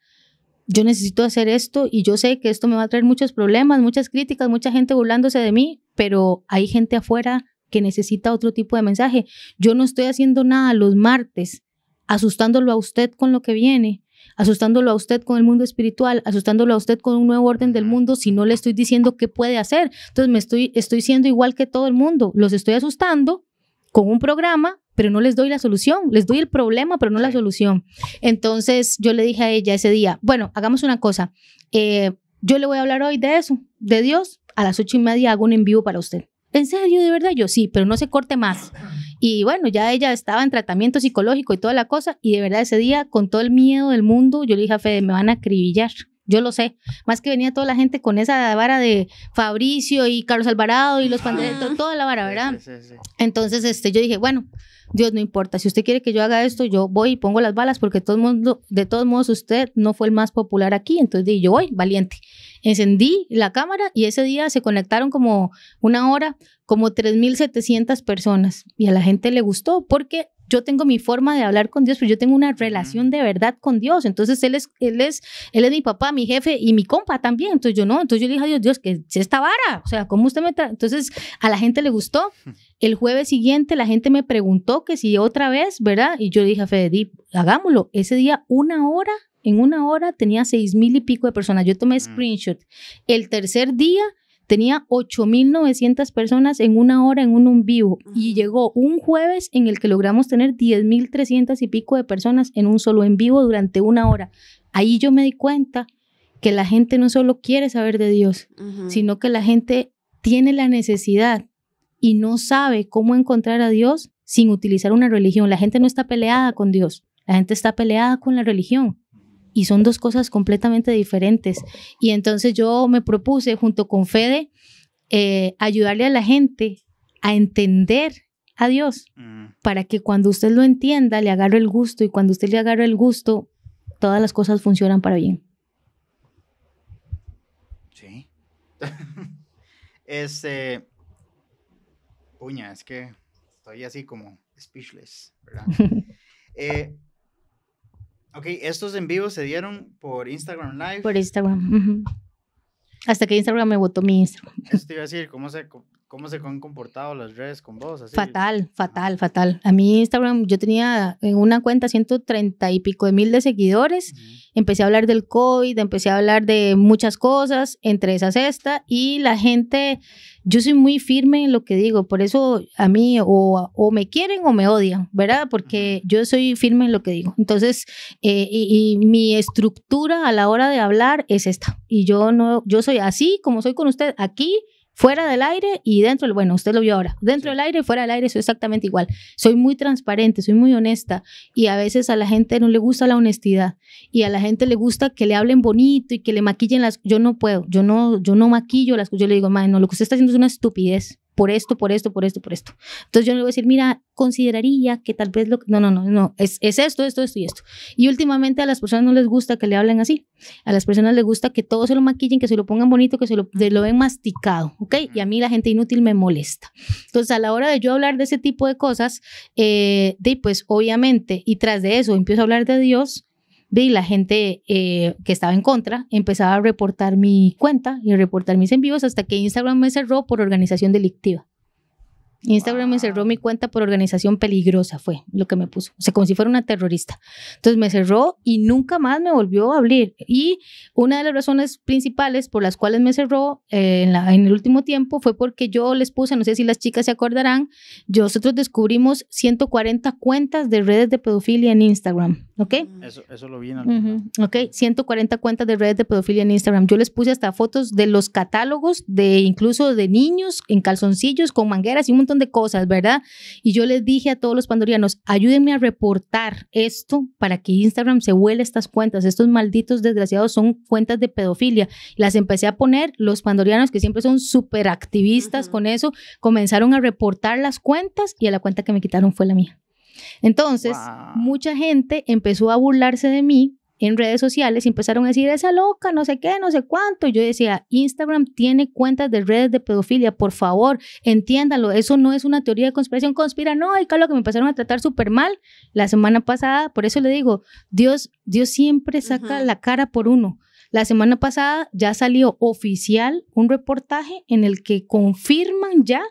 yo necesito hacer esto y yo sé que esto me va a traer muchos problemas, muchas críticas, mucha gente burlándose de mí, pero hay gente afuera que necesita otro tipo de mensaje. Yo no estoy haciendo nada los martes asustándolo a usted con lo que viene, asustándolo a usted con el mundo espiritual, asustándolo a usted con un nuevo orden del mundo si no le estoy diciendo qué puede hacer. Entonces me estoy estoy siendo igual que todo el mundo, los estoy asustando con un programa, pero no les doy la solución, les doy el problema, pero no la solución. Entonces yo le dije a ella ese día, bueno, hagamos una cosa, eh, yo le voy a hablar hoy de eso, de Dios, a las ocho y media hago un en vivo para usted. ¿En serio, de verdad? Yo sí, pero no se corte más. Y bueno, ya ella estaba en tratamiento psicológico y toda la cosa, y de verdad ese día, con todo el miedo del mundo, yo le dije a Fede, me van a acribillar. Yo lo sé. Más que venía toda la gente con esa vara de Fabricio y Carlos Alvarado y los panderos, toda la vara, ¿verdad? Entonces, este, yo dije, bueno, Dios no importa. Si usted quiere que yo haga esto, yo voy y pongo las balas porque todo mundo, de todos modos, usted no fue el más popular aquí. Entonces dije, yo voy, valiente. Encendí la cámara y ese día se conectaron como una hora, como 3.700 personas y a la gente le gustó porque yo tengo mi forma de hablar con Dios, pero yo tengo una relación de verdad con Dios. Entonces él es, él es, él es mi papá, mi jefe y mi compa también. Entonces yo no, entonces yo le dije a Dios, Dios, que es esta vara. O sea, ¿cómo usted me trae? Entonces a la gente le gustó. El jueves siguiente la gente me preguntó que si otra vez, ¿verdad? Y yo dije a Fede, hagámoslo. Ese día una hora en una hora tenía seis mil y pico de personas. Yo tomé screenshot. El tercer día tenía mil 8.900 personas en una hora en un, en vivo y llegó un jueves en el que logramos tener mil trescientas y pico de personas en un solo en vivo durante una hora. Ahí yo me di cuenta que la gente no solo quiere saber de Dios, sino que la gente tiene la necesidad y no sabe cómo encontrar a Dios sin utilizar una religión. La gente no está peleada con Dios, la gente está peleada con la religión y son dos cosas completamente diferentes. Y entonces yo me propuse junto con Fede eh, ayudarle a la gente a entender a Dios mm. para que cuando usted lo entienda le agarre el gusto y cuando usted le agarre el gusto todas las cosas funcionan para bien. Sí. este, puña, es que estoy así como speechless, ¿verdad? Eh, Ok, estos en vivo se dieron por Instagram Live. Por Instagram. Hasta que Instagram me votó mi Instagram. Eso iba a decir, ¿cómo se, ¿Cómo se han comportado las redes con vos? Fatal, fatal, fatal. A mí Instagram, yo tenía en eh, una cuenta 130 y pico de mil de seguidores. Empecé a hablar del COVID, empecé a hablar de muchas cosas, entre esas esta. Y la gente, yo soy muy firme en lo que digo. Por eso a mí o, me quieren o me odian, ¿verdad? Porque yo soy firme en lo que digo. Entonces, eh, y, mi estructura a la hora de hablar es esta. Y yo, no, yo soy así como soy con usted aquí Fuera del aire y dentro, del, bueno, usted lo vio ahora, dentro del aire, y fuera del aire, soy exactamente igual. Soy muy transparente, soy muy honesta y a veces a la gente no le gusta la honestidad y a la gente le gusta que le hablen bonito y que le maquillen las... Yo no puedo, yo no, yo no maquillo las cosas, yo le digo, madre, no, lo que usted está haciendo es una estupidez por esto, por esto, por esto, por esto. Entonces yo le voy a decir, mira, consideraría que tal vez lo... No, no, no, no, es, es esto, esto, esto y esto. Y últimamente a las personas no les gusta que le hablen así. A las personas les gusta que todo se lo maquillen, que se lo pongan bonito, que se lo, ven masticado, ¿ok? Y a mí la gente inútil me molesta. Entonces a la hora de yo hablar de ese tipo de cosas, eh, pues obviamente, y tras de eso empiezo a hablar de Dios, y la gente eh, que estaba en contra empezaba a reportar mi cuenta y a reportar mis envíos hasta que Instagram me cerró por organización delictiva. Instagram me cerró mi cuenta por organización peligrosa, fue lo que me puso. O sea, como si fuera una terrorista. Entonces me cerró y nunca más me volvió a abrir. Y una de las razones principales por las cuales me cerró eh, en, en, el último tiempo fue porque yo les puse, no sé si las chicas se acordarán, nosotros descubrimos 140 cuentas de redes de pedofilia en Instagram. ¿Ok? Eso, eso lo vi Ok, 140 cuentas de redes de pedofilia en Instagram. Yo les puse hasta fotos de los catálogos, de incluso de niños en calzoncillos, con mangueras y un montón de cosas, ¿verdad? Y yo les dije a todos los pandorianos, ayúdenme a reportar esto para que Instagram se huele estas cuentas. Estos malditos desgraciados son cuentas de pedofilia. Las empecé a poner, los pandorianos que siempre son súper activistas con eso, comenzaron a reportar las cuentas y a la cuenta que me quitaron fue la mía. Entonces, mucha gente empezó a burlarse de mí en redes sociales y empezaron a decir, esa loca, no sé qué, no sé cuánto. Yo decía, Instagram tiene cuentas de redes de pedofilia, por favor, entiéndalo, eso no es una teoría de conspiración no, conspira, y lo que me empezaron a tratar súper mal la semana pasada. Por eso le digo, Dios, Dios siempre saca la cara por uno. La semana pasada ya salió oficial un reportaje en el que confirman ya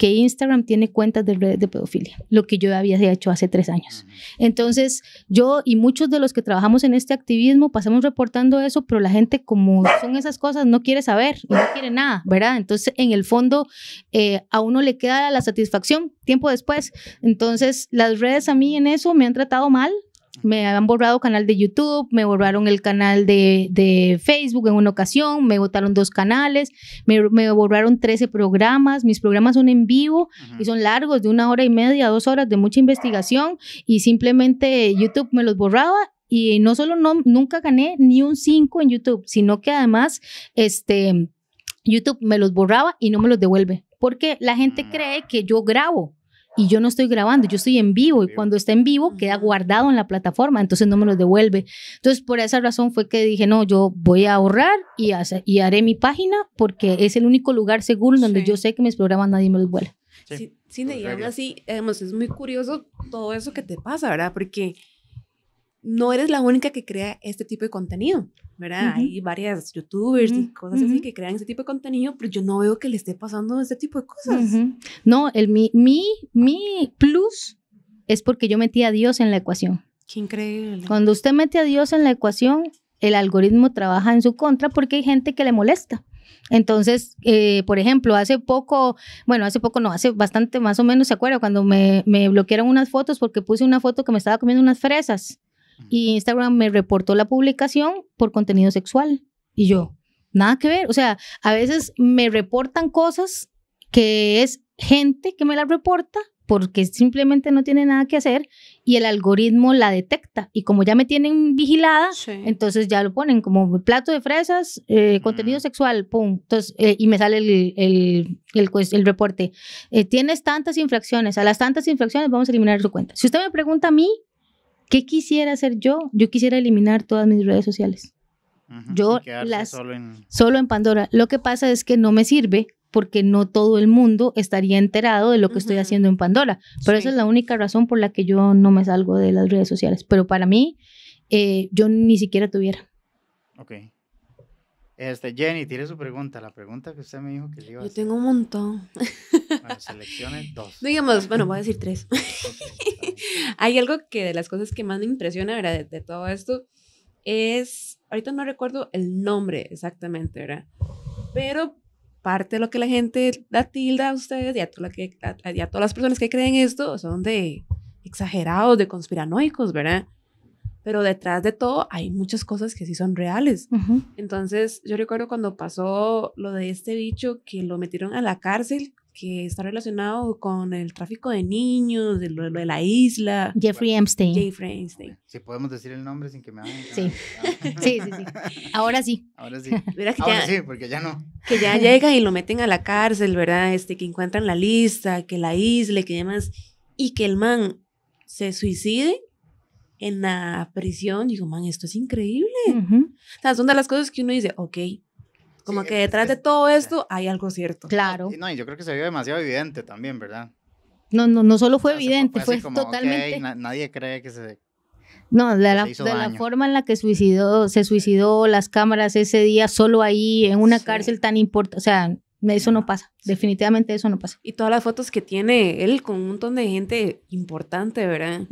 que Instagram tiene cuentas de redes de pedofilia, lo que yo había hecho hace tres años. Entonces, yo y muchos de los que trabajamos en este activismo pasamos reportando eso, pero la gente como son esas cosas no quiere saber, no quiere nada, ¿verdad? Entonces, en el fondo, eh, a uno le queda la satisfacción tiempo después. Entonces, las redes a mí en eso me han tratado mal, me han borrado canal de YouTube, me borraron el canal de, Facebook en una ocasión, me botaron dos canales, me, borraron 13 programas. Mis programas son en vivo y son largos, de una hora y media, dos horas de mucha investigación y simplemente YouTube me los borraba y no solo no, nunca gané ni un 5 en YouTube, sino que además este, YouTube me los borraba y no me los devuelve, porque la gente mm. cree que yo grabo y yo no estoy grabando, yo estoy en vivo y cuando está en vivo queda guardado en la plataforma, entonces no me lo devuelve. Entonces por esa razón fue que dije, no, yo voy a ahorrar y, haré mi página porque es el único lugar seguro donde yo sé que mis programas nadie me los vuelve. Sí, sí, pues así, además es muy curioso todo eso que te pasa, ¿verdad? Porque no eres la única que crea este tipo de contenido, ¿verdad? Hay varias youtubers y cosas así que crean ese tipo de contenido, pero yo no veo que le esté pasando este tipo de cosas. No, el, mi, mi, mi plus es porque yo metí a Dios en la ecuación. Qué increíble. Cuando usted mete a Dios en la ecuación, el algoritmo trabaja en su contra porque hay gente que le molesta. Entonces, eh, por ejemplo, hace poco, bueno, hace poco no, hace bastante más o menos, ¿se acuerda? Cuando me, me bloquearon unas fotos porque puse una foto que me estaba comiendo unas fresas y Instagram me reportó la publicación por contenido sexual. Y yo, nada que ver. O sea, a veces me reportan cosas que es gente que me las reporta porque simplemente no tiene nada que hacer y el algoritmo la detecta. Y como ya me tienen vigilada, entonces ya lo ponen como plato de fresas, eh, contenido sexual, pum. Entonces, eh, y me sale el, el, reporte. Eh, tienes tantas infracciones, a las tantas infracciones vamos a eliminar su cuenta. Si usted me pregunta a mí, ¿Qué quisiera hacer yo? Yo quisiera eliminar todas mis redes sociales. Yo las solo en... solo en... Pandora. Lo que pasa es que no me sirve porque no todo el mundo estaría enterado de lo que estoy haciendo en Pandora. Pero esa es la única razón por la que yo no me salgo de las redes sociales. Pero para mí, eh, yo ni siquiera tuviera. Okay. Este, Jenny, tiene su pregunta, la pregunta que usted me dijo que le iba a Yo tengo un montón. Bueno, seleccione dos. Digamos, bueno, voy a decir tres. Hay algo que de las cosas que más me impresiona, ¿verdad? De, todo esto es, ahorita no recuerdo el nombre exactamente, ¿verdad? Pero parte de lo que la gente da tilda a ustedes y que, a todas las personas que creen esto son de exagerados, de conspiranoicos, ¿verdad? pero detrás de todo hay muchas cosas que sí son reales. Entonces, yo recuerdo cuando pasó lo de este bicho que lo metieron a la cárcel, que está relacionado con el tráfico de niños, de lo, de la isla. Jeffrey Epstein. Jeffrey Epstein. Si podemos decir el nombre sin que me hagan. Sí. sí, sí, Ahora sí. Ahora sí. Mira que Ahora ya, sí, porque ya no. Que ya llega y lo meten a la cárcel, ¿verdad? Este, que encuentran la lista, que la isla, que demás. Y que el man se suicide en la prisión, digo, man, esto es increíble. O sea, son de las cosas que uno dice, ok, como que detrás de todo esto hay algo cierto. Claro. No, y yo creo que se vio demasiado evidente también, ¿verdad? No, no, no solo fue evidente, fue, totalmente. Okay, nadie cree que se. No, de, la, de la, forma en la que suicidó, se suicidó, las cámaras ese día, solo ahí, en una cárcel tan importante, o sea, eso no pasa, definitivamente eso no pasa. Y todas las fotos que tiene él con un montón de gente importante, ¿verdad?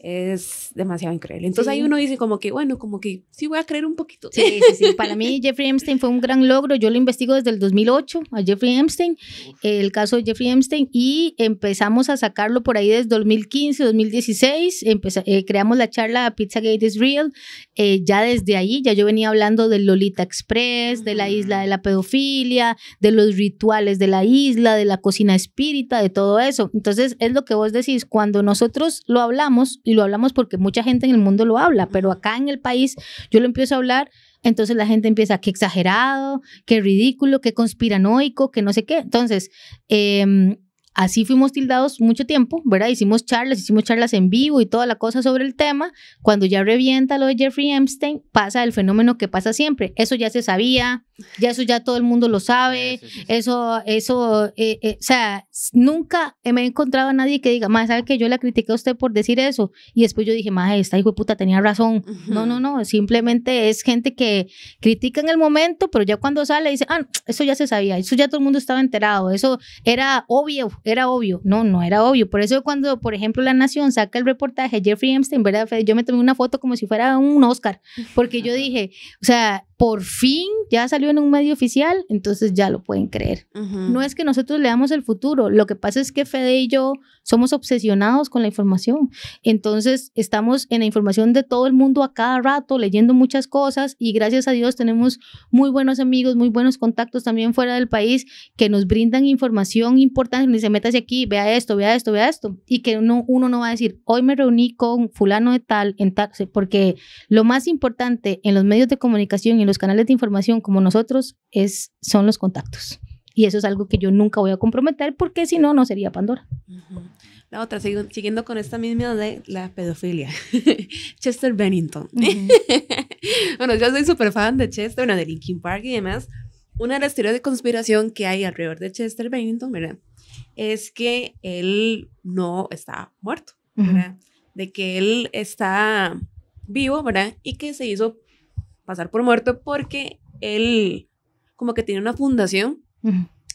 Es demasiado increíble. Entonces ahí uno dice como que, bueno, como que sí voy a creer un poquito. Sí, sí, sí. Para mí Jeffrey Epstein fue un gran logro. Yo lo investigo desde el 2008 a Jeffrey Epstein, el caso de Jeffrey Epstein, y empezamos a sacarlo por ahí desde 2015, 2016. Eh, creamos la charla Pizzagate is Real. Eh, ya desde ahí, ya yo venía hablando del Lolita Express, de la isla de la pedofilia, de los rituales de la isla, de la cocina espírita, de todo eso. Entonces, es lo que vos decís, cuando nosotros lo hablamos, y lo hablamos porque mucha gente en el mundo lo habla, pero acá en el país yo lo empiezo a hablar, entonces la gente empieza, qué exagerado, qué ridículo, qué conspiranoico, que no sé qué. Entonces, em, así fuimos tildados mucho tiempo, ¿verdad? Hicimos charlas, hicimos charlas en vivo y toda la cosa sobre el tema. Cuando ya revienta lo de Jeffrey Epstein, pasa el fenómeno que pasa siempre. Eso ya se sabía, ya eso ya todo el mundo lo sabe. eso, eso, eh, eh, o sea, nunca me he encontrado a nadie que diga, más sabe que yo la critiqué a usted por decir eso. Y después yo dije, más esta hijo de puta tenía razón. No, no, no. Simplemente es gente que critica en el momento, pero ya cuando sale dice, ah, eso ya se sabía, eso ya todo el mundo estaba enterado, eso era obvio, era obvio. No, no era obvio. Por eso cuando, por ejemplo, La Nación saca el reportaje Jeffrey Epstein, ¿verdad? Yo me tomé una foto como si fuera un Oscar, porque yo dije, o sea, por fin ya salió en un medio oficial, entonces ya lo pueden creer. No es que nosotros leamos el futuro, lo que pasa es que Fede y yo somos obsesionados con la información, entonces estamos en la información de todo el mundo a cada rato, leyendo muchas cosas y gracias a Dios tenemos muy buenos amigos, muy buenos contactos también fuera del país que nos brindan información importante, se hacia aquí, vea esto, vea esto, vea esto, y que uno, uno no va a decir, hoy me reuní con fulano de tal, en tal, porque lo más importante en los medios de comunicación y en los los canales de información como nosotros es, son los contactos. Y eso es algo que yo nunca voy a comprometer porque si no, no sería Pandora. La otra, siguiendo con esta misma de la pedofilia. Chester Bennington. bueno, yo soy súper fan de Chester, una de Linkin Park y demás. Una de las teorías de conspiración que hay alrededor de Chester Bennington, ¿verdad? Es que él no está muerto, ¿verdad? De que él está vivo, ¿verdad? Y que se hizo pasar por muerto porque él como que tiene una fundación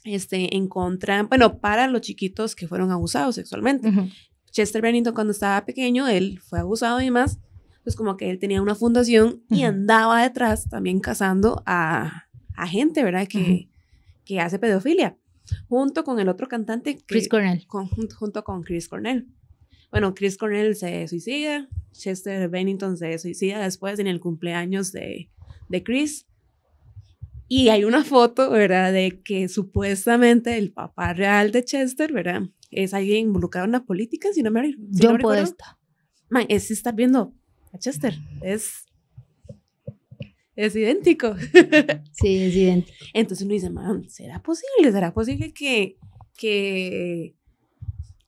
este, en contra, bueno, para los chiquitos que fueron abusados sexualmente. Chester Bennington cuando estaba pequeño, él fue abusado y más pues como que él tenía una fundación y andaba detrás también cazando a, a gente, ¿verdad? Que, que hace pedofilia, junto con el otro cantante. Chris Cornell. junto con Chris Cornell. Bueno, Chris Cornell se suicida, Chester Bennington se suicida después en el cumpleaños de, de Chris. Y hay una foto, ¿verdad? De que supuestamente el papá real de Chester, ¿verdad? Es alguien involucrado en la política, si no me, si Yo puedo Man, es estar viendo a Chester. Es es idéntico. sí, es idéntico. Entonces uno dice, man, ¿será posible? ¿Será posible que, que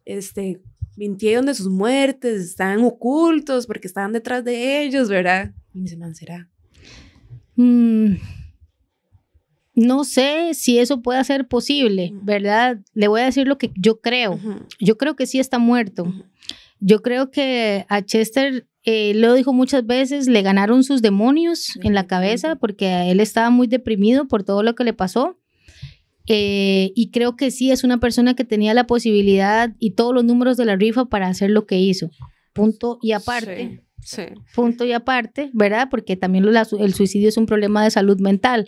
este, mintieron de sus muertes, están ocultos porque estaban detrás de ellos, ¿verdad? Y mm, no sé si eso puede ser posible, ¿verdad? Le voy a decir lo que yo creo. Yo creo que sí está muerto. Yo creo que a Chester eh, lo dijo muchas veces, le ganaron sus demonios en la cabeza porque él estaba muy deprimido por todo lo que le pasó. Eh, y creo que sí es una persona que tenía la posibilidad y todos los números de la rifa para hacer lo que hizo. Punto y aparte. Sí, Punto y aparte, ¿verdad? Porque también el suicidio es un problema de salud mental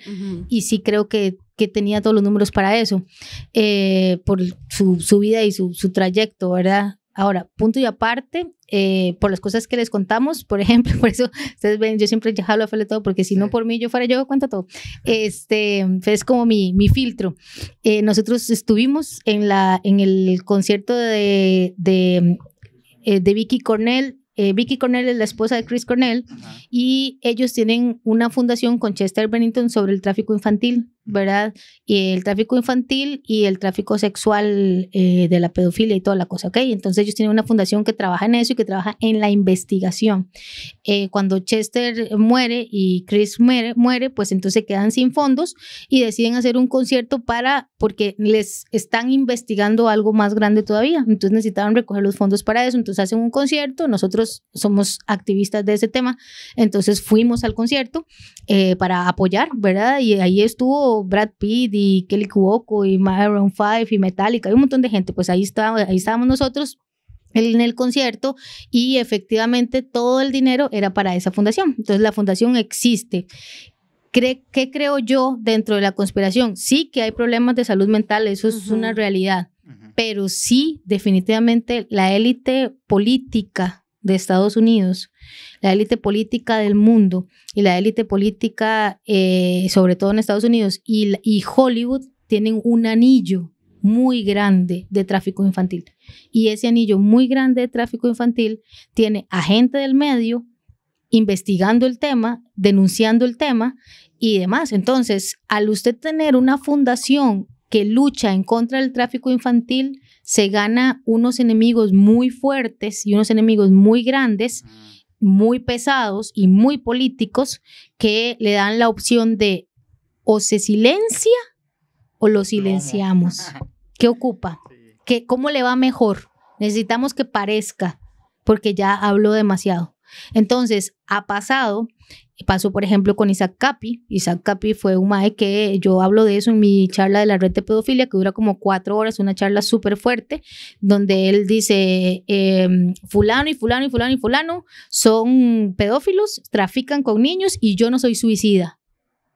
y sí creo que, que, tenía todos los números para eso, eh, por su, vida y su, su trayecto, ¿verdad? Ahora, punto y aparte, eh, por las cosas que les contamos, por ejemplo, por eso ustedes ven, yo siempre hablo a todo, porque si no por mí yo fuera yo, cuento todo. Este, es como mi, filtro. Eh, nosotros estuvimos en, la, en el concierto de, de, eh, Vicky Cornell. Vicky Cornell es la esposa de Chris Cornell y ellos tienen una fundación con Chester Bennington sobre el tráfico infantil. ¿verdad? Y el tráfico infantil y el tráfico sexual eh, de la pedofilia y toda la cosa, ¿ok? Entonces ellos tienen una fundación que trabaja en eso y que trabaja en la investigación. Eh, cuando Chester muere y Chris muere, pues entonces quedan sin fondos y deciden hacer un concierto para, porque les están investigando algo más grande todavía, entonces necesitaban recoger los fondos para eso, entonces hacen un concierto, nosotros somos activistas de ese tema, entonces fuimos al concierto eh, para apoyar, ¿verdad? Y ahí estuvo Brad Pitt y Kelly Cuoco y Maroon 5 y Metallica, hay un montón de gente, pues ahí estábamos, ahí estábamos nosotros en el concierto y efectivamente todo el dinero era para esa fundación. Entonces la fundación existe. ¿Qué, creo yo dentro de la conspiración? Sí que hay problemas de salud mental, eso es una realidad, pero sí definitivamente la élite política de Estados Unidos, la élite política del mundo y la élite política, eh, sobre todo en Estados Unidos, y, y Hollywood tienen un anillo muy grande de tráfico infantil. Y ese anillo muy grande de tráfico infantil tiene a gente del medio investigando el tema, denunciando el tema y demás. Entonces, al usted tener una fundación que lucha en contra del tráfico infantil, se gana unos enemigos muy fuertes y unos enemigos muy grandes, mm. muy pesados y muy políticos que le dan la opción de o se silencia o lo silenciamos. ¿Qué ocupa? ¿Qué, ¿Cómo le va mejor? Necesitamos que parezca, porque ya habló demasiado. Entonces, ha pasado Pasó, por ejemplo, con Isaac Capi. Isaac Capi fue un mae que yo hablo de eso en mi charla de la red de pedofilia, que dura como cuatro horas, una charla súper fuerte, donde él dice, em, fulano y fulano y fulano y fulano son pedófilos, trafican con niños y yo no soy suicida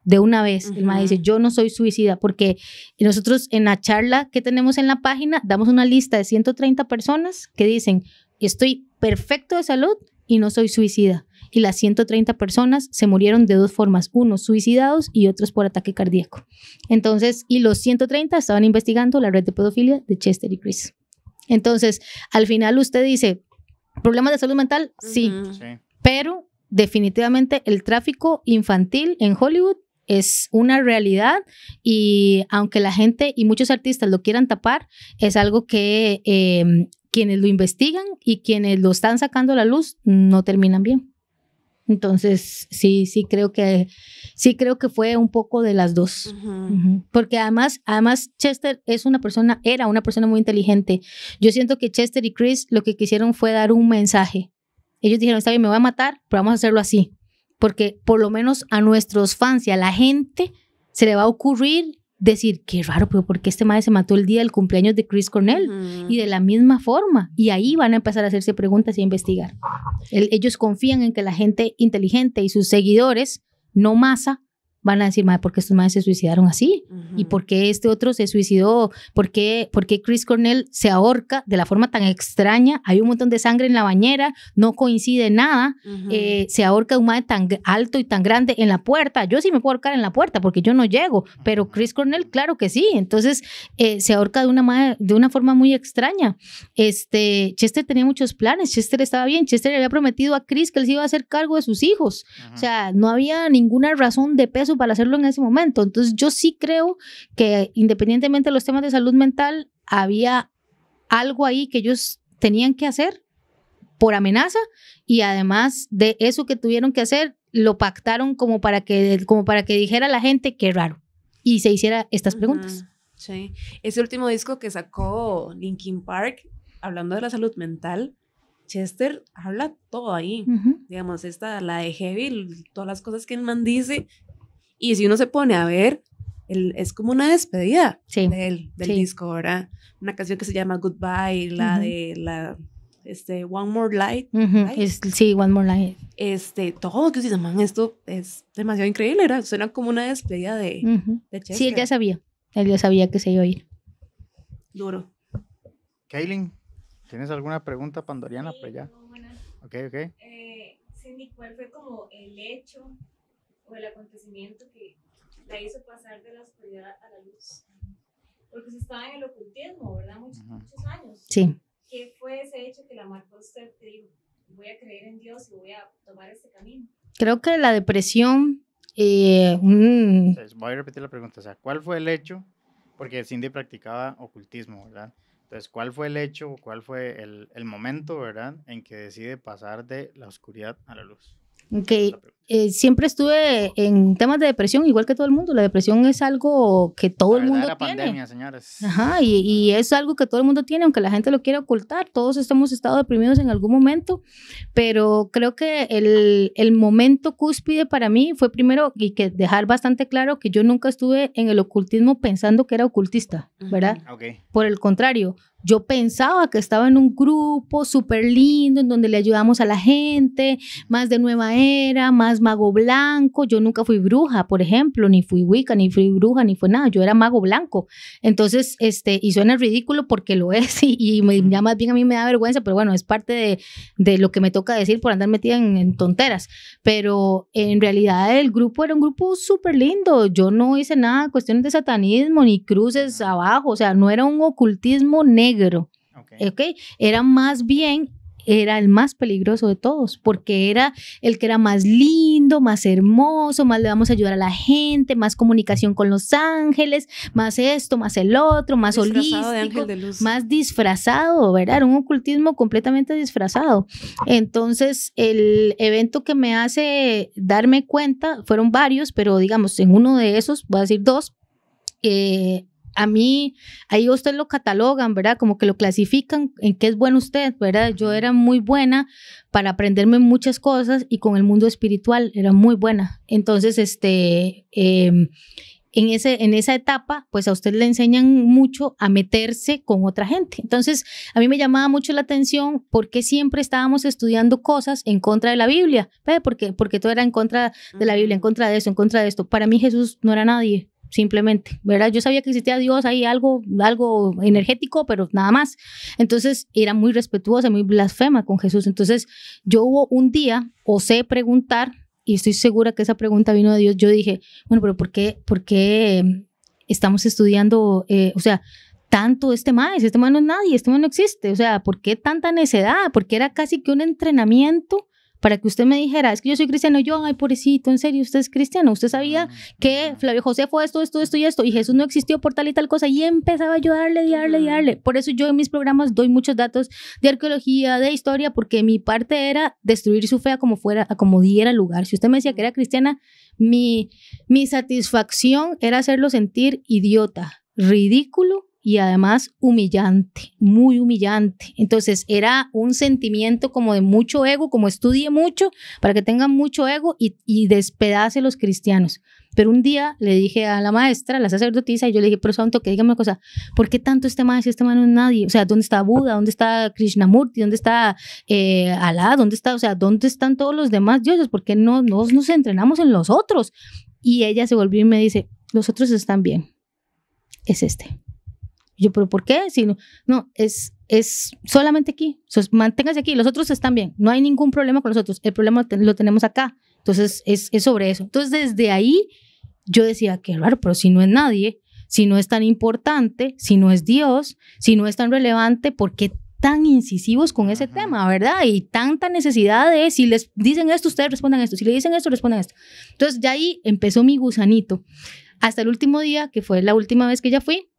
de una vez. El mae dice, yo no soy suicida, porque nosotros en la charla que tenemos en la página damos una lista de 130 personas que dicen, estoy perfecto de salud y no soy suicida y las 130 personas se murieron de dos formas, unos suicidados y otros por ataque cardíaco. Entonces, y los 130 estaban investigando la red de pedofilia de Chester y Chris. Entonces, al final usted dice, ¿problemas de salud mental? Sí. Pero definitivamente el tráfico infantil en Hollywood es una realidad y aunque la gente y muchos artistas lo quieran tapar, es algo que eh, quienes lo investigan y quienes lo están sacando a la luz no terminan bien. Entonces, sí, sí creo que sí creo que fue un poco de las dos. Porque además, además Chester es una persona era una persona muy inteligente. Yo siento que Chester y Chris lo que quisieron fue dar un mensaje. Ellos dijeron, "Está bien, me voy a matar, pero vamos a hacerlo así." Porque por lo menos a nuestros fans y a la gente se le va a ocurrir decir, qué raro, pero ¿por qué este madre se mató el día del cumpleaños de Chris Cornell? Y de la misma forma. Y ahí van a empezar a hacerse preguntas y a investigar. ellos confían en que la gente inteligente y sus seguidores, no masa, van a decir, madre, ¿por qué estos madres se suicidaron así? ¿Y por qué este otro se suicidó? ¿Por qué, ¿Por Chris Cornell se ahorca de la forma tan extraña? Hay un montón de sangre en la bañera, no coincide nada, eh, se ahorca un madre tan alto y tan grande en la puerta. Yo sí me puedo ahorcar en la puerta porque yo no llego, pero Chris Cornell, claro que sí. Entonces, eh, se ahorca de una, madre, de una forma muy extraña. Este, Chester tenía muchos planes, Chester estaba bien, Chester le había prometido a Chris que él se iba a hacer cargo de sus hijos. O sea, no había ninguna razón de peso para hacerlo en ese momento. Entonces yo sí creo que independientemente de los temas de salud mental, había algo ahí que ellos tenían que hacer por amenaza y además de eso que tuvieron que hacer, lo pactaron como para que, como para que dijera la gente que raro y se hiciera estas preguntas. Sí, ese último disco que sacó Linkin Park, hablando de la salud mental, Chester habla todo ahí. Digamos, esta, la de Heavy, todas las cosas que el man dice, y si uno se pone a ver, es como una despedida del, disco, ¿verdad? Una canción que se llama Goodbye, la de la este, One More Light. sí, One More Light. Este, todo que se esto es demasiado increíble, ¿verdad? Suena como una despedida de, uh Sí, él ya sabía. Él ya sabía que se iba a ir. Duro. Kaylin, ¿tienes alguna pregunta pandoriana sí, para allá? ok, ok. Eh, sí, ¿cuál fue como el hecho o el acontecimiento que la hizo pasar de la oscuridad a la luz. Porque se estaba en el ocultismo, ¿verdad? Muchos, muchos años. Sí. ¿Qué fue ese hecho que la marcó usted? Te voy a creer en Dios y voy a tomar este camino. Creo que la depresión. Entonces, eh, voy a repetir la pregunta, o sea, ¿cuál fue el hecho? Porque Cindy practicaba ocultismo, ¿verdad? Entonces, ¿cuál fue el hecho, o cuál fue el, el momento, ¿verdad?, en que decide pasar de la oscuridad a la luz. Ok, eh, siempre estuve en temas de depresión, igual que todo el mundo. La depresión es algo que todo el mundo tiene. pandemia, señores. Ajá, y, es algo que todo el mundo tiene, aunque la gente lo quiera ocultar. Todos hemos estado deprimidos en algún momento, pero creo que el, el momento cúspide para mí fue primero, y que dejar bastante claro que yo nunca estuve en el ocultismo pensando que era ocultista, ¿verdad? Por el contrario, yo pensaba que estaba en un grupo súper lindo, en donde le ayudamos a la gente, más de nueva era, más mago blanco, yo nunca fui bruja, por ejemplo, ni fui wicca, ni fui bruja, ni fue nada, yo era mago blanco. Entonces, este, y suena ridículo porque lo es y, me, ya más bien a mí me da vergüenza, pero bueno, es parte de, de lo que me toca decir por andar metida en, tonteras. Pero en realidad el grupo era un grupo súper lindo, yo no hice nada, cuestiones de satanismo, ni cruces abajo, o sea, no era un ocultismo negro. Era más bien era el más peligroso de todos, porque era el que era más lindo, más hermoso, más le vamos a ayudar a la gente, más comunicación con los ángeles, más esto, más el otro, más disfrazado holístico, más disfrazado, ¿verdad? Era un ocultismo completamente disfrazado. Entonces, el evento que me hace darme cuenta fueron varios, pero digamos, en uno de esos, voy a decir dos, eh, a mí, ahí usted lo catalogan, ¿verdad? Como que lo clasifican en qué es bueno usted, ¿verdad? Yo era muy buena para aprenderme muchas cosas y con el mundo espiritual era muy buena. Entonces, este, em, en, ese, en esa etapa, pues a usted le enseñan mucho a meterse con otra gente. Entonces, a mí me llamaba mucho la atención porque siempre estábamos estudiando cosas en contra de la Biblia, ¿Por Porque, porque todo era en contra de la Biblia, en contra de eso, en contra de esto. Para mí Jesús no era nadie simplemente, ¿verdad? Yo sabía que existía Dios ahí, algo, algo energético, pero nada más. Entonces era muy respetuosa, muy blasfema con Jesús. Entonces yo hubo un día, osé preguntar, y estoy segura que esa pregunta vino de Dios, yo dije, bueno, pero ¿por qué, por qué em, estamos estudiando, eh, o sea, tanto este maestro, este más no es nadie, este no existe, o sea, ¿por qué tanta necedad? Porque era casi que un entrenamiento para que usted me dijera, es que yo soy cristiano, yo, ay, pobrecito, en serio, usted es cristiano, usted sabía ah, que Flavio José fue esto, esto, esto y esto, y Jesús no existió por tal y tal cosa, y empezaba yo a darle, y darle, y darle. Por eso yo en mis programas doy muchos datos de arqueología, de historia, porque mi parte era destruir su fe como fuera, como diera lugar. Si usted me decía que era cristiana, mi, mi satisfacción era hacerlo sentir idiota, ridículo y además humillante, muy humillante. Entonces era un sentimiento como de mucho ego, como estudie mucho para que tenga mucho ego y, y despedace los cristianos. Pero un día le dije a la maestra, la sacerdotisa, y yo le dije, pero santo, que dígame una cosa, ¿por qué tanto este maestro, este maestro no es nadie? O sea, ¿dónde está Buda? ¿Dónde está Krishnamurti? ¿Dónde está eh, Alá? ¿Dónde está, o sea, dónde están todos los demás dioses? ¿Por qué no nos, nos entrenamos en los otros? Y ella se volvió y me dice, los otros están bien, es este yo, pero ¿por qué? Si no, es, es solamente aquí. O manténgase aquí. Los otros están bien. No hay ningún problema con los otros. El problema lo tenemos acá. Entonces, es, sobre eso. Entonces, desde ahí yo decía, que raro, pero si no es nadie, si no es tan importante, si no es Dios, si no es tan relevante, ¿por qué tan incisivos con ese tema, ¿verdad? Y tanta necesidad de si les dicen esto, ustedes respondan esto, si le dicen esto, respondan esto. Entonces, ya ahí empezó mi gusanito. Hasta el último día, que fue la última vez que ya fui,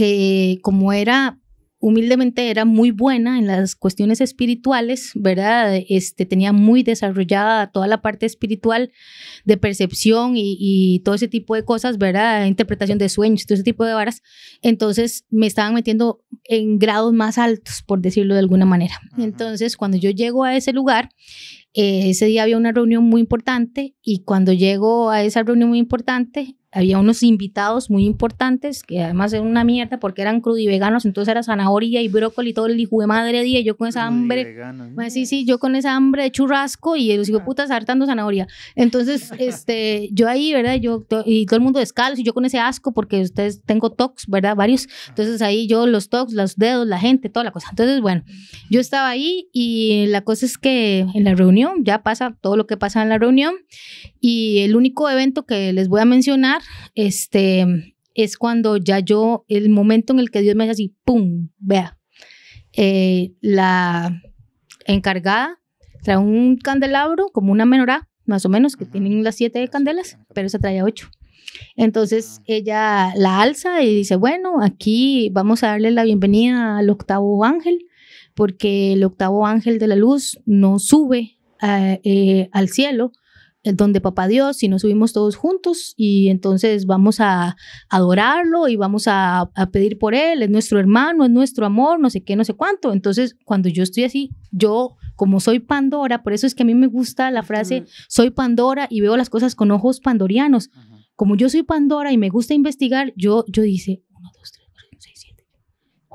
que como era humildemente era muy buena en las cuestiones espirituales, ¿verdad? Este, tenía muy desarrollada toda la parte espiritual de percepción y, todo ese tipo de cosas, ¿verdad? Interpretación de sueños, todo ese tipo de varas. Entonces me estaban metiendo en grados más altos, por decirlo de alguna manera. Entonces, cuando yo llego a ese lugar, eh, ese día había una reunión muy importante y cuando llego a esa reunión muy importante, había unos invitados muy importantes que además eran una mierda porque eran crudo y veganos, entonces era zanahoria y brócoli todo el hijo de madre día, yo con esa hambre, sí, sí, yo con esa hambre de churrasco y los hijos ah. putas hartando zanahoria. Entonces, este, yo ahí, ¿verdad? Yo y todo el mundo descalzo y yo con ese asco porque ustedes tengo tocs, ¿verdad? Varios. Ah. Entonces ahí yo los tocs, los dedos, la gente, toda la cosa. Entonces, bueno, yo estaba ahí y la cosa es que en la reunión ya pasa todo lo que pasa en la reunión y el único evento que les voy a mencionar, este, es cuando ya yo, el momento en el que Dios me hace así, ¡pum! Vea. Eh, la encargada trae un candelabro, como una menorá, más o menos, que tienen las siete candelas, pero esa trae ocho. Entonces ella la alza y dice, bueno, aquí vamos a darle la bienvenida al octavo ángel, porque el octavo ángel de la luz no sube eh, eh, al cielo, eh, donde papá Dios y nos subimos todos juntos y entonces vamos a adorarlo y vamos a, pedir por él, es nuestro hermano, es nuestro amor, no sé qué, no sé cuánto. Entonces, cuando yo estoy así, yo como soy Pandora, por eso es que a mí me gusta la frase, soy Pandora y veo las cosas con ojos pandorianos. Como yo soy Pandora y me gusta investigar, yo, yo dice, 1, 2, 3, 4, 5,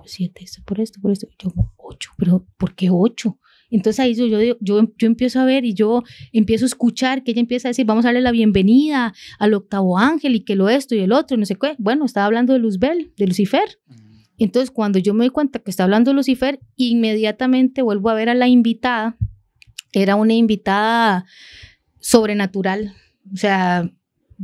6, 7, 7, por esto, por esto, yo 8, pero ¿por qué 8? Entonces ahí yo, yo, em, yo, empiezo a ver y yo empiezo a escuchar que ella empieza a decir, vamos a darle la bienvenida al octavo ángel y que lo esto y el otro, no sé qué. Bueno, estaba hablando de Luzbel, de Lucifer. Mm. Entonces cuando yo me doy cuenta que está hablando de Lucifer, inmediatamente vuelvo a ver a la invitada. Era una invitada sobrenatural. O sea,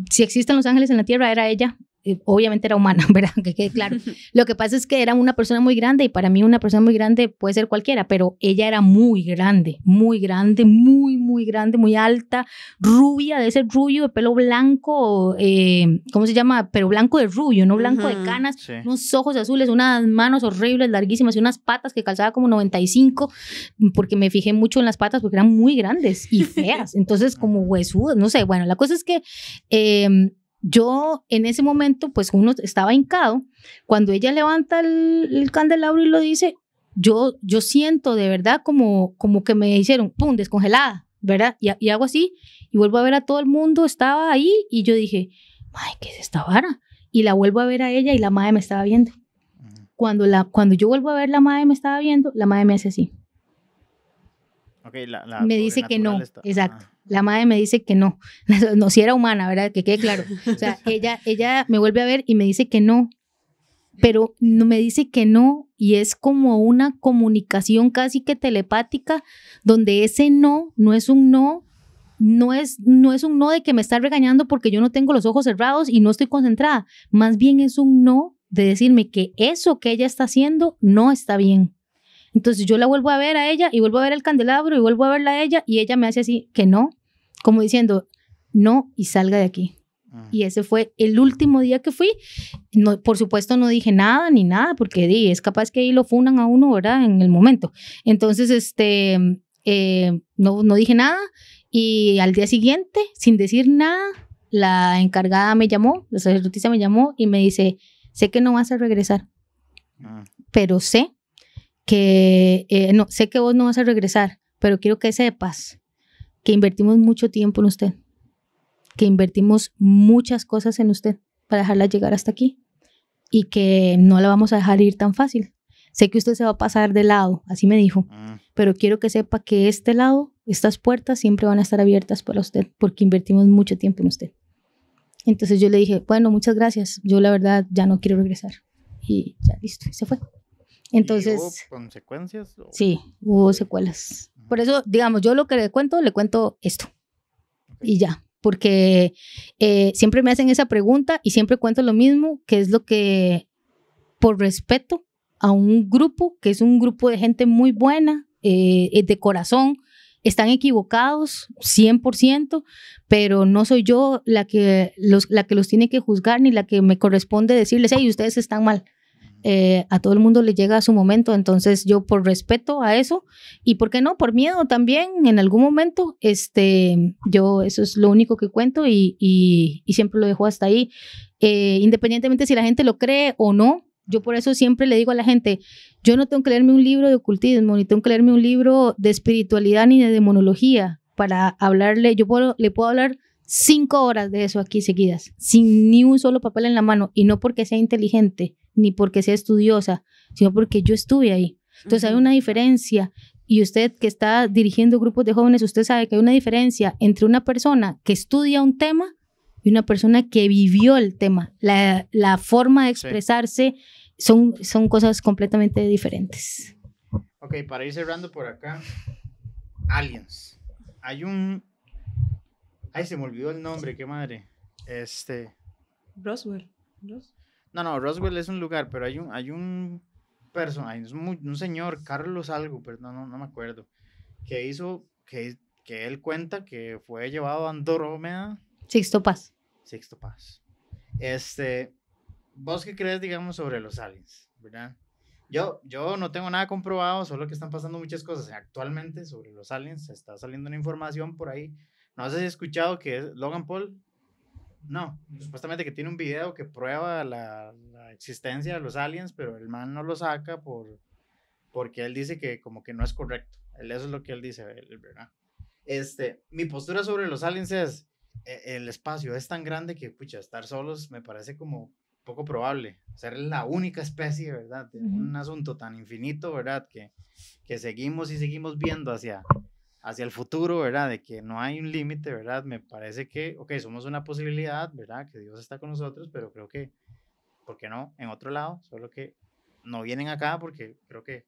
si existen los ángeles en la tierra, era ella eh, obviamente era humana, ¿verdad? Que claro. Lo que pasa es que era una persona muy grande y para mí una persona muy grande puede ser cualquiera, pero ella era muy grande, muy grande, muy, muy grande, muy alta, rubia, de ese rubio, de pelo blanco, eh, ¿cómo se llama? Pero blanco de rubio, no blanco de canas, unos ojos azules, unas manos horribles, larguísimas y unas patas que calzaba como 95, porque me fijé mucho en las patas porque eran muy grandes y feas, entonces como huesudas, no sé, bueno, la cosa es que... Em, yo en ese momento, pues uno estaba hincado. Cuando ella levanta el, candelabro y lo dice, yo, yo siento de verdad como, como que me hicieron, ¡pum!, descongelada, ¿verdad? Y, y hago así y vuelvo a ver a todo el mundo, estaba ahí y yo dije, ¡ay, qué es esta vara! Y la vuelvo a ver a ella y la madre me estaba viendo. Cuando, la, cuando yo vuelvo a ver la madre me estaba viendo, la madre me hace así me dice que no, exacto. La madre me dice que no. No, si era humana, ¿verdad? Que quede claro. O sea, ella, ella me vuelve a ver y me dice que no. Pero no me dice que no y es como una comunicación casi que telepática donde ese no no es un no, no es, no es un no de que me está regañando porque yo no tengo los ojos cerrados y no estoy concentrada. Más bien es un no de decirme que eso que ella está haciendo no está bien. Entonces yo la vuelvo a ver a ella y vuelvo a ver el candelabro y vuelvo a verla a ella y ella me hace así que no, como diciendo, no y salga de aquí. Ah. Y ese fue el último día que fui. No, por supuesto no dije nada ni nada porque di, es capaz que ahí lo funan a uno, ¿verdad? En el momento. Entonces, este, eh, no, no dije nada y al día siguiente, sin decir nada, la encargada me llamó, la sacerdotisa me llamó y me dice, sé que no vas a regresar, ah. pero sé que, eh, no, sé que vos no vas a regresar, pero quiero que sepas que invertimos mucho tiempo en usted, que invertimos muchas cosas en usted para dejarla llegar hasta aquí y que no la vamos a dejar ir tan fácil. Sé que usted se va a pasar de lado, así me dijo, mm. pero quiero que sepa que este lado, estas puertas siempre van a estar abiertas para usted porque invertimos mucho tiempo en usted. Entonces yo le dije, bueno, muchas gracias, yo la verdad ya no quiero regresar. Y ya listo, se fue. Entonces. consecuencias? Sí, hubo secuelas. Por eso, digamos, yo lo que le cuento, le cuento esto. Y ya, porque eh, siempre me hacen esa pregunta y siempre cuento lo mismo, que es lo que, por respeto a un grupo, que es un grupo de gente muy buena, eh, eh, de corazón, están equivocados 100%, pero no soy yo la que los, la que los tiene que juzgar ni la que me corresponde decirles, hey, ustedes están mal. Eh, a todo el mundo le llega a su momento, entonces yo por respeto a eso y por qué no, por miedo también en algún momento, este, yo eso es lo único que cuento y, siempre lo dejo hasta ahí, eh, independientemente si la gente lo cree o no, yo por eso siempre le digo a la gente, yo no tengo que leerme un libro de ocultismo, ni tengo que leerme un libro de espiritualidad ni de demonología para hablarle, yo puedo, le puedo hablar cinco horas de eso aquí seguidas, sin ni un solo papel en la mano, y no porque sea inteligente, ni porque sea estudiosa, sino porque yo estuve ahí. Entonces hay una diferencia y usted que está dirigiendo grupos de jóvenes, usted sabe que hay una diferencia entre una persona que estudia un tema y una persona que vivió el tema. La, forma de expresarse son, son cosas completamente diferentes. Ok, para ir cerrando por acá, Aliens. Hay un... Ay, se me olvidó el nombre, qué madre. Este... Roswell. No, no, Roswell es un lugar, pero hay un, hay un personaje un, señor, Carlos algo, pero no, no, me acuerdo, que hizo, que, que él cuenta que fue llevado a Andrómeda. Sixto Paz. Sixto Paz. Este, ¿vos qué crees, digamos, sobre los aliens, verdad? Yo, yo no tengo nada comprobado, solo que están pasando muchas cosas actualmente sobre los aliens. Está saliendo una información por ahí. No sé si has escuchado que Logan Paul no, supuestamente que tiene un video que prueba la, existencia de los aliens, pero el man no lo saca por, porque él dice que como que no es correcto. eso es lo que él dice, ¿verdad? Este, mi postura sobre los aliens es, e, el espacio es tan grande que, pucha, estar solos me parece como poco probable. Ser la única especie, ¿verdad? un asunto tan infinito, ¿verdad? Que, que seguimos y seguimos viendo hacia, hacia el futuro, ¿verdad? De que no hay un límite, ¿verdad? Me parece que, ok, somos una posibilidad, ¿verdad? Que Dios está con nosotros, pero creo que, ¿por qué no? En otro lado, solo que no vienen acá porque creo que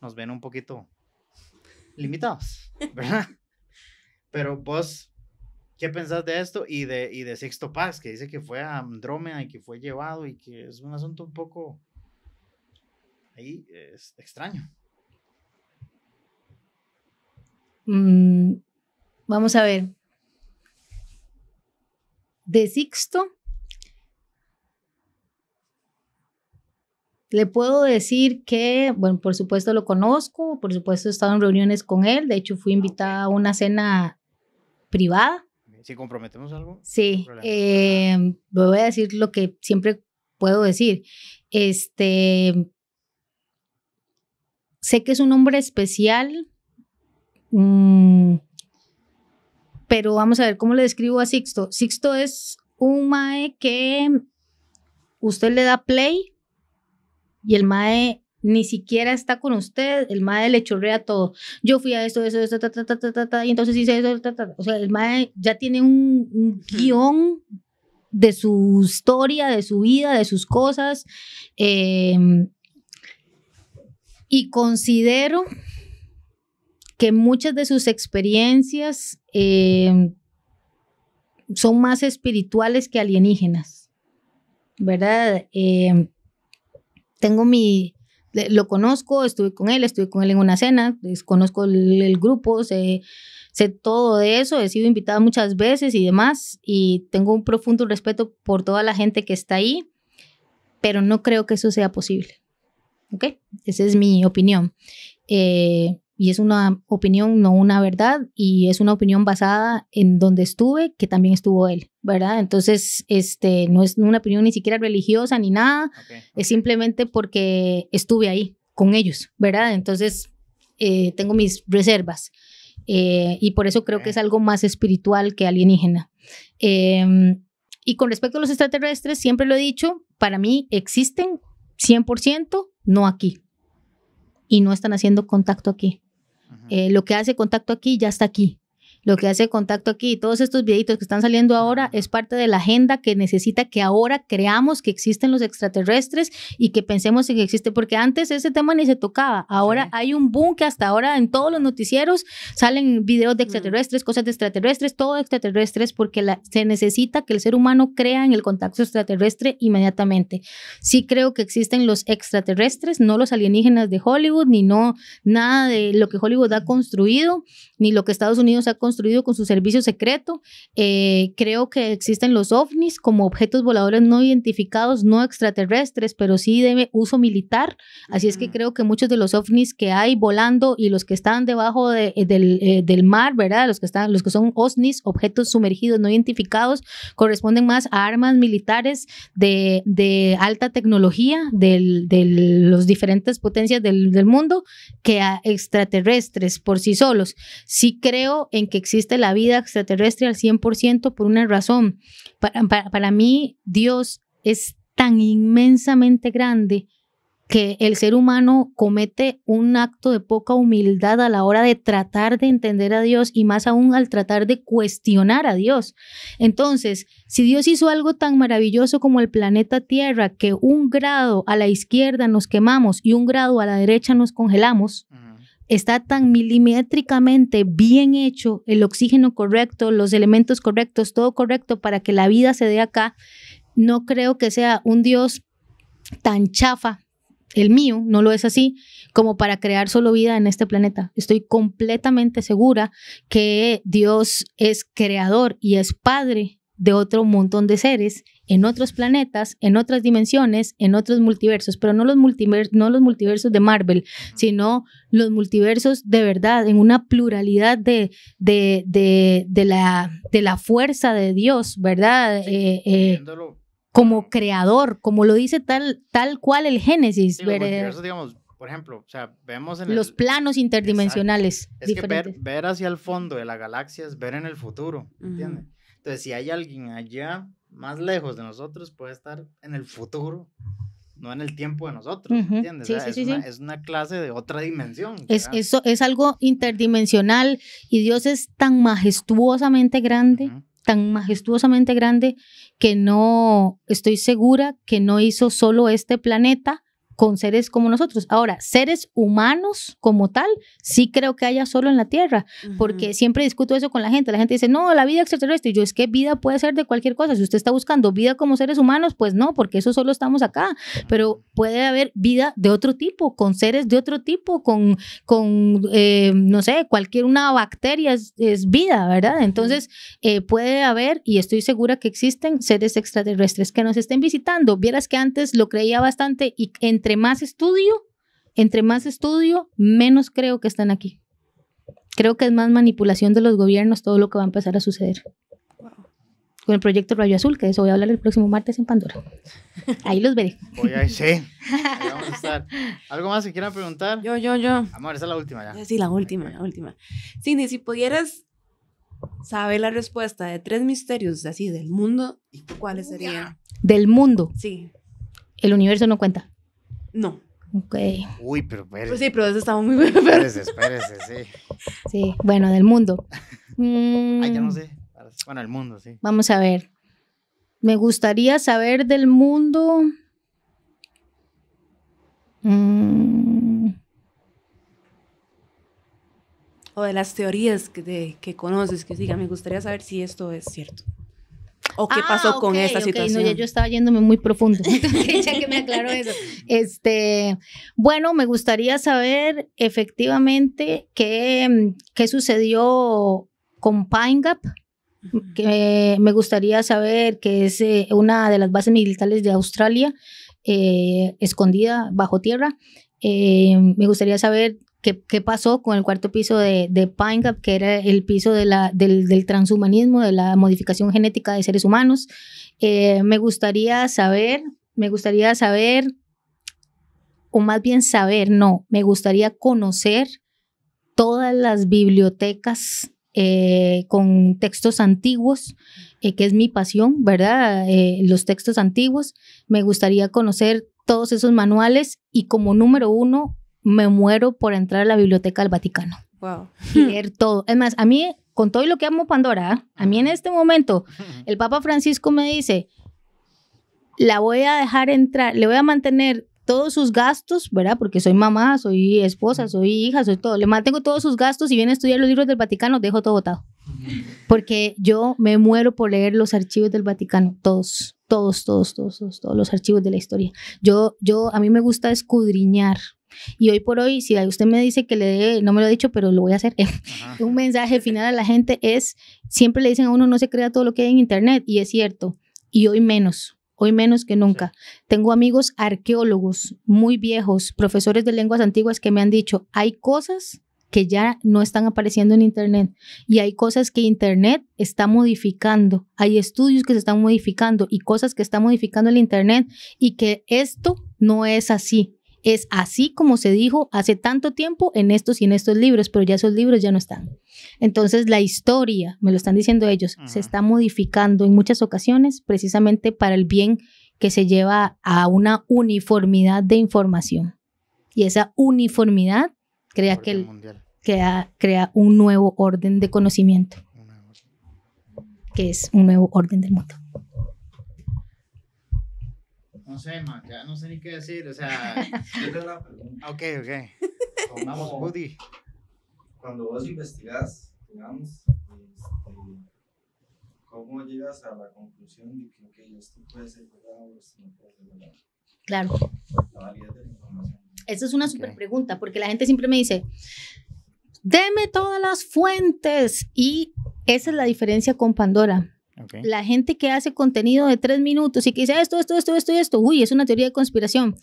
nos ven un poquito limitados, ¿verdad? pero vos, ¿qué pensás de esto y de, y de Sexto Paz, que dice que fue a Andrómeda y que fue llevado y que es un asunto un poco ahí es extraño? Mm, vamos a ver. De Sixto, le puedo decir que, bueno, por supuesto lo conozco, por supuesto he estado en reuniones con él, de hecho fui invitada a una cena privada. Si comprometemos algo. Sí, eh, voy a decir lo que siempre puedo decir. Este, sé que es un hombre especial, Mm. pero vamos a ver cómo le describo a Sixto. Sixto es un mae que usted le da play y el mae ni siquiera está con usted, el mae le chorrea todo. Yo fui a esto, eso, esto, y entonces hice eso, o sea, el mae ya tiene un, guión de su historia, de su vida, de sus cosas. Eh, y considero muchas de sus experiencias em, son más espirituales que alienígenas, ¿verdad? Em, tengo mi, lo conozco, estuve con él, estuve con él en una cena, conozco el, grupo, sé, sé, todo de eso, he sido invitada muchas veces y demás, y tengo un profundo respeto por toda la gente que está ahí, pero no creo que eso sea posible. ¿Ok? Esa es mi opinión. Eh, y es una opinión, no una verdad, y es una opinión basada en donde estuve, que también estuvo él, ¿verdad? Entonces, este, no es una opinión ni siquiera religiosa ni nada, es simplemente porque estuve ahí con ellos, ¿verdad? Entonces, eh, tengo mis reservas. Eh, y por eso creo que es algo más espiritual que alienígena. Em, y con respecto a los extraterrestres, siempre lo he dicho, para mí existen 100%, no aquí. Y no están haciendo contacto aquí. Eh, lo que hace contacto aquí ya está aquí lo que hace contacto aquí, todos estos videitos que están saliendo ahora es parte de la agenda que necesita que ahora creamos que existen los extraterrestres y que pensemos que existe, porque antes ese tema ni se tocaba, ahora hay un boom que hasta ahora en todos los noticieros salen videos de mm. extraterrestres, cosas de extraterrestres, todo extraterrestres, porque se necesita que el ser humano crea en el contacto extraterrestre inmediatamente. Sí creo que existen los extraterrestres, no los alienígenas de Hollywood, ni no nada de lo que Hollywood ha construido, ni lo que Estados Unidos ha construido construido con su servicio secreto. Eh, creo que existen los ovnis como objetos voladores no identificados, no extraterrestres, pero sí de uso militar. Así es que creo que muchos de los ovnis que hay volando y los que están debajo eh, eh, del, mar, ¿verdad? Los que, están, los que son OVNIs objetos sumergidos no identificados, corresponden más a armas militares de, alta tecnología de las los diferentes potencias del mundo que a extraterrestres por sí solos. Sí creo en que existe la vida extraterrestre al 100% por una razón. Para, mí, Dios es tan inmensamente grande que el ser humano comete un acto de poca humildad a la hora de tratar de entender a Dios y más aún al tratar de cuestionar a Dios. Entonces, si Dios hizo algo tan maravilloso como el planeta Tierra, que un grado a la izquierda nos quemamos y un grado a la derecha nos congelamos, mm está tan milimétricamente bien hecho, el oxígeno correcto, los elementos correctos, todo correcto para que la vida se dé acá. No creo que sea un Dios tan chafa, el mío, no lo es así, como para crear solo vida en este planeta. Estoy completamente segura que Dios es creador y es padre de otro montón de seres en otros planetas, en otras dimensiones, en otros multiversos, pero no los, multiversos, no los multiversos de Marvel, sino los multiversos de verdad, en una pluralidad de, de, de, la, de la fuerza de Dios, ¿verdad? Eh, eh, como creador, como lo dice tal, tal cual el Génesis. los por ejemplo, los planos interdimensionales. ver, hacia el fondo de la galaxia es ver en el futuro, ¿entiendes? Entonces, si hay alguien allá más lejos de nosotros puede estar en el futuro, no en el tiempo de nosotros, ¿entiendes? es, una, clase de otra dimensión. Es, eso, es algo interdimensional y Dios es tan majestuosamente grande, tan majestuosamente grande que no, estoy segura que no hizo solo este planeta, con seres como nosotros. Ahora, seres humanos como tal, sí creo que haya solo en la Tierra, porque siempre discuto eso con la gente. La gente dice, no, la vida extraterrestre. yo, es que vida puede ser de cualquier cosa. Si usted está buscando vida como seres humanos, pues no, porque eso solo estamos acá. Pero puede haber vida de otro tipo, con seres de otro tipo, con, con eh, no sé, cualquier una bacteria es, vida, ¿verdad? Entonces, eh, puede haber, y estoy segura que existen seres extraterrestres que nos estén visitando. Vieras que antes lo creía bastante y entre más estudio, entre más estudio, menos creo que están aquí. Creo que es más manipulación de los gobiernos todo lo que va a empezar a suceder. Con el proyecto Rayo Azul, que de eso voy a hablar el próximo martes en Pandora. Ahí los veré. sí. a ¿Algo más que quieran preguntar? Yo, yo, yo. Amor, esa es la última ya. Sí, la última, la última. Cindy, si pudieras saber la respuesta de tres misterios así del mundo, ¿cuáles serían? Del mundo. Sí. El universo no cuenta. No. Ok. Uy, pero espérese. Pues sí, pero eso estaba muy bueno. Espérese, espérese, sí. Sí, bueno, del mundo. Ay, ya no mm. sé. Bueno, el mundo, sí. Vamos a ver. Me gustaría saber del mundo. Mm. O de las teorías que, que conoces, que diga, me gustaría saber si esto es cierto. ¿O qué ah, pasó con esta situación? No, yo estaba yéndome muy profundo, ya que me aclaró eso. Este, bueno, me gustaría saber efectivamente qué, sucedió con Pine que me gustaría saber que es eh, una de las bases militares de Australia, eh, escondida bajo tierra. Eh, me gustaría saber ¿Qué, pasó con el cuarto piso de, Pine Gap, que era el piso del, transhumanismo, de la modificación genética de seres humanos? Eh, me gustaría saber, me gustaría saber, o más bien saber, no, me gustaría conocer todas las bibliotecas eh, con textos antiguos, eh, que es mi pasión, ¿verdad? los textos antiguos. Me gustaría conocer todos esos manuales y como número uno, me muero por entrar a la biblioteca del Vaticano. Wow. Y leer todo. Es más, a mí, con todo lo que amo Pandora, a mí en este momento, el Papa Francisco me dice, la voy a dejar entrar, le voy a mantener todos sus gastos, ¿verdad? Porque soy mamá, soy esposa, soy hija, soy todo. Le mantengo todos sus gastos y viene a estudiar los libros del Vaticano, dejo todo votado. Porque yo me muero por leer los archivos del Vaticano, todos, todos, todos, todos, todos, todos los archivos de la historia. Yo, yo, a mí me gusta escudriñar, y hoy por hoy, si usted me dice que le dé, no me lo ha dicho, pero lo voy a hacer, un mensaje final a la gente es, siempre le dicen a uno, no se crea todo lo que hay en Internet, y es cierto, y hoy menos. Hoy menos que nunca. Tengo amigos arqueólogos muy viejos, profesores de lenguas antiguas que me han dicho, hay cosas que ya no están apareciendo en Internet. Y hay cosas que Internet está modificando, hay estudios que se están modificando y cosas que está modificando el Internet y que esto no es así es así como se dijo hace tanto tiempo en estos y en estos libros, pero ya esos libros ya no están. Entonces la historia, me lo están diciendo ellos, se está modificando en muchas ocasiones precisamente para el bien que se lleva a una uniformidad de información. Y esa uniformidad crea, que crea un nuevo orden de conocimiento, que es un nuevo orden del mundo. No sé, Mac ya no sé ni qué decir, o sea. ok, ok. Vamos, Woody. Cuando vos investigás, digamos, este, ¿cómo llegas a la conclusión de que, okay, esto puede ser verdad o no puede ser verdad? Claro. Esa es una super pregunta, porque la gente siempre me dice, deme todas las fuentes. Y esa es la diferencia con Pandora. La gente que hace contenido de tres minutos y que dice ah, esto, esto, esto, esto esto, uy, es una teoría de conspiración.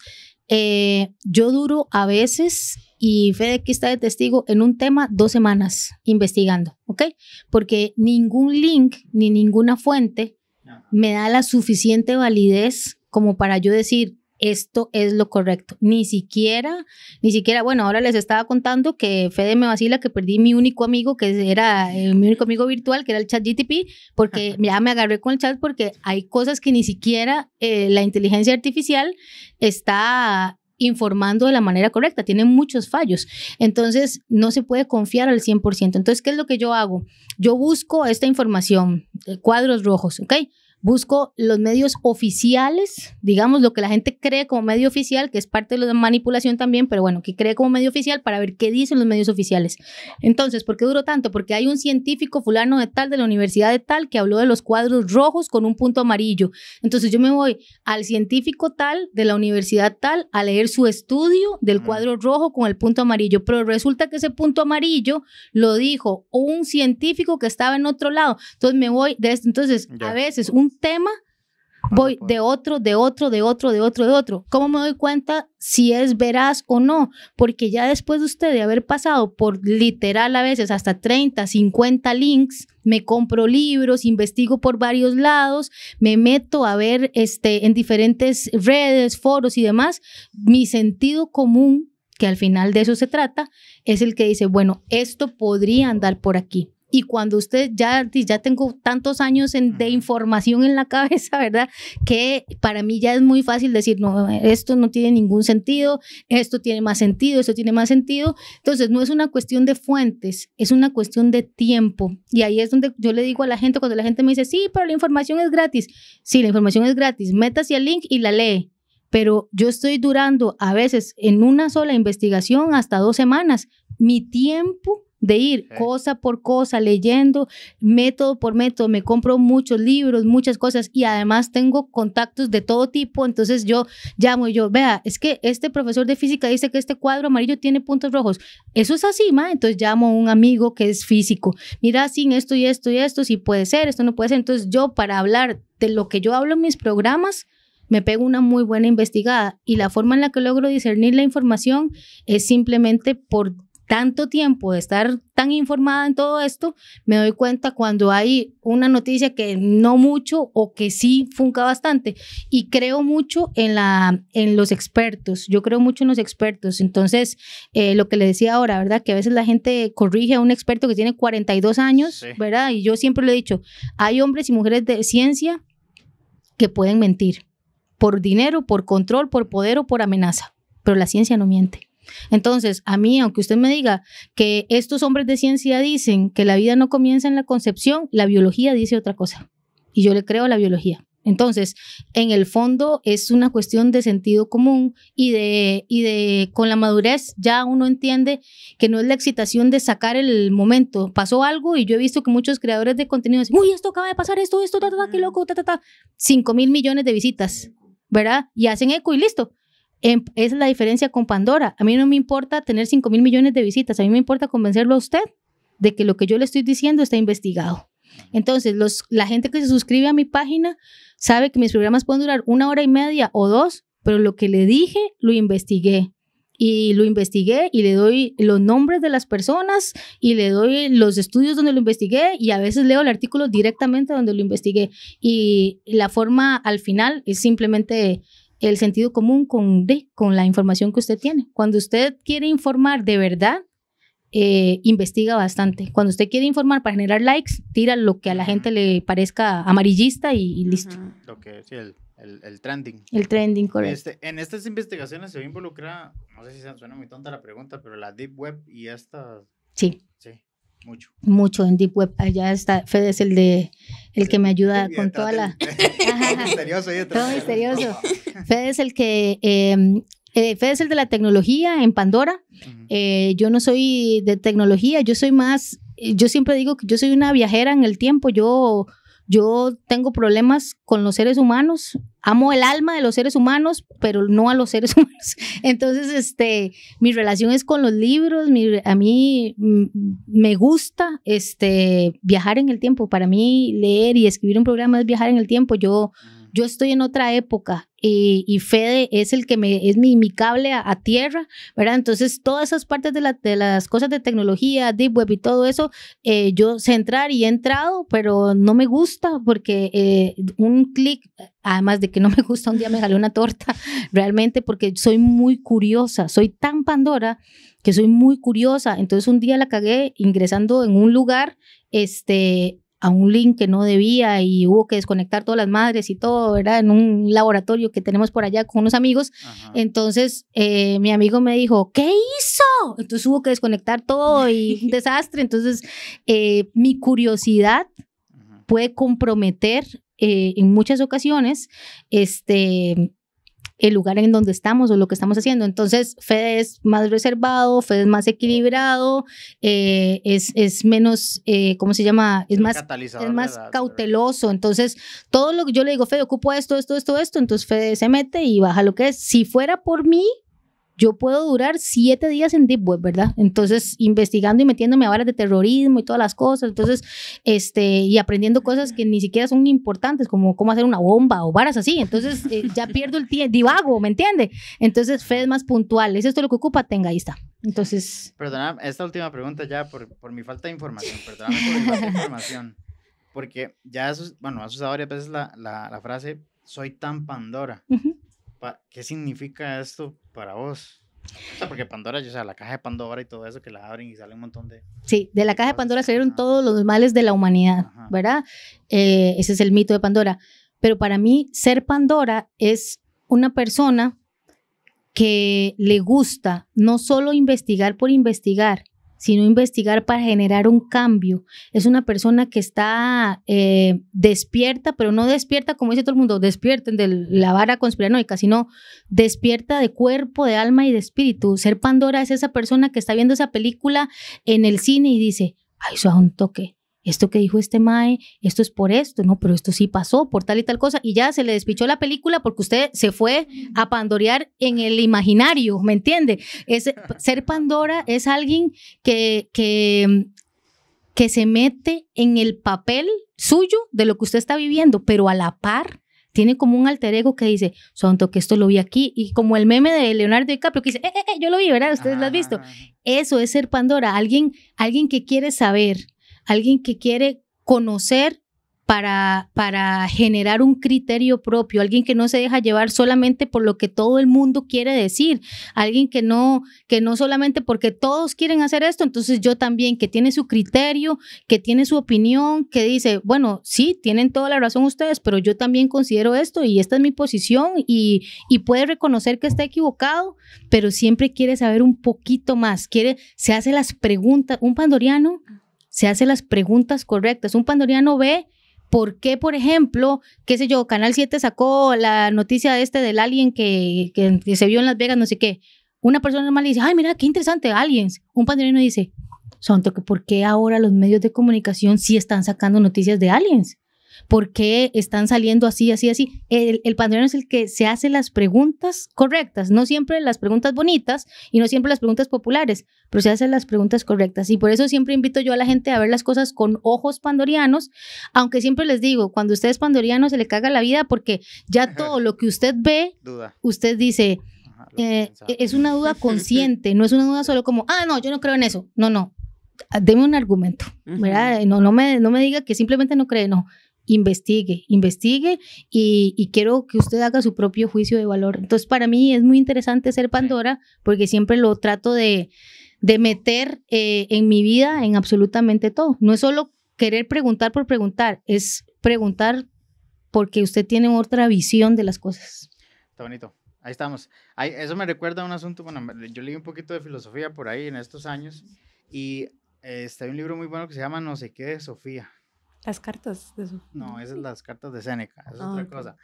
Eh, yo duro a veces, y Fede aquí está de testigo, en un tema dos semanas investigando, ¿ok? Porque ningún link ni ninguna fuente me da la suficiente validez como para yo decir, esto es lo correcto. Ni siquiera, ni siquiera, bueno, ahora les estaba contando que Fede me vacila que perdí mi único amigo, que era eh, mi único amigo virtual, que era el chat GTP, porque ya me agarré con el chat porque hay cosas que ni siquiera eh, la inteligencia artificial está informando de la manera correcta, tiene muchos fallos. Entonces, no se puede confiar al 100%. Entonces, ¿qué es lo que yo hago? Yo busco esta información, eh, cuadros rojos, ¿ok? busco los medios oficiales, digamos lo que la gente cree como medio oficial, que es parte de la manipulación también, pero bueno, que cree como medio oficial para ver qué dicen los medios oficiales. Entonces, ¿por qué duró tanto? Porque hay un científico fulano de tal, de la universidad de tal, que habló de los cuadros rojos con un punto amarillo. Entonces yo me voy al científico tal, de la universidad tal, a leer su estudio del cuadro rojo con el punto amarillo, pero resulta que ese punto amarillo lo dijo un científico que estaba en otro lado. Entonces me voy, de, este, entonces a veces un tema, voy pues. de otro, de otro, de otro, de otro, de otro. ¿Cómo me doy cuenta si es veraz o no? Porque ya después de usted de haber pasado por literal a veces hasta 30, 50 links, me compro libros, investigo por varios lados, me meto a ver este, en diferentes redes, foros y demás, mi sentido común que al final de eso se trata, es el que dice, bueno, esto podría andar por aquí. Y cuando usted ya, ya tengo tantos años de información en la cabeza, ¿verdad? Que para mí ya es muy fácil decir, no, esto no tiene ningún sentido, esto tiene más sentido, esto tiene más sentido. Entonces, no es una cuestión de fuentes, es una cuestión de tiempo. Y ahí es donde yo le digo a la gente, cuando la gente me dice, sí, pero la información es gratis. Sí, la información es gratis. Métase el link y la lee pero yo estoy durando a veces en una sola investigación hasta dos semanas. Mi tiempo de ir cosa por cosa, leyendo método por método, me compro muchos libros, muchas cosas y además tengo contactos de todo tipo, entonces yo llamo y yo, vea, es que este profesor de física dice que este cuadro amarillo tiene puntos rojos, eso es así, ma, entonces llamo a un amigo que es físico, mira, sin esto y esto y esto, si puede ser, esto no puede ser, entonces yo para hablar de lo que yo hablo en mis programas, me pego una muy buena investigada y la forma en la que logro discernir la información es simplemente por tanto tiempo de estar tan informada en todo esto, me doy cuenta cuando hay una noticia que no mucho o que sí funca bastante. Y creo mucho en, la, en los expertos, yo creo mucho en los expertos. Entonces, eh, lo que le decía ahora, ¿verdad? Que a veces la gente corrige a un experto que tiene 42 años, ¿verdad? Y yo siempre le he dicho, hay hombres y mujeres de ciencia que pueden mentir por dinero, por control, por poder o por amenaza, pero la ciencia no miente. Entonces, a mí, aunque usted me diga que estos hombres de ciencia dicen que la vida no comienza en la concepción, la biología dice otra cosa. Y yo le creo a la biología. Entonces, en el fondo es una cuestión de sentido común y de, y de con la madurez ya uno entiende que no es la excitación de sacar el momento. Pasó algo y yo he visto que muchos creadores de contenido dicen, uy, esto acaba de pasar, esto, esto, ta, ta, ta, qué loco, ta, ta, ta. 5 mil millones de visitas, ¿verdad? Y hacen eco y listo. Em, es la diferencia con Pandora. A mí no me importa tener 5 mil millones de visitas, a mí me importa convencerlo a usted de que lo que yo le estoy diciendo está investigado. Entonces, la gente que se suscribe a mi página sabe que mis programas pueden durar una hora y media o dos, pero lo que le dije lo investigué. Y lo investigué y le doy los nombres de las personas y le doy los estudios donde lo investigué y a veces leo el artículo directamente donde lo investigué. Y la forma al final es simplemente el sentido común con, con la información que usted tiene. Cuando usted quiere informar de verdad, eh, investiga bastante. Cuando usted quiere informar para generar likes, tira lo que a la gente le parezca amarillista y, listo. Lo que es el, trending. El trending, correcto. Este, en estas investigaciones se involucra, no sé si suena muy tonta la pregunta, pero la Deep Web y estas... Sí. Sí. Mucho. Mucho en Deep Web. Allá está, Fede es el de el que me ayuda con toda la. Todo misterioso. todo misterioso. Fede es el que. Em, eh, Fede es el de la tecnología en Pandora. Eh, yo no soy de tecnología, yo soy más. Yo siempre digo que yo soy una viajera en el tiempo. Yo yo tengo problemas con los seres humanos, amo el alma de los seres humanos, pero no a los seres humanos. Entonces, este, mi relación es con los libros, a mí mm, me gusta este, viajar en el tiempo. Para mí leer y escribir un programa es viajar en el tiempo. Yo, mm. yo estoy en otra época eh, y Fede es el que me, es mi, cable a, tierra, ¿verdad? Entonces, todas esas partes de, de, las cosas de tecnología, deep web y todo eso, eh, yo sé entrar y he entrado, pero no me gusta porque eh, un clic, además de que no me gusta, un día me jalé una torta, realmente porque soy muy curiosa, soy tan Pandora que soy muy curiosa. Entonces, un día la cagué ingresando en un lugar, este, a un link que no debía y hubo que desconectar todas las madres y todo, ¿verdad? En un laboratorio que tenemos por allá con unos amigos. Entonces, eh, mi amigo me dijo, ¿qué hizo? Entonces hubo que desconectar todo y un desastre. Entonces, eh, mi curiosidad puede comprometer eh, en muchas ocasiones este, el lugar en donde estamos o lo que estamos haciendo. Entonces, Fede es más reservado, Fede es más equilibrado, eh, es, es, menos, eh, ¿cómo se llama? Es más, es más cauteloso. Entonces, todo lo que yo le digo, Fede, ocupo esto, esto, esto, esto, entonces Fede se mete y baja lo que es. Si fuera por mí, yo puedo durar siete días en Deep Web, ¿verdad? Entonces, investigando y metiéndome a varas de terrorismo y todas las cosas, entonces, este, y aprendiendo cosas que ni siquiera son importantes, como cómo hacer una bomba o varas así, entonces eh, ya pierdo el tiempo, divago, ¿me entiende? Entonces, Fed es más puntual, es esto lo que ocupa, tenga, ahí está. Entonces... Perdona, esta última pregunta ya por, por mi falta de información, perdóname por mi falta de información, porque ya, has, bueno, has usado varias veces la, la, frase, soy tan Pandora. ¿Qué significa esto para vos. porque Pandora, o sea, la caja de Pandora y todo eso que la abren y sale un montón de... Sí, de la caja de Pandora salieron todos los males de la humanidad, ¿verdad? Eh, ese es el mito de Pandora. Pero para mí, ser Pandora es una persona que le gusta no solo investigar por investigar, sino investigar para generar un cambio. Es una persona que está eh, despierta, pero no despierta, como dice todo el mundo, despierta de la vara conspiranoica, sino despierta de cuerpo, de alma y de espíritu. Ser Pandora es esa persona que está viendo esa película en el cine y dice, ay, eso es un toque, esto que dijo este Mae, esto es por esto, no, pero esto sí pasó por tal y tal cosa, y ya se le despichó la película porque usted se fue a pandorear en el imaginario, ¿me entiende? Es, ser Pandora es alguien que, que, que se mete en el papel suyo de lo que usted está viviendo, pero a la par tiene como un alter ego que dice, Santo, que esto lo vi aquí, y como el meme de Leonardo DiCaprio que dice, eh, eh, eh, yo lo vi, ¿verdad? Ustedes lo han visto. Ah. Eso es ser Pandora, alguien, alguien que quiere saber, alguien que quiere conocer para, para generar un criterio propio, alguien que no se deja llevar solamente por lo que todo el mundo quiere decir, alguien que no, que no solamente porque todos quieren hacer esto, entonces yo también, que tiene su criterio, que tiene su opinión, que dice, bueno, sí, tienen toda la razón ustedes, pero yo también considero esto y esta es mi posición y, y puede reconocer que está equivocado, pero siempre quiere saber un poquito más, quiere, se hace las preguntas, un pandoriano se hace las preguntas correctas. Un pandoriano ve por qué, por ejemplo, qué sé yo, Canal 7 sacó la noticia este del alien que, se vio en Las Vegas, no sé qué. Una persona normal dice, ay, mira, qué interesante, aliens. Un pandoriano dice, Santo, por qué ahora los medios de comunicación sí están sacando noticias de aliens. ¿Por qué están saliendo así, así, así? El, el es el que se hace las preguntas correctas, no siempre las preguntas bonitas y no siempre las preguntas populares, pero se hacen las preguntas correctas. Y por eso siempre invito yo a la gente a ver las cosas con ojos pandorianos, aunque siempre les digo, cuando usted es pandoriano se le caga la vida porque ya todo lo que usted ve, usted dice... Eh, es una duda consciente, no es una duda solo como, ah, no, yo no creo en eso. No, no, deme un argumento, ¿verdad? No, no, me, no me diga que simplemente no cree, no investigue, investigue y, quiero que usted haga su propio juicio de valor. Entonces, para mí es muy interesante ser Pandora porque siempre lo trato de, meter eh, en mi vida en absolutamente todo. No es solo querer preguntar por preguntar, es preguntar porque usted tiene otra visión de las cosas. Está bonito. Ahí estamos. eso me recuerda a un asunto, bueno, yo leí un poquito de filosofía por ahí en estos años y este, hay está un libro muy bueno que se llama No sé qué Sofía cartas de No, esas las cartas de Séneca, es ah, otra cosa.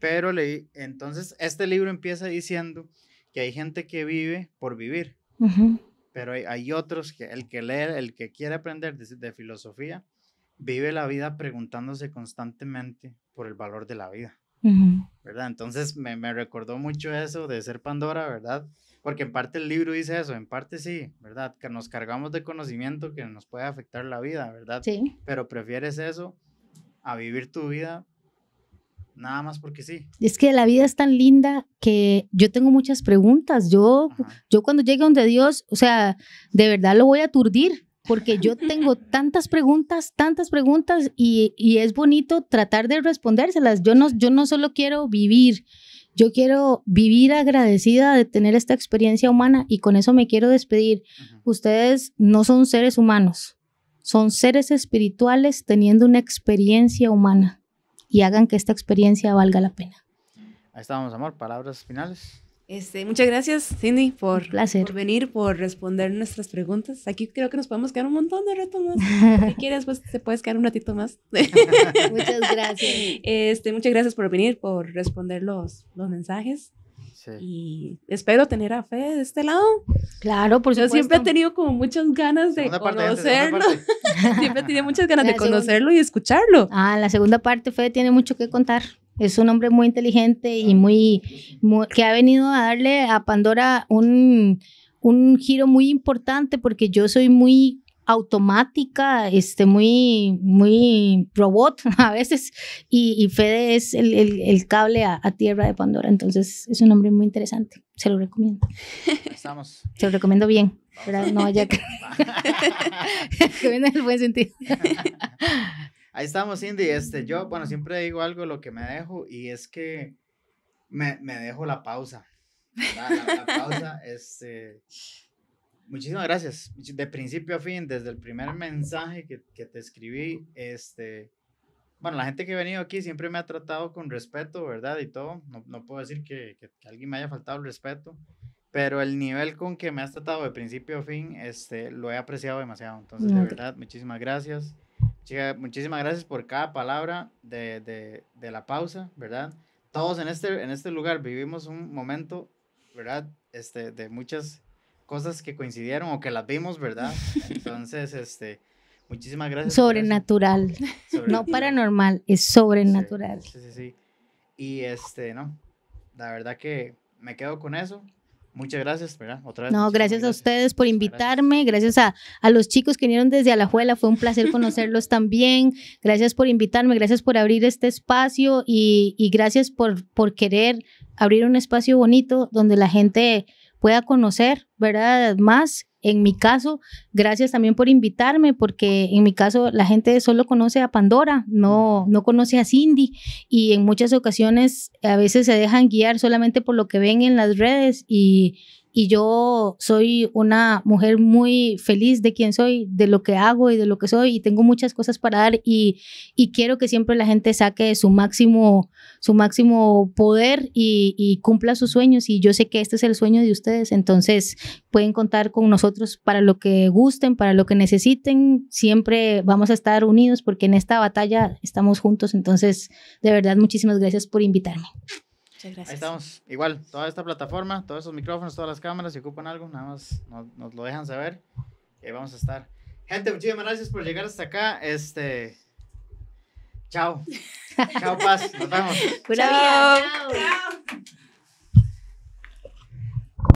Pero leí, entonces este libro empieza diciendo que hay gente que vive por vivir, pero hay, otros que el que lee, el que quiere aprender de, filosofía, vive la vida preguntándose constantemente por el valor de la vida, ¿verdad? Entonces me, me, recordó mucho eso de ser Pandora, ¿verdad? porque en parte el libro dice eso, en parte sí, ¿verdad? Que nos cargamos de conocimiento que nos puede afectar la vida, ¿verdad? Sí. Pero prefieres eso a vivir tu vida nada más porque sí. Es que la vida es tan linda que yo tengo muchas preguntas. Yo, yo cuando llegue donde Dios, o sea, de verdad lo voy a aturdir porque yo tengo tantas preguntas, tantas preguntas y, y, es bonito tratar de respondérselas. Yo no, yo no solo quiero vivir, yo quiero vivir agradecida de tener esta experiencia humana y con eso me quiero despedir. Ustedes no son seres humanos, son seres espirituales teniendo una experiencia humana y hagan que esta experiencia valga la pena. Ahí estamos amor. Palabras finales. Este, muchas gracias, Cindy, por, venir, por responder nuestras preguntas. Aquí creo que nos podemos quedar un montón de rato más. si quieres, pues te puedes quedar un ratito más. muchas gracias. Este, muchas gracias por venir, por responder los, los mensajes. Y espero tener a Fede de este lado. Claro, por Yo siempre he tenido como muchas ganas de conocerlo. siempre he tenido muchas ganas de conocerlo y escucharlo. Ah, la segunda parte Fede tiene mucho que contar. Es un hombre muy inteligente y ah. muy, que ha venido a darle a Pandora un, un giro muy importante porque yo soy muy automática, este, muy, muy robot a veces, y, Fede es el, el, el cable a, Tierra de Pandora, entonces es un hombre muy interesante, se lo recomiendo. Estamos. Se lo recomiendo bien, pero no vaya que, que viene en el buen sentido. Ahí estamos, Cindy. Este, yo, bueno, siempre digo algo, lo que me dejo, y es que me, me dejo la pausa. la pausa, este Muchísimas gracias. De principio a fin, desde el primer mensaje que, que te escribí, este, bueno, la gente que ha venido aquí siempre me ha tratado con respeto, ¿verdad? Y todo. No, no puedo decir que, que, alguien me haya faltado el respeto, pero el nivel con que me has tratado de principio a fin, este, lo he apreciado demasiado. Entonces, de verdad, muchísimas gracias. Chica, muchísimas gracias por cada palabra de, de, de, la pausa, ¿verdad? Todos en este, en este lugar vivimos un momento, ¿verdad? Este, de muchas cosas que coincidieron o que las vimos, ¿verdad? Entonces, este, muchísimas gracias. Sobrenatural. No paranormal, es sobrenatural. Sí, sí, sí, Y este, no, la verdad que me quedo con eso. Muchas gracias, ¿verdad? Otra vez. No, gracias, gracias, a ustedes por invitarme, gracias a, a, los chicos que vinieron desde Alajuela, fue un placer conocerlos también, gracias por invitarme, gracias por abrir este espacio y, y gracias por, por querer abrir un espacio bonito donde la gente pueda conocer, ¿verdad? Más. En mi caso, gracias también por invitarme, porque en mi caso la gente solo conoce a Pandora, no, no conoce a Cindy y en muchas ocasiones a veces se dejan guiar solamente por lo que ven en las redes y y yo soy una mujer muy feliz de quién soy, de lo que hago y de lo que soy y tengo muchas cosas para dar y, quiero que siempre la gente saque su máximo, su máximo poder y, y, cumpla sus sueños y yo sé que este es el sueño de ustedes, entonces pueden contar con nosotros para lo que gusten, para lo que necesiten, siempre vamos a estar unidos porque en esta batalla estamos juntos, entonces de verdad muchísimas gracias por invitarme. Muchas gracias. Ahí estamos. Igual, toda esta plataforma, todos esos micrófonos, todas las cámaras, si ocupan algo, nada más nos, lo dejan saber. Y ahí vamos a estar. Gente, muchísimas gracias por llegar hasta acá. Este. Chao. chao, paz. Nos vemos. chao. chao.